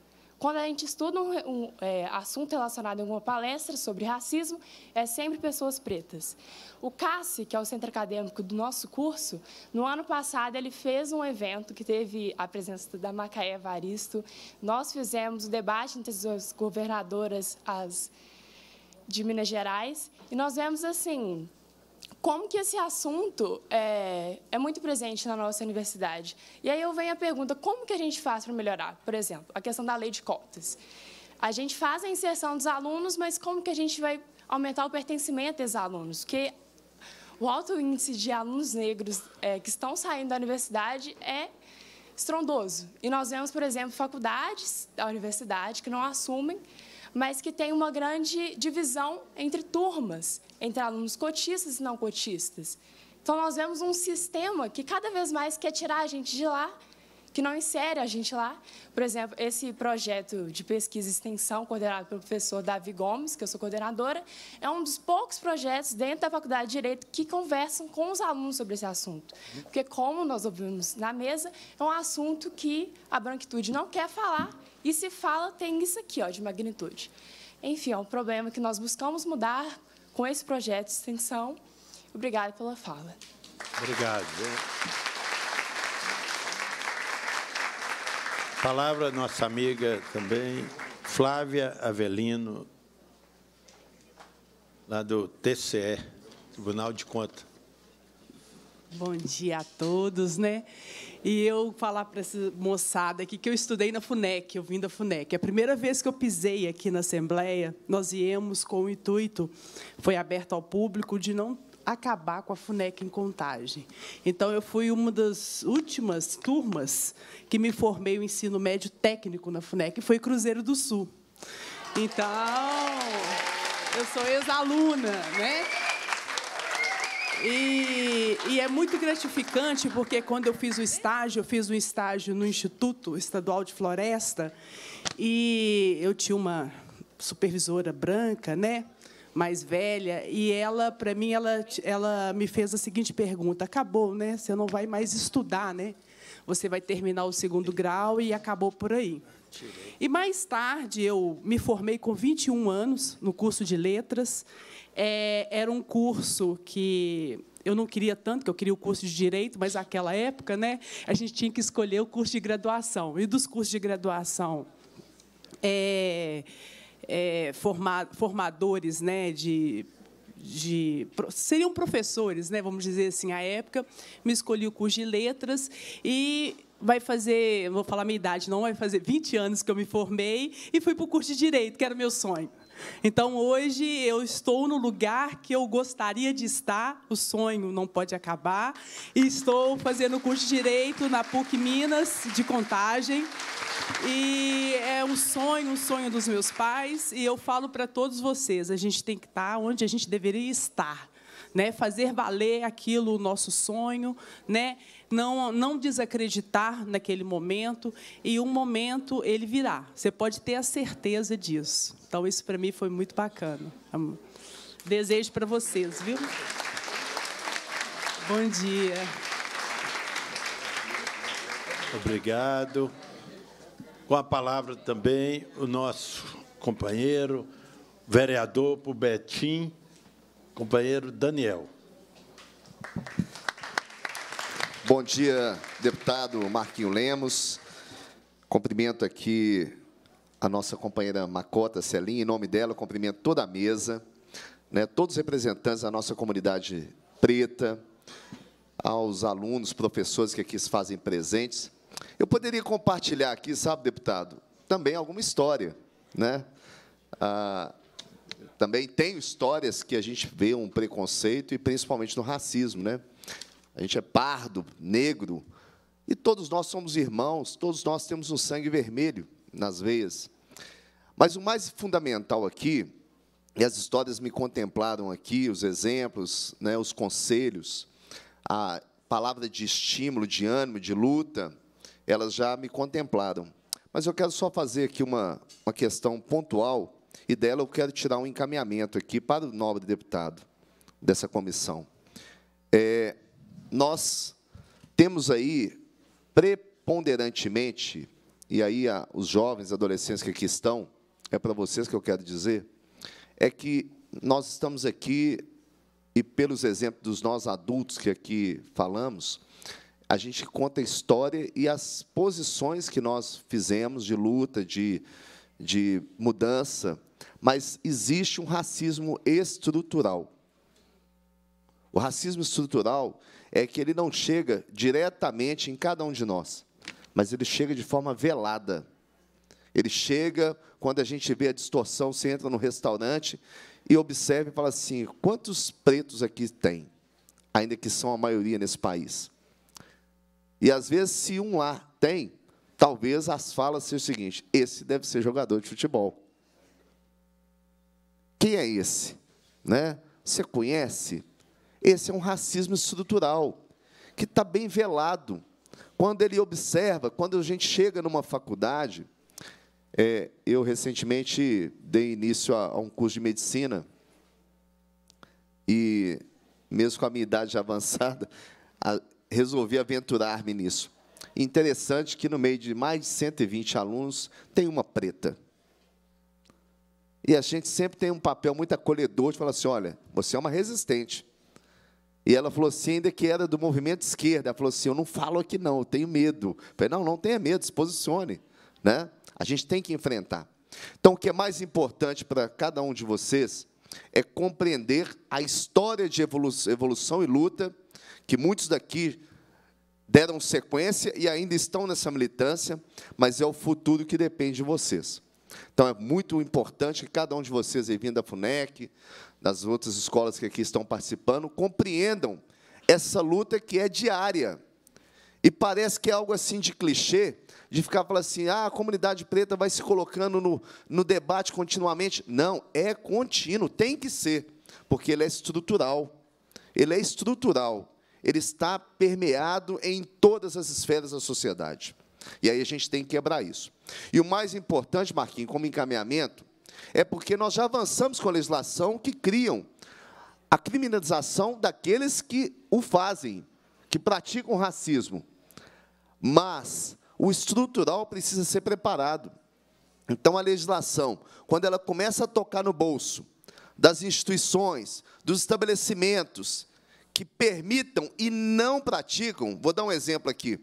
Quando a gente estuda um, um é, assunto relacionado a uma palestra sobre racismo, é sempre pessoas pretas. O CASSE, que é o centro acadêmico do nosso curso, no ano passado ele fez um evento que teve a presença da Macaé Varisto. Nós fizemos o um debate entre as governadoras as de Minas Gerais e nós vemos assim como que esse assunto é, é, muito presente na nossa universidade. E aí eu venho a pergunta, como que a gente faz para melhorar? Por exemplo, a questão da lei de cotas. A gente faz a inserção dos alunos, mas como que a gente vai aumentar o pertencimento desses alunos? Porque o alto índice de alunos negros é, que estão saindo da universidade é estrondoso. E nós vemos, por exemplo, faculdades da universidade que não assumem mas que tem uma grande divisão entre turmas, entre alunos cotistas e não cotistas. Então, nós vemos um sistema que cada vez mais quer tirar a gente de lá, que não insere a gente lá. Por exemplo, esse projeto de pesquisa e extensão, coordenado pelo professor Davi Gomes, que eu sou coordenadora, é um dos poucos projetos dentro da Faculdade de Direito que conversam com os alunos sobre esse assunto. Porque, como nós ouvimos na mesa, é um assunto que a branquitude não quer falar e se fala, tem isso aqui, ó, de magnitude. Enfim, é um problema que nós buscamos mudar com esse projeto de extensão. Obrigada pela fala. Obrigado. Palavra nossa amiga também, Flávia Avelino, lá do TCE, Tribunal de Contas. Bom dia a todos, né? E eu falar para essa moçada aqui que eu estudei na FUNEC, eu vim da FUNEC. A primeira vez que eu pisei aqui na Assembleia, nós viemos com o intuito, foi aberto ao público, de não acabar com a FUNEC em contagem. Então, eu fui uma das últimas turmas que me formei o ensino médio técnico na FUNEC, foi Cruzeiro do Sul. Então, eu sou ex-aluna, né? E, e, é muito gratificante porque quando eu fiz o estágio, eu fiz um estágio no Instituto Estadual de Floresta e eu tinha uma supervisora branca, né, mais velha, e ela, para mim, ela, ela me fez a seguinte pergunta: acabou, né? Você não vai mais estudar, né? Você vai terminar o segundo grau e acabou por aí. E mais tarde eu me formei com 21 anos no curso de letras é, era um curso que eu não queria tanto, que eu queria o curso de direito, mas naquela época, né, a gente tinha que escolher o curso de graduação. E dos cursos de graduação é, é, forma, formadores, né, de, de seriam professores, né, vamos dizer assim, à época, me escolhi o curso de letras e vai fazer, vou falar minha idade, não vai fazer 20 anos que eu me formei e fui para o curso de direito, que era o meu sonho. Então hoje eu estou no lugar que eu gostaria de estar, o sonho não pode acabar, e estou fazendo curso de Direito na PUC Minas, de contagem. E é um sonho, um sonho dos meus pais, e eu falo para todos vocês: a gente tem que estar onde a gente deveria estar né? Fazer valer aquilo o nosso sonho, né? Não não desacreditar naquele momento e um momento ele virá. Você pode ter a certeza disso. Então isso para mim foi muito bacana. Desejo para vocês, viu? Bom dia. Obrigado. Com a palavra também o nosso companheiro, vereador Betim companheiro Daniel. Bom dia, deputado Marquinho Lemos. Cumprimento aqui a nossa companheira Macota Celim. Em nome dela, cumprimento toda a mesa, né, todos os representantes da nossa comunidade preta, aos alunos, professores que aqui se fazem presentes. Eu poderia compartilhar aqui, sabe, deputado, também alguma história. Né? Ah, também tem histórias que a gente vê um preconceito, e principalmente no racismo. Né? A gente é pardo, negro, e todos nós somos irmãos, todos nós temos um sangue vermelho nas veias. Mas o mais fundamental aqui, e as histórias me contemplaram aqui, os exemplos, né, os conselhos, a palavra de estímulo, de ânimo, de luta, elas já me contemplaram. Mas eu quero só fazer aqui uma, uma questão pontual e dela eu quero tirar um encaminhamento aqui para o nobre deputado dessa comissão. É, nós temos aí preponderantemente, e aí a, os jovens, adolescentes que aqui estão, é para vocês que eu quero dizer, é que nós estamos aqui, e pelos exemplos dos nós adultos que aqui falamos, a gente conta a história e as posições que nós fizemos de luta, de, de mudança, mas existe um racismo estrutural. O racismo estrutural é que ele não chega diretamente em cada um de nós, mas ele chega de forma velada. Ele chega quando a gente vê a distorção, você entra no restaurante e observa e fala assim: quantos pretos aqui tem? Ainda que são a maioria nesse país. E às vezes, se um lá tem, talvez as falas sejam o seguinte: esse deve ser jogador de futebol. Quem é esse? Né? Você conhece? Esse é um racismo estrutural que está bem velado. Quando ele observa, quando a gente chega numa faculdade, é, eu recentemente dei início a, a um curso de medicina e, mesmo com a minha idade avançada, a, resolvi aventurar-me nisso. Interessante que no meio de mais de 120 alunos tem uma preta. E a gente sempre tem um papel muito acolhedor de falar assim: olha, você é uma resistente. E ela falou assim, ainda que era do movimento esquerda. Ela falou assim: eu não falo aqui não, eu tenho medo. Eu falei: não, não tenha medo, se posicione. Né? A gente tem que enfrentar. Então, o que é mais importante para cada um de vocês é compreender a história de evolução e luta, que muitos daqui deram sequência e ainda estão nessa militância, mas é o futuro que depende de vocês. Então, é muito importante que cada um de vocês, aí vindo da FUNEC, das outras escolas que aqui estão participando, compreendam essa luta que é diária. E parece que é algo assim de clichê, de ficar falando assim, ah, a comunidade preta vai se colocando no, no debate continuamente. Não, é contínuo, tem que ser, porque ele é estrutural. Ele é estrutural. Ele está permeado em todas as esferas da sociedade. E aí a gente tem que quebrar isso. E o mais importante, Marquinhos, como encaminhamento, é porque nós já avançamos com a legislação que criam a criminalização daqueles que o fazem, que praticam racismo. Mas o estrutural precisa ser preparado. Então, a legislação, quando ela começa a tocar no bolso das instituições, dos estabelecimentos que permitam e não praticam, vou dar um exemplo aqui.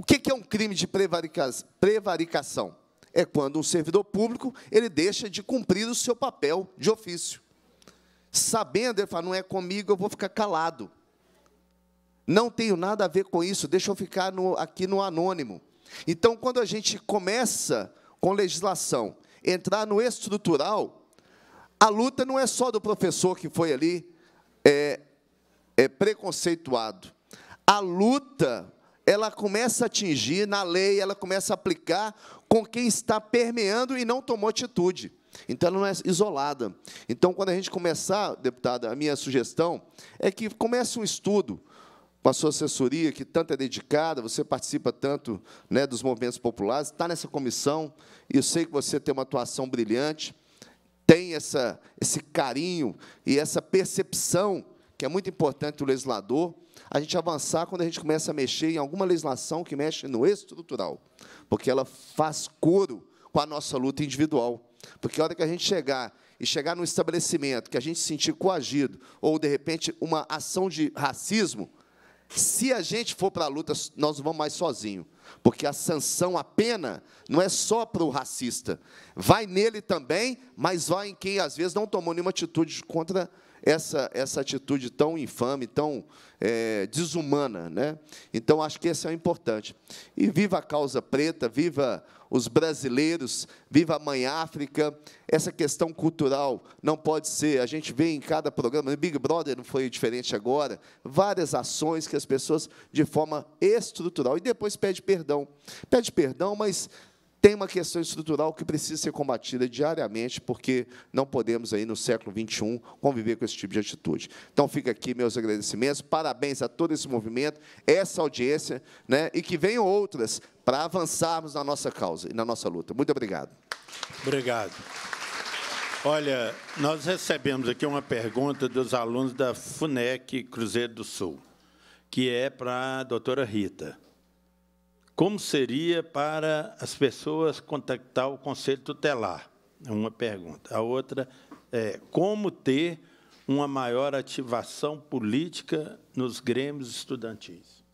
O que é um crime de prevaricação? É quando um servidor público ele deixa de cumprir o seu papel de ofício. Sabendo, ele fala, não é comigo, eu vou ficar calado. Não tenho nada a ver com isso, deixa eu ficar no, aqui no anônimo. Então, quando a gente começa com legislação, entrar no estrutural, a luta não é só do professor que foi ali é, é preconceituado. A luta ela começa a atingir na lei, ela começa a aplicar com quem está permeando e não tomou atitude. Então, ela não é isolada. Então, quando a gente começar, deputada, a minha sugestão é que comece um estudo com a sua assessoria, que tanto é dedicada, você participa tanto né, dos movimentos populares, está nessa comissão, e eu sei que você tem uma atuação brilhante, tem essa, esse carinho e essa percepção que é muito importante o legislador, a gente avançar quando a gente começa a mexer em alguma legislação que mexe no estrutural, porque ela faz coro com a nossa luta individual. Porque a hora que a gente chegar e chegar num estabelecimento que a gente se sentir coagido, ou de repente uma ação de racismo, se a gente for para a luta, nós não vamos mais sozinho, porque a sanção, a pena, não é só para o racista, vai nele também, mas vai em quem às vezes não tomou nenhuma atitude contra essa, essa atitude tão infame, tão é, desumana. Né? Então, acho que esse é o importante. E viva a causa preta, viva os brasileiros, viva a Mãe África. Essa questão cultural não pode ser. A gente vê em cada programa, Big Brother não foi diferente agora, várias ações que as pessoas, de forma estrutural, e depois pede perdão. Pede perdão, mas tem uma questão estrutural que precisa ser combatida diariamente, porque não podemos, aí, no século XXI, conviver com esse tipo de atitude. Então, fica aqui meus agradecimentos, parabéns a todo esse movimento, essa audiência, né, e que venham outras para avançarmos na nossa causa e na nossa luta. Muito obrigado. Obrigado. Olha, nós recebemos aqui uma pergunta dos alunos da FUNEC Cruzeiro do Sul, que é para a doutora Rita. Como seria para as pessoas contactar o Conselho Tutelar? É uma pergunta. A outra é como ter uma maior ativação política nos grêmios estudantis?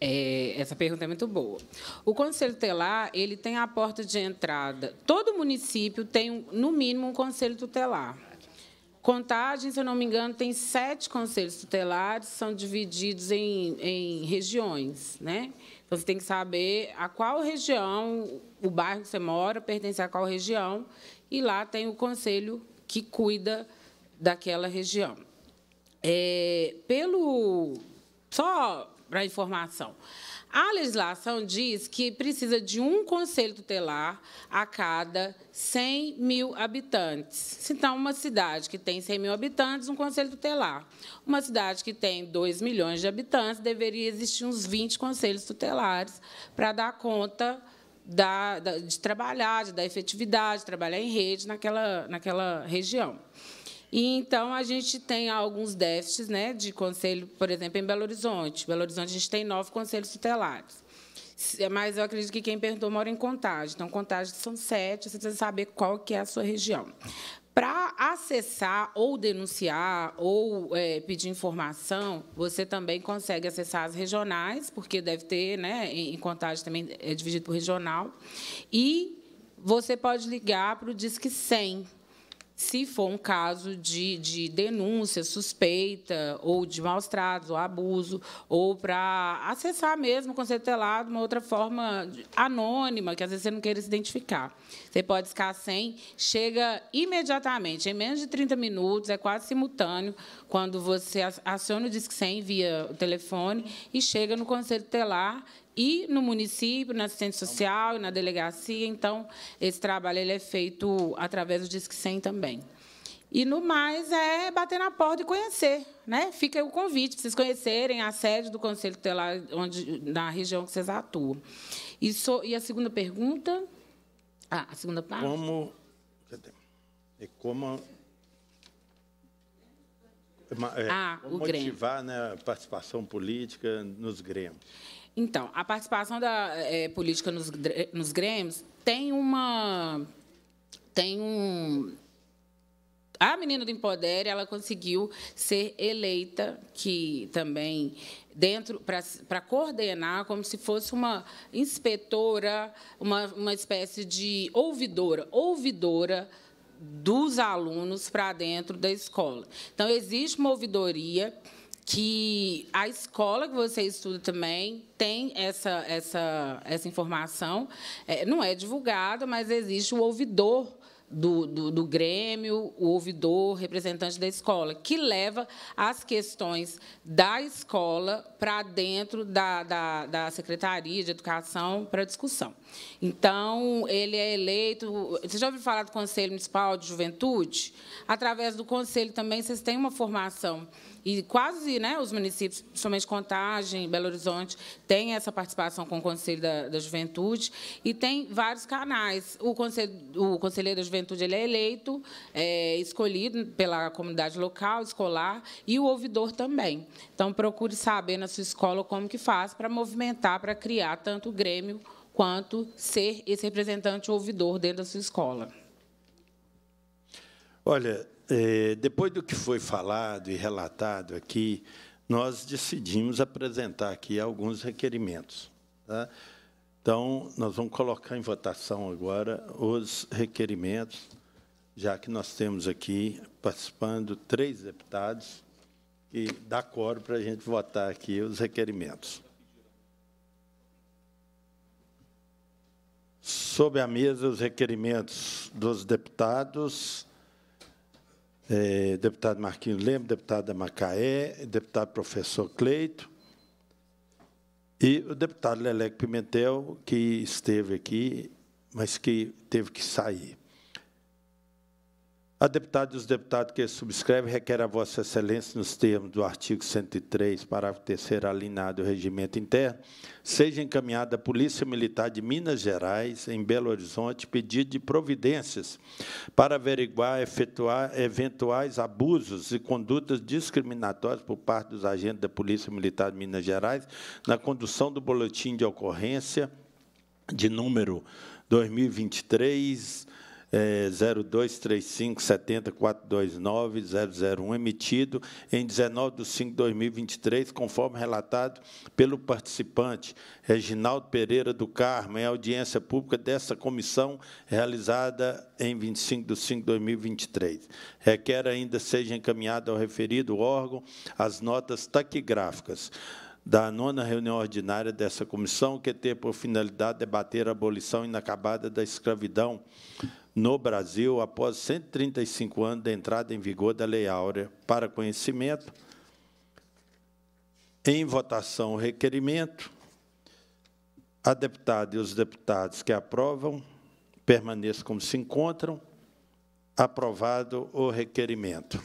É, essa pergunta é muito boa. O Conselho Tutelar ele tem a porta de entrada. Todo município tem, no mínimo, um Conselho Tutelar. Contagem, se eu não me engano, tem sete conselhos tutelares, são divididos em, em regiões. Né? Então, você tem que saber a qual região, o bairro que você mora, pertence a qual região, e lá tem o conselho que cuida daquela região. É, pelo só para informação, a legislação diz que precisa de um conselho tutelar a cada 100 mil habitantes. Então, uma cidade que tem 100 mil habitantes, um conselho tutelar. Uma cidade que tem 2 milhões de habitantes, deveria existir uns 20 conselhos tutelares para dar conta da, da, de trabalhar, de dar efetividade, de trabalhar em rede naquela, naquela região. E então a gente tem alguns déficits né, de conselho, por exemplo, em Belo Horizonte. Em Belo Horizonte a gente tem nove conselhos tutelares. Mas eu acredito que quem perguntou mora em contagem. Então, contagem são sete, você precisa saber qual que é a sua região. Para acessar ou denunciar ou é, pedir informação, você também consegue acessar as regionais, porque deve ter, né, em contagem também é dividido por regional. E você pode ligar para o Disque 100, se for um caso de, de denúncia, suspeita, ou de maus tratos, ou abuso, ou para acessar mesmo com de uma outra forma anônima, que às vezes você não queira se identificar. Você pode escar sem chega imediatamente, em menos de 30 minutos, é quase simultâneo, quando você aciona o Disque 100 via telefone e chega no Conselho Telar e no município, na assistência social, e na delegacia. Então, esse trabalho ele é feito através do Disque 100 também. E no mais é bater na porta e conhecer, né? Fica o convite para vocês conhecerem a sede do Conselho Tutelar onde na região que vocês atuam. E, so, e a segunda pergunta? Ah, a segunda parte. Como E como ah, é, ah, como motivar né, a participação política nos grêmios? Então, a participação da é, política nos, nos grêmios tem uma. Tem um. A menina do Empoder, ela conseguiu ser eleita, que também dentro para coordenar como se fosse uma inspetora, uma, uma espécie de ouvidora, ouvidora dos alunos para dentro da escola. Então existe uma ouvidoria que a escola que você estuda também tem essa, essa, essa informação. É, não é divulgada, mas existe o ouvidor do, do, do, Grêmio, o ouvidor, representante da escola, que leva as questões da escola para dentro da, da, da, Secretaria de Educação para discussão. Então, ele é eleito. você já ouviu falar do Conselho Municipal de Juventude? Através do Conselho também, vocês têm uma formação e quase né, os municípios, principalmente Contagem, Belo Horizonte, têm essa participação com o Conselho da, da Juventude e tem vários canais. O, conselho, o Conselheiro da Juventude ele é eleito, é, escolhido pela comunidade local, escolar, e o ouvidor também. Então, procure saber na sua escola como que faz para movimentar, para criar tanto o Grêmio quanto ser esse representante ouvidor dentro da sua escola. Olha, é, depois do que foi falado e relatado aqui, nós decidimos apresentar aqui alguns requerimentos. Tá? Então, nós vamos colocar em votação agora os requerimentos, já que nós temos aqui participando três deputados, que dá coro para a gente votar aqui os requerimentos. Sob a mesa, os requerimentos dos deputados é, deputado Marquinhos Leme, deputada Macaé, deputado professor Cleito e o deputado Leleco Pimentel, que esteve aqui, mas que teve que sair. A deputada e os deputados que subscrevem requer a Vossa Excelência, nos termos do artigo 103, parágrafo 3 alinhado do regimento interno, seja encaminhada à Polícia Militar de Minas Gerais, em Belo Horizonte, pedido de providências para averiguar efetuar eventuais abusos e condutas discriminatórias por parte dos agentes da Polícia Militar de Minas Gerais na condução do boletim de ocorrência de número 2023 é, 0235 70 429 001, emitido em 19 de 5 de 2023, conforme relatado pelo participante Reginaldo Pereira do Carmo, em audiência pública dessa comissão, realizada em 25 de 5 de 2023. Requer ainda seja encaminhada ao referido órgão as notas taquigráficas da nona reunião ordinária dessa comissão, que ter por finalidade debater a abolição inacabada da escravidão no Brasil após 135 anos da entrada em vigor da Lei Áurea. Para conhecimento, em votação o requerimento, a deputada e os deputados que aprovam permaneçam como se encontram. Aprovado o requerimento.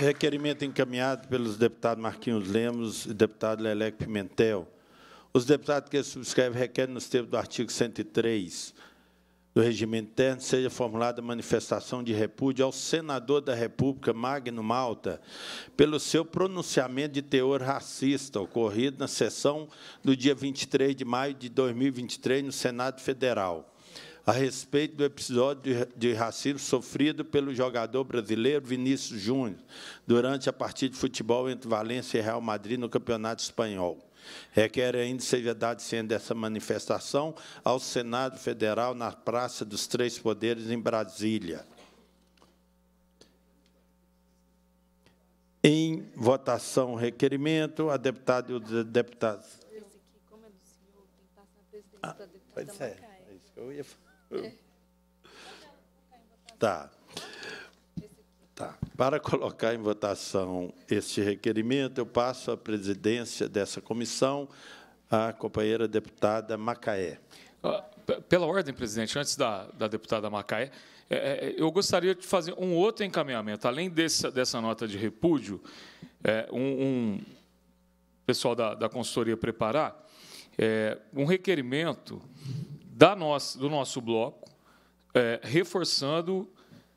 Requerimento encaminhado pelos deputados Marquinhos Lemos e deputado Leleque Pimentel. Os deputados que subscrevem requerem, nos termos do artigo 103 do Regimento Interno, seja formulada manifestação de repúdio ao senador da República, Magno Malta, pelo seu pronunciamento de teor racista ocorrido na sessão do dia 23 de maio de 2023 no Senado Federal a respeito do episódio de racismo sofrido pelo jogador brasileiro Vinícius Júnior durante a partida de futebol entre Valência e Real Madrid no Campeonato Espanhol. Requer ainda seja dado ciência dessa manifestação ao Senado Federal na Praça dos Três Poderes, em Brasília. Em votação, requerimento, a deputada e o deputado. Esse aqui, como é do senhor, tem que passar presidência ah, da deputada Pode ser, é, é isso que eu ia falar. Tá. Tá. Para colocar em votação este requerimento, eu passo a presidência dessa comissão à companheira deputada Macaé. Ah, pela ordem, presidente, antes da, da deputada Macaé, é, é eu gostaria de fazer um outro encaminhamento. Além dessa, dessa nota de repúdio, é, um, um, pessoal da, da consultoria preparar é, um requerimento da nossa, do nosso bloco, é, reforçando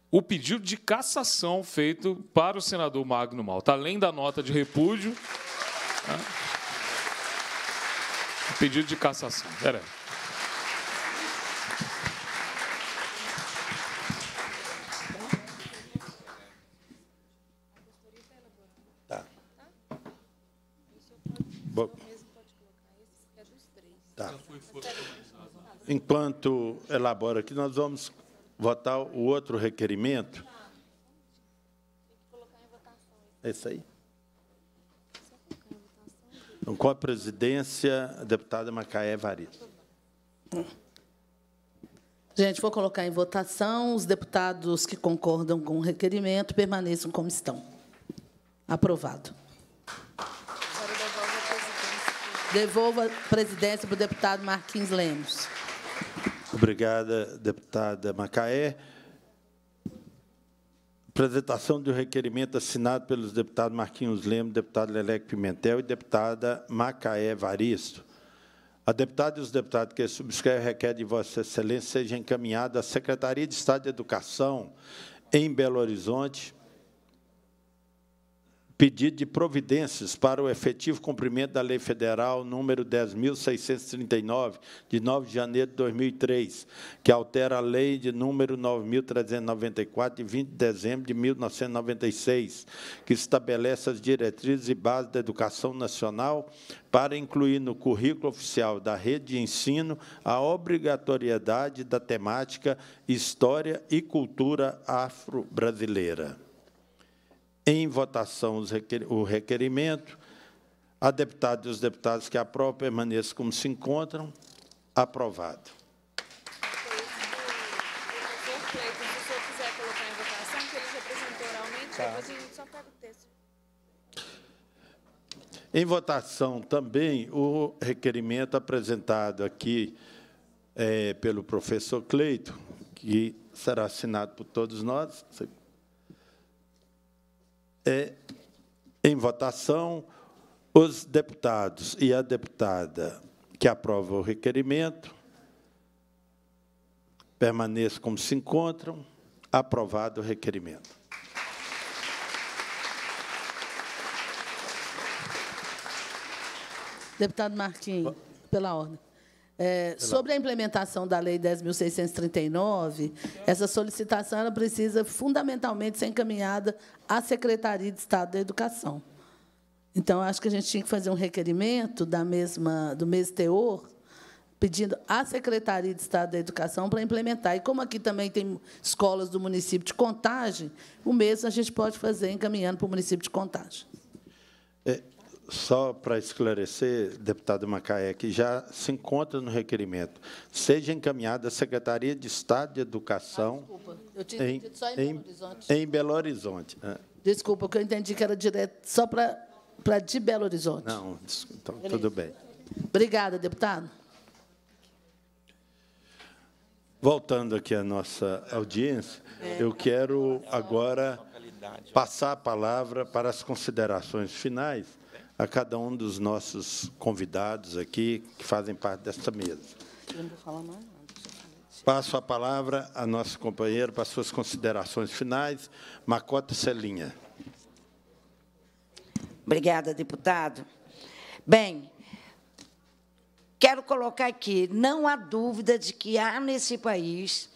o pedido de cassação feito para o senador Magno Malta, além da nota de repúdio. Né? Pedido de cassação. Espera aí. Tá. Bom, enquanto elabora aqui, nós vamos votar o outro requerimento. Esse aí. Então, com a presidência, a deputada Macaé Varito. Gente, vou colocar em votação. Os deputados que concordam com o requerimento permaneçam como estão. Aprovado. Devolva a presidência para o deputado Marquinhos Lemos. Obrigada, deputada Macaé. Apresentação do requerimento assinado pelos deputados Marquinhos Lemos, deputado Leleque Pimentel e deputada Macaé Varisto. A deputada e os deputados que subscrevem requer de Vossa Excelência seja encaminhada à Secretaria de Estado de Educação em Belo Horizonte, pedido de providências para o efetivo cumprimento da Lei Federal número 10.639, de 9 de janeiro de 2003, que altera a Lei de número 9.394, de 20 de dezembro de 1996, que estabelece as diretrizes e bases da educação nacional para incluir no currículo oficial da rede de ensino a obrigatoriedade da temática História e Cultura Afro-Brasileira. Em votação, o requerimento. A deputada e os deputados que aprovam permaneçam como se encontram. Aprovado. Tá. Em votação também o requerimento apresentado aqui é, pelo professor Cleito, que será assinado por todos nós. É em votação os deputados e a deputada que aprova o requerimento permaneçam como se encontram. Aprovado o requerimento. Deputado Martins, pela ordem. É, sobre a implementação da Lei 10.639, essa solicitação ela precisa fundamentalmente ser encaminhada à Secretaria de Estado da Educação. Então, acho que a gente tinha que fazer um requerimento da mesma, do mesmo teor, pedindo à Secretaria de Estado da Educação para implementar. E como aqui também tem escolas do município de Contagem, o mesmo a gente pode fazer encaminhando para o município de Contagem. É, só para esclarecer, deputado Macaé, que já se encontra no requerimento, seja encaminhada à Secretaria de Estado de Educação. Ah, desculpa, eu tinha em, só em, em Belo Horizonte. Em Belo Horizonte. Né? Desculpa, que eu entendi que era direto só para, para de Belo Horizonte. Não, então, tudo bem. Obrigada, deputado. Voltando aqui à nossa audiência, eu quero agora passar a palavra para as considerações finais a cada um dos nossos convidados aqui que fazem parte desta mesa. Passo a palavra a nosso companheiro para suas considerações finais, Macota Celinha. Obrigada, deputado. Bem, quero colocar aqui, não há dúvida de que há nesse país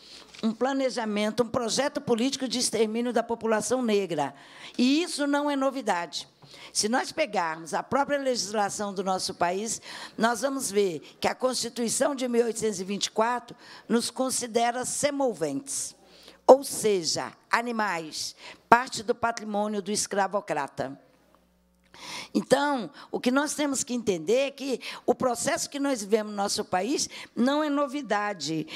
um planejamento, um projeto político de extermínio da população negra. E isso não é novidade. Se nós pegarmos a própria legislação do nosso país, nós vamos ver que a Constituição de 1824 nos considera semoventes, ou seja, animais, parte do patrimônio do escravocrata. Então, o que nós temos que entender é que o processo que nós vivemos no nosso país não é novidade,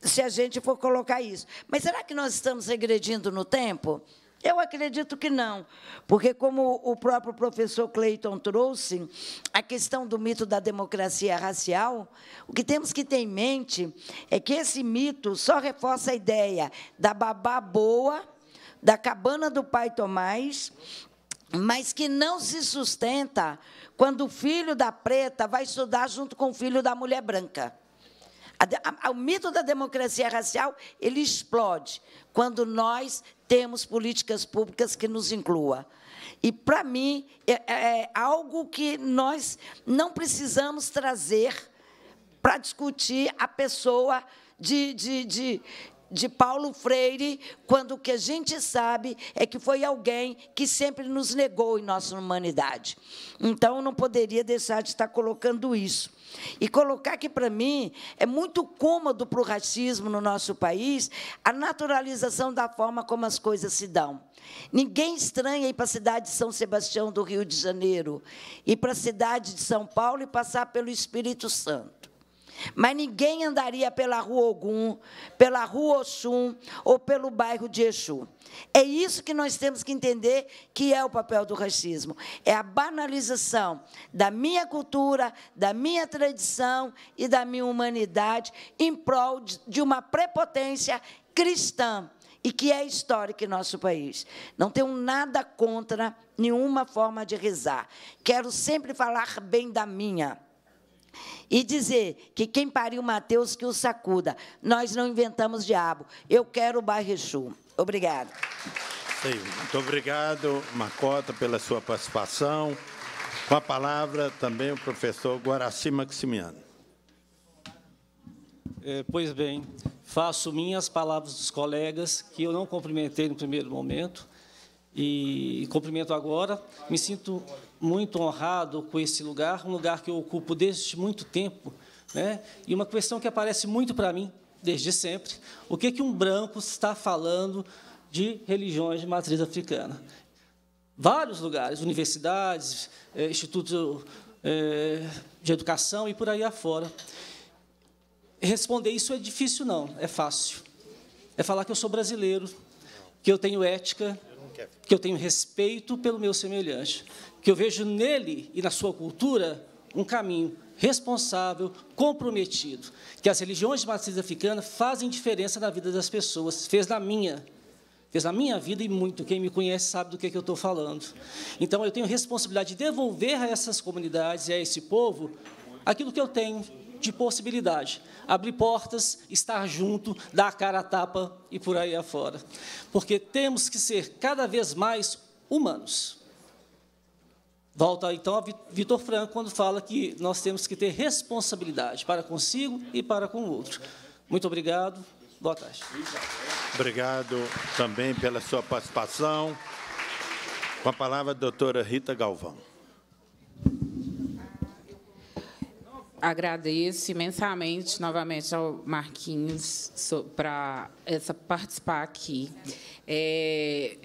se a gente for colocar isso. Mas será que nós estamos regredindo no tempo? Eu acredito que não, porque, como o próprio professor Clayton trouxe, a questão do mito da democracia racial, o que temos que ter em mente é que esse mito só reforça a ideia da babá boa, da cabana do pai Tomás, mas que não se sustenta quando o filho da preta vai estudar junto com o filho da mulher branca. o mito da democracia racial ele explode quando nós temos políticas públicas que nos inclua. E, para mim, é, é, é algo que nós não precisamos trazer para discutir a pessoa de, de, de, de Paulo Freire, quando o que a gente sabe é que foi alguém que sempre nos negou em nossa humanidade. Então, não poderia deixar de estar colocando isso. E colocar que, para mim, é muito cômodo para o racismo no nosso país a naturalização da forma como as coisas se dão. Ninguém estranha ir para a cidade de São Sebastião do Rio de Janeiro, ir para a cidade de São Paulo e passar pelo Espírito Santo. Mas ninguém andaria pela rua Ogum, pela rua Oxum ou pelo bairro de Exu. É isso que nós temos que entender que é o papel do racismo. É a banalização da minha cultura, da minha tradição e da minha humanidade em prol de uma prepotência cristã e que é histórica em nosso país. Não tenho nada contra nenhuma forma de rezar. Quero sempre falar bem da minha e dizer que quem pariu Mateus que o sacuda. Nós não inventamos diabo. Eu quero o Bairrechu. Obrigado. Sim, muito obrigado, Macota, pela sua participação. Com a palavra também o professor Guaraci Maximiano. É, pois bem, faço minhas palavras dos colegas, que eu não cumprimentei no primeiro momento, e cumprimento agora. Me sinto muito honrado com esse lugar, um lugar que eu ocupo desde muito tempo, né? E uma questão que aparece muito para mim desde sempre: o que que um branco está falando de religiões de matriz africana? Vários lugares, universidades, eh, institutos eh, de educação e por aí afora. Responder isso é difícil, não, é fácil. É falar que eu sou brasileiro, que eu tenho ética, que eu tenho respeito pelo meu semelhante que eu vejo nele e na sua cultura um caminho responsável, comprometido, que as religiões de matriz africana fazem diferença na vida das pessoas, fez na minha, fez na minha vida e muito, quem me conhece sabe do que, é que eu estou falando. Então, eu tenho responsabilidade de devolver a essas comunidades e a esse povo aquilo que eu tenho de possibilidade, abrir portas, estar junto, dar a cara a tapa e por aí afora. Porque temos que ser cada vez mais humanos. Volta então a Vitor Franco quando fala que nós temos que ter responsabilidade para consigo e para com o outro. Muito obrigado. Boa tarde. Obrigado também pela sua participação. Com a palavra a doutora Rita Galvão. Agradeço imensamente novamente ao Marquinhos para essa participar aqui. É,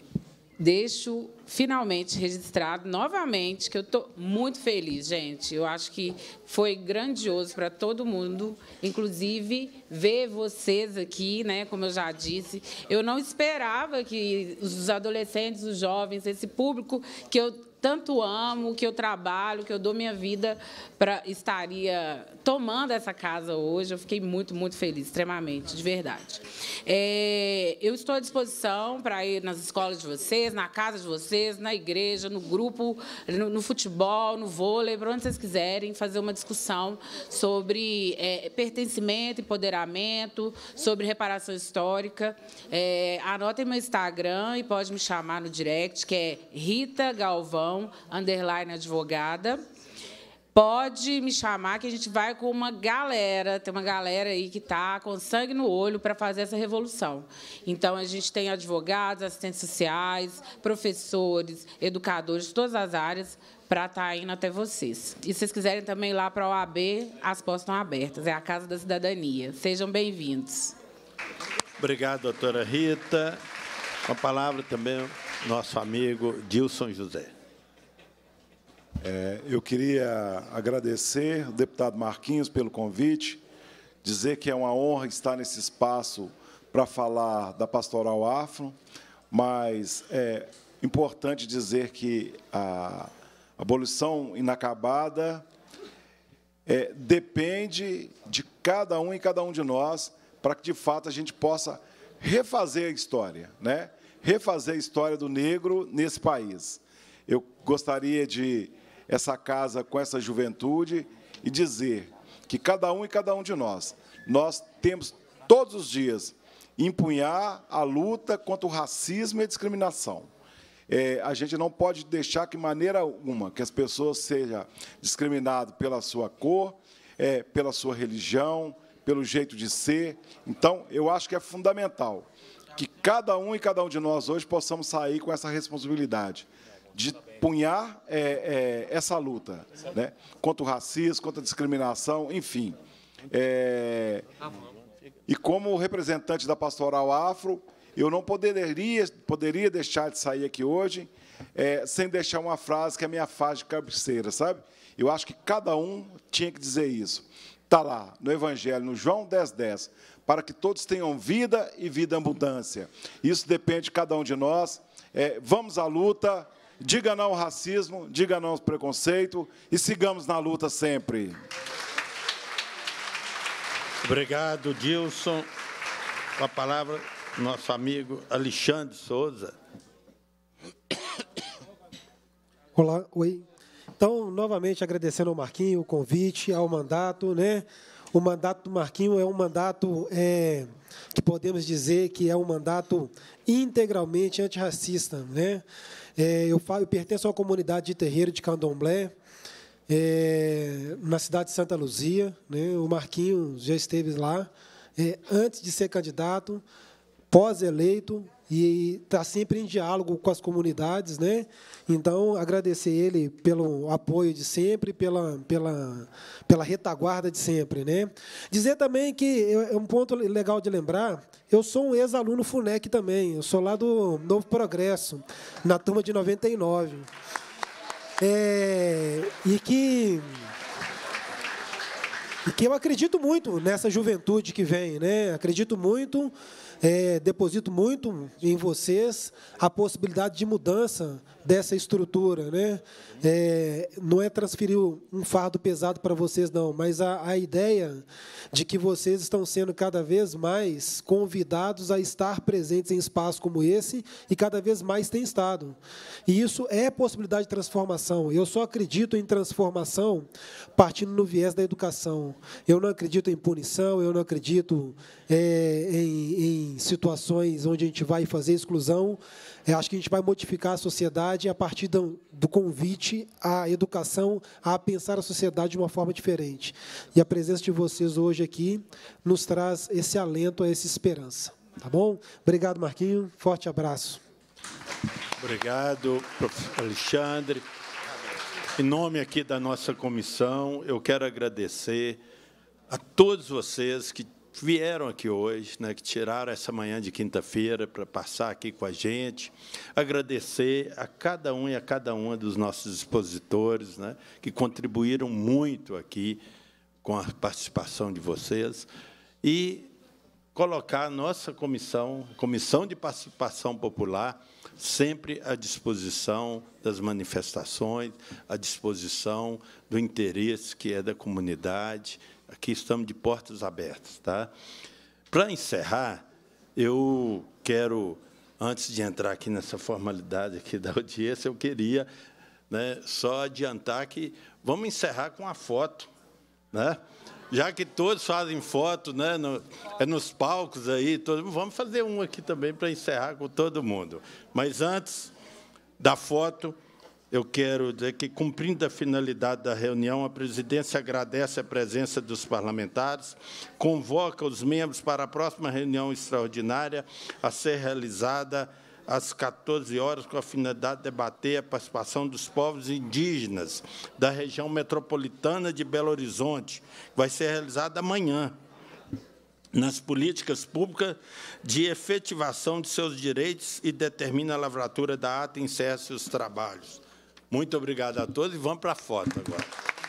deixo finalmente registrado novamente, que eu estou muito feliz, gente. Eu acho que foi grandioso para todo mundo, inclusive ver vocês aqui, né? Como eu já disse, eu não esperava que os adolescentes, os jovens, esse público que eu tanto amo, que eu trabalho, que eu dou minha vida para estaria tomando essa casa hoje. Eu fiquei muito, muito feliz, extremamente, de verdade. É, eu estou à disposição para ir nas escolas de vocês, na casa de vocês, na igreja, no grupo, no, no futebol, no vôlei, para onde vocês quiserem fazer uma discussão sobre é, pertencimento, empoderamento, sobre reparação histórica. É, anotem meu Instagram e pode me chamar no direct, que é Rita Galvão underline advogada. Pode me chamar que a gente vai com uma galera, tem uma galera aí que está com sangue no olho para fazer essa revolução. Então, a gente tem advogados, assistentes sociais, professores, educadores, todas as áreas, para estar tá indo até vocês. E se vocês quiserem também ir lá para a OAB, as portas estão abertas, é a Casa da Cidadania. Sejam bem-vindos. Obrigado, doutora Rita. Com a palavra também nosso amigo Dilson José. É, eu queria agradecer ao deputado Marquinhos pelo convite, dizer que é uma honra estar nesse espaço para falar da Pastoral Afro, mas é importante dizer que a abolição inacabada é, depende de cada um e cada um de nós para que, de fato, a gente possa refazer a história, né? refazer a história do negro nesse país. Eu gostaria de essa casa com essa juventude e dizer que cada um e cada um de nós, nós temos todos os dias empunhar a luta contra o racismo e a discriminação. É, a gente não pode deixar que maneira alguma que as pessoas sejam discriminadas pela sua cor, é, pela sua religião, pelo jeito de ser. Então, eu acho que é fundamental que cada um e cada um de nós hoje possamos sair com essa responsabilidade de punhar é, é, essa luta, né? contra o racismo, contra a discriminação, enfim. É, e como representante da Pastoral Afro, eu não poderia, poderia deixar de sair aqui hoje é, sem deixar uma frase que é a minha faz de cabeceira, sabe? Eu acho que cada um tinha que dizer isso. Está lá, no Evangelho, no João 10, 10. Para que todos tenham vida e vida abundância. Isso depende de cada um de nós. É, vamos à luta Diga não ao racismo, diga não ao preconceito e sigamos na luta sempre. Obrigado, Dilson. Com a palavra, nosso amigo Alexandre Souza. Olá, oi. Então, novamente agradecendo ao Marquinho o convite, ao mandato, né? O mandato do Marquinho é um mandato é, que podemos dizer que é um mandato integralmente antirracista, né? É, eu, falo, eu pertenço a uma comunidade de terreiro de candomblé, é, na cidade de Santa Luzia. Né? O Marquinho já esteve lá. É, antes de ser candidato, pós-eleito, e está sempre em diálogo com as comunidades, né? Então agradecer ele pelo apoio de sempre, pela pela pela retaguarda de sempre, né? Dizer também que é, é um ponto legal de lembrar, eu sou um ex-aluno Funec também, eu sou lá do Novo Progresso, na turma de 99. É, e que e que eu acredito muito nessa juventude que vem, né? Acredito muito é, deposito muito em vocês a possibilidade de mudança dessa estrutura. Né? É, não é transferir um fardo pesado para vocês, não, mas a, a ideia de que vocês estão sendo cada vez mais convidados a estar presentes em espaços como esse e cada vez mais têm estado. E isso é possibilidade de transformação. Eu só acredito em transformação partindo no viés da educação. Eu não acredito em punição, eu não acredito é, em, em situações onde a gente vai fazer exclusão eu é, acho que a gente vai modificar a sociedade a partir do, do convite à educação, a pensar a sociedade de uma forma diferente. E a presença de vocês hoje aqui nos traz esse alento, essa esperança. Tá bom? Obrigado, Marquinho. Forte abraço. Obrigado, professor Alexandre. Em nome aqui da nossa comissão, eu quero agradecer a todos vocês que vieram aqui hoje, né, que tiraram essa manhã de quinta-feira para passar aqui com a gente. Agradecer a cada um e a cada uma dos nossos expositores, né, que contribuíram muito aqui com a participação de vocês. E colocar a nossa comissão, Comissão de Participação Popular, sempre à disposição das manifestações, à disposição do interesse que é da comunidade aqui estamos de portas abertas. Tá? Para encerrar, eu quero, antes de entrar aqui nessa formalidade aqui da audiência, eu queria né, só adiantar que vamos encerrar com a foto. Né? Já que todos fazem foto, né, no, é nos palcos aí, todos. vamos fazer um aqui também para encerrar com todo mundo. Mas antes da foto, eu quero dizer que, cumprindo a finalidade da reunião, a presidência agradece a presença dos parlamentares, convoca os membros para a próxima reunião extraordinária a ser realizada às 14 horas, com a finalidade de debater a participação dos povos indígenas da região metropolitana de Belo Horizonte, que vai ser realizada amanhã, nas políticas públicas de efetivação de seus direitos e determina a lavratura da ata e encerra os trabalhos. Muito obrigado a todos e vamos para a foto agora.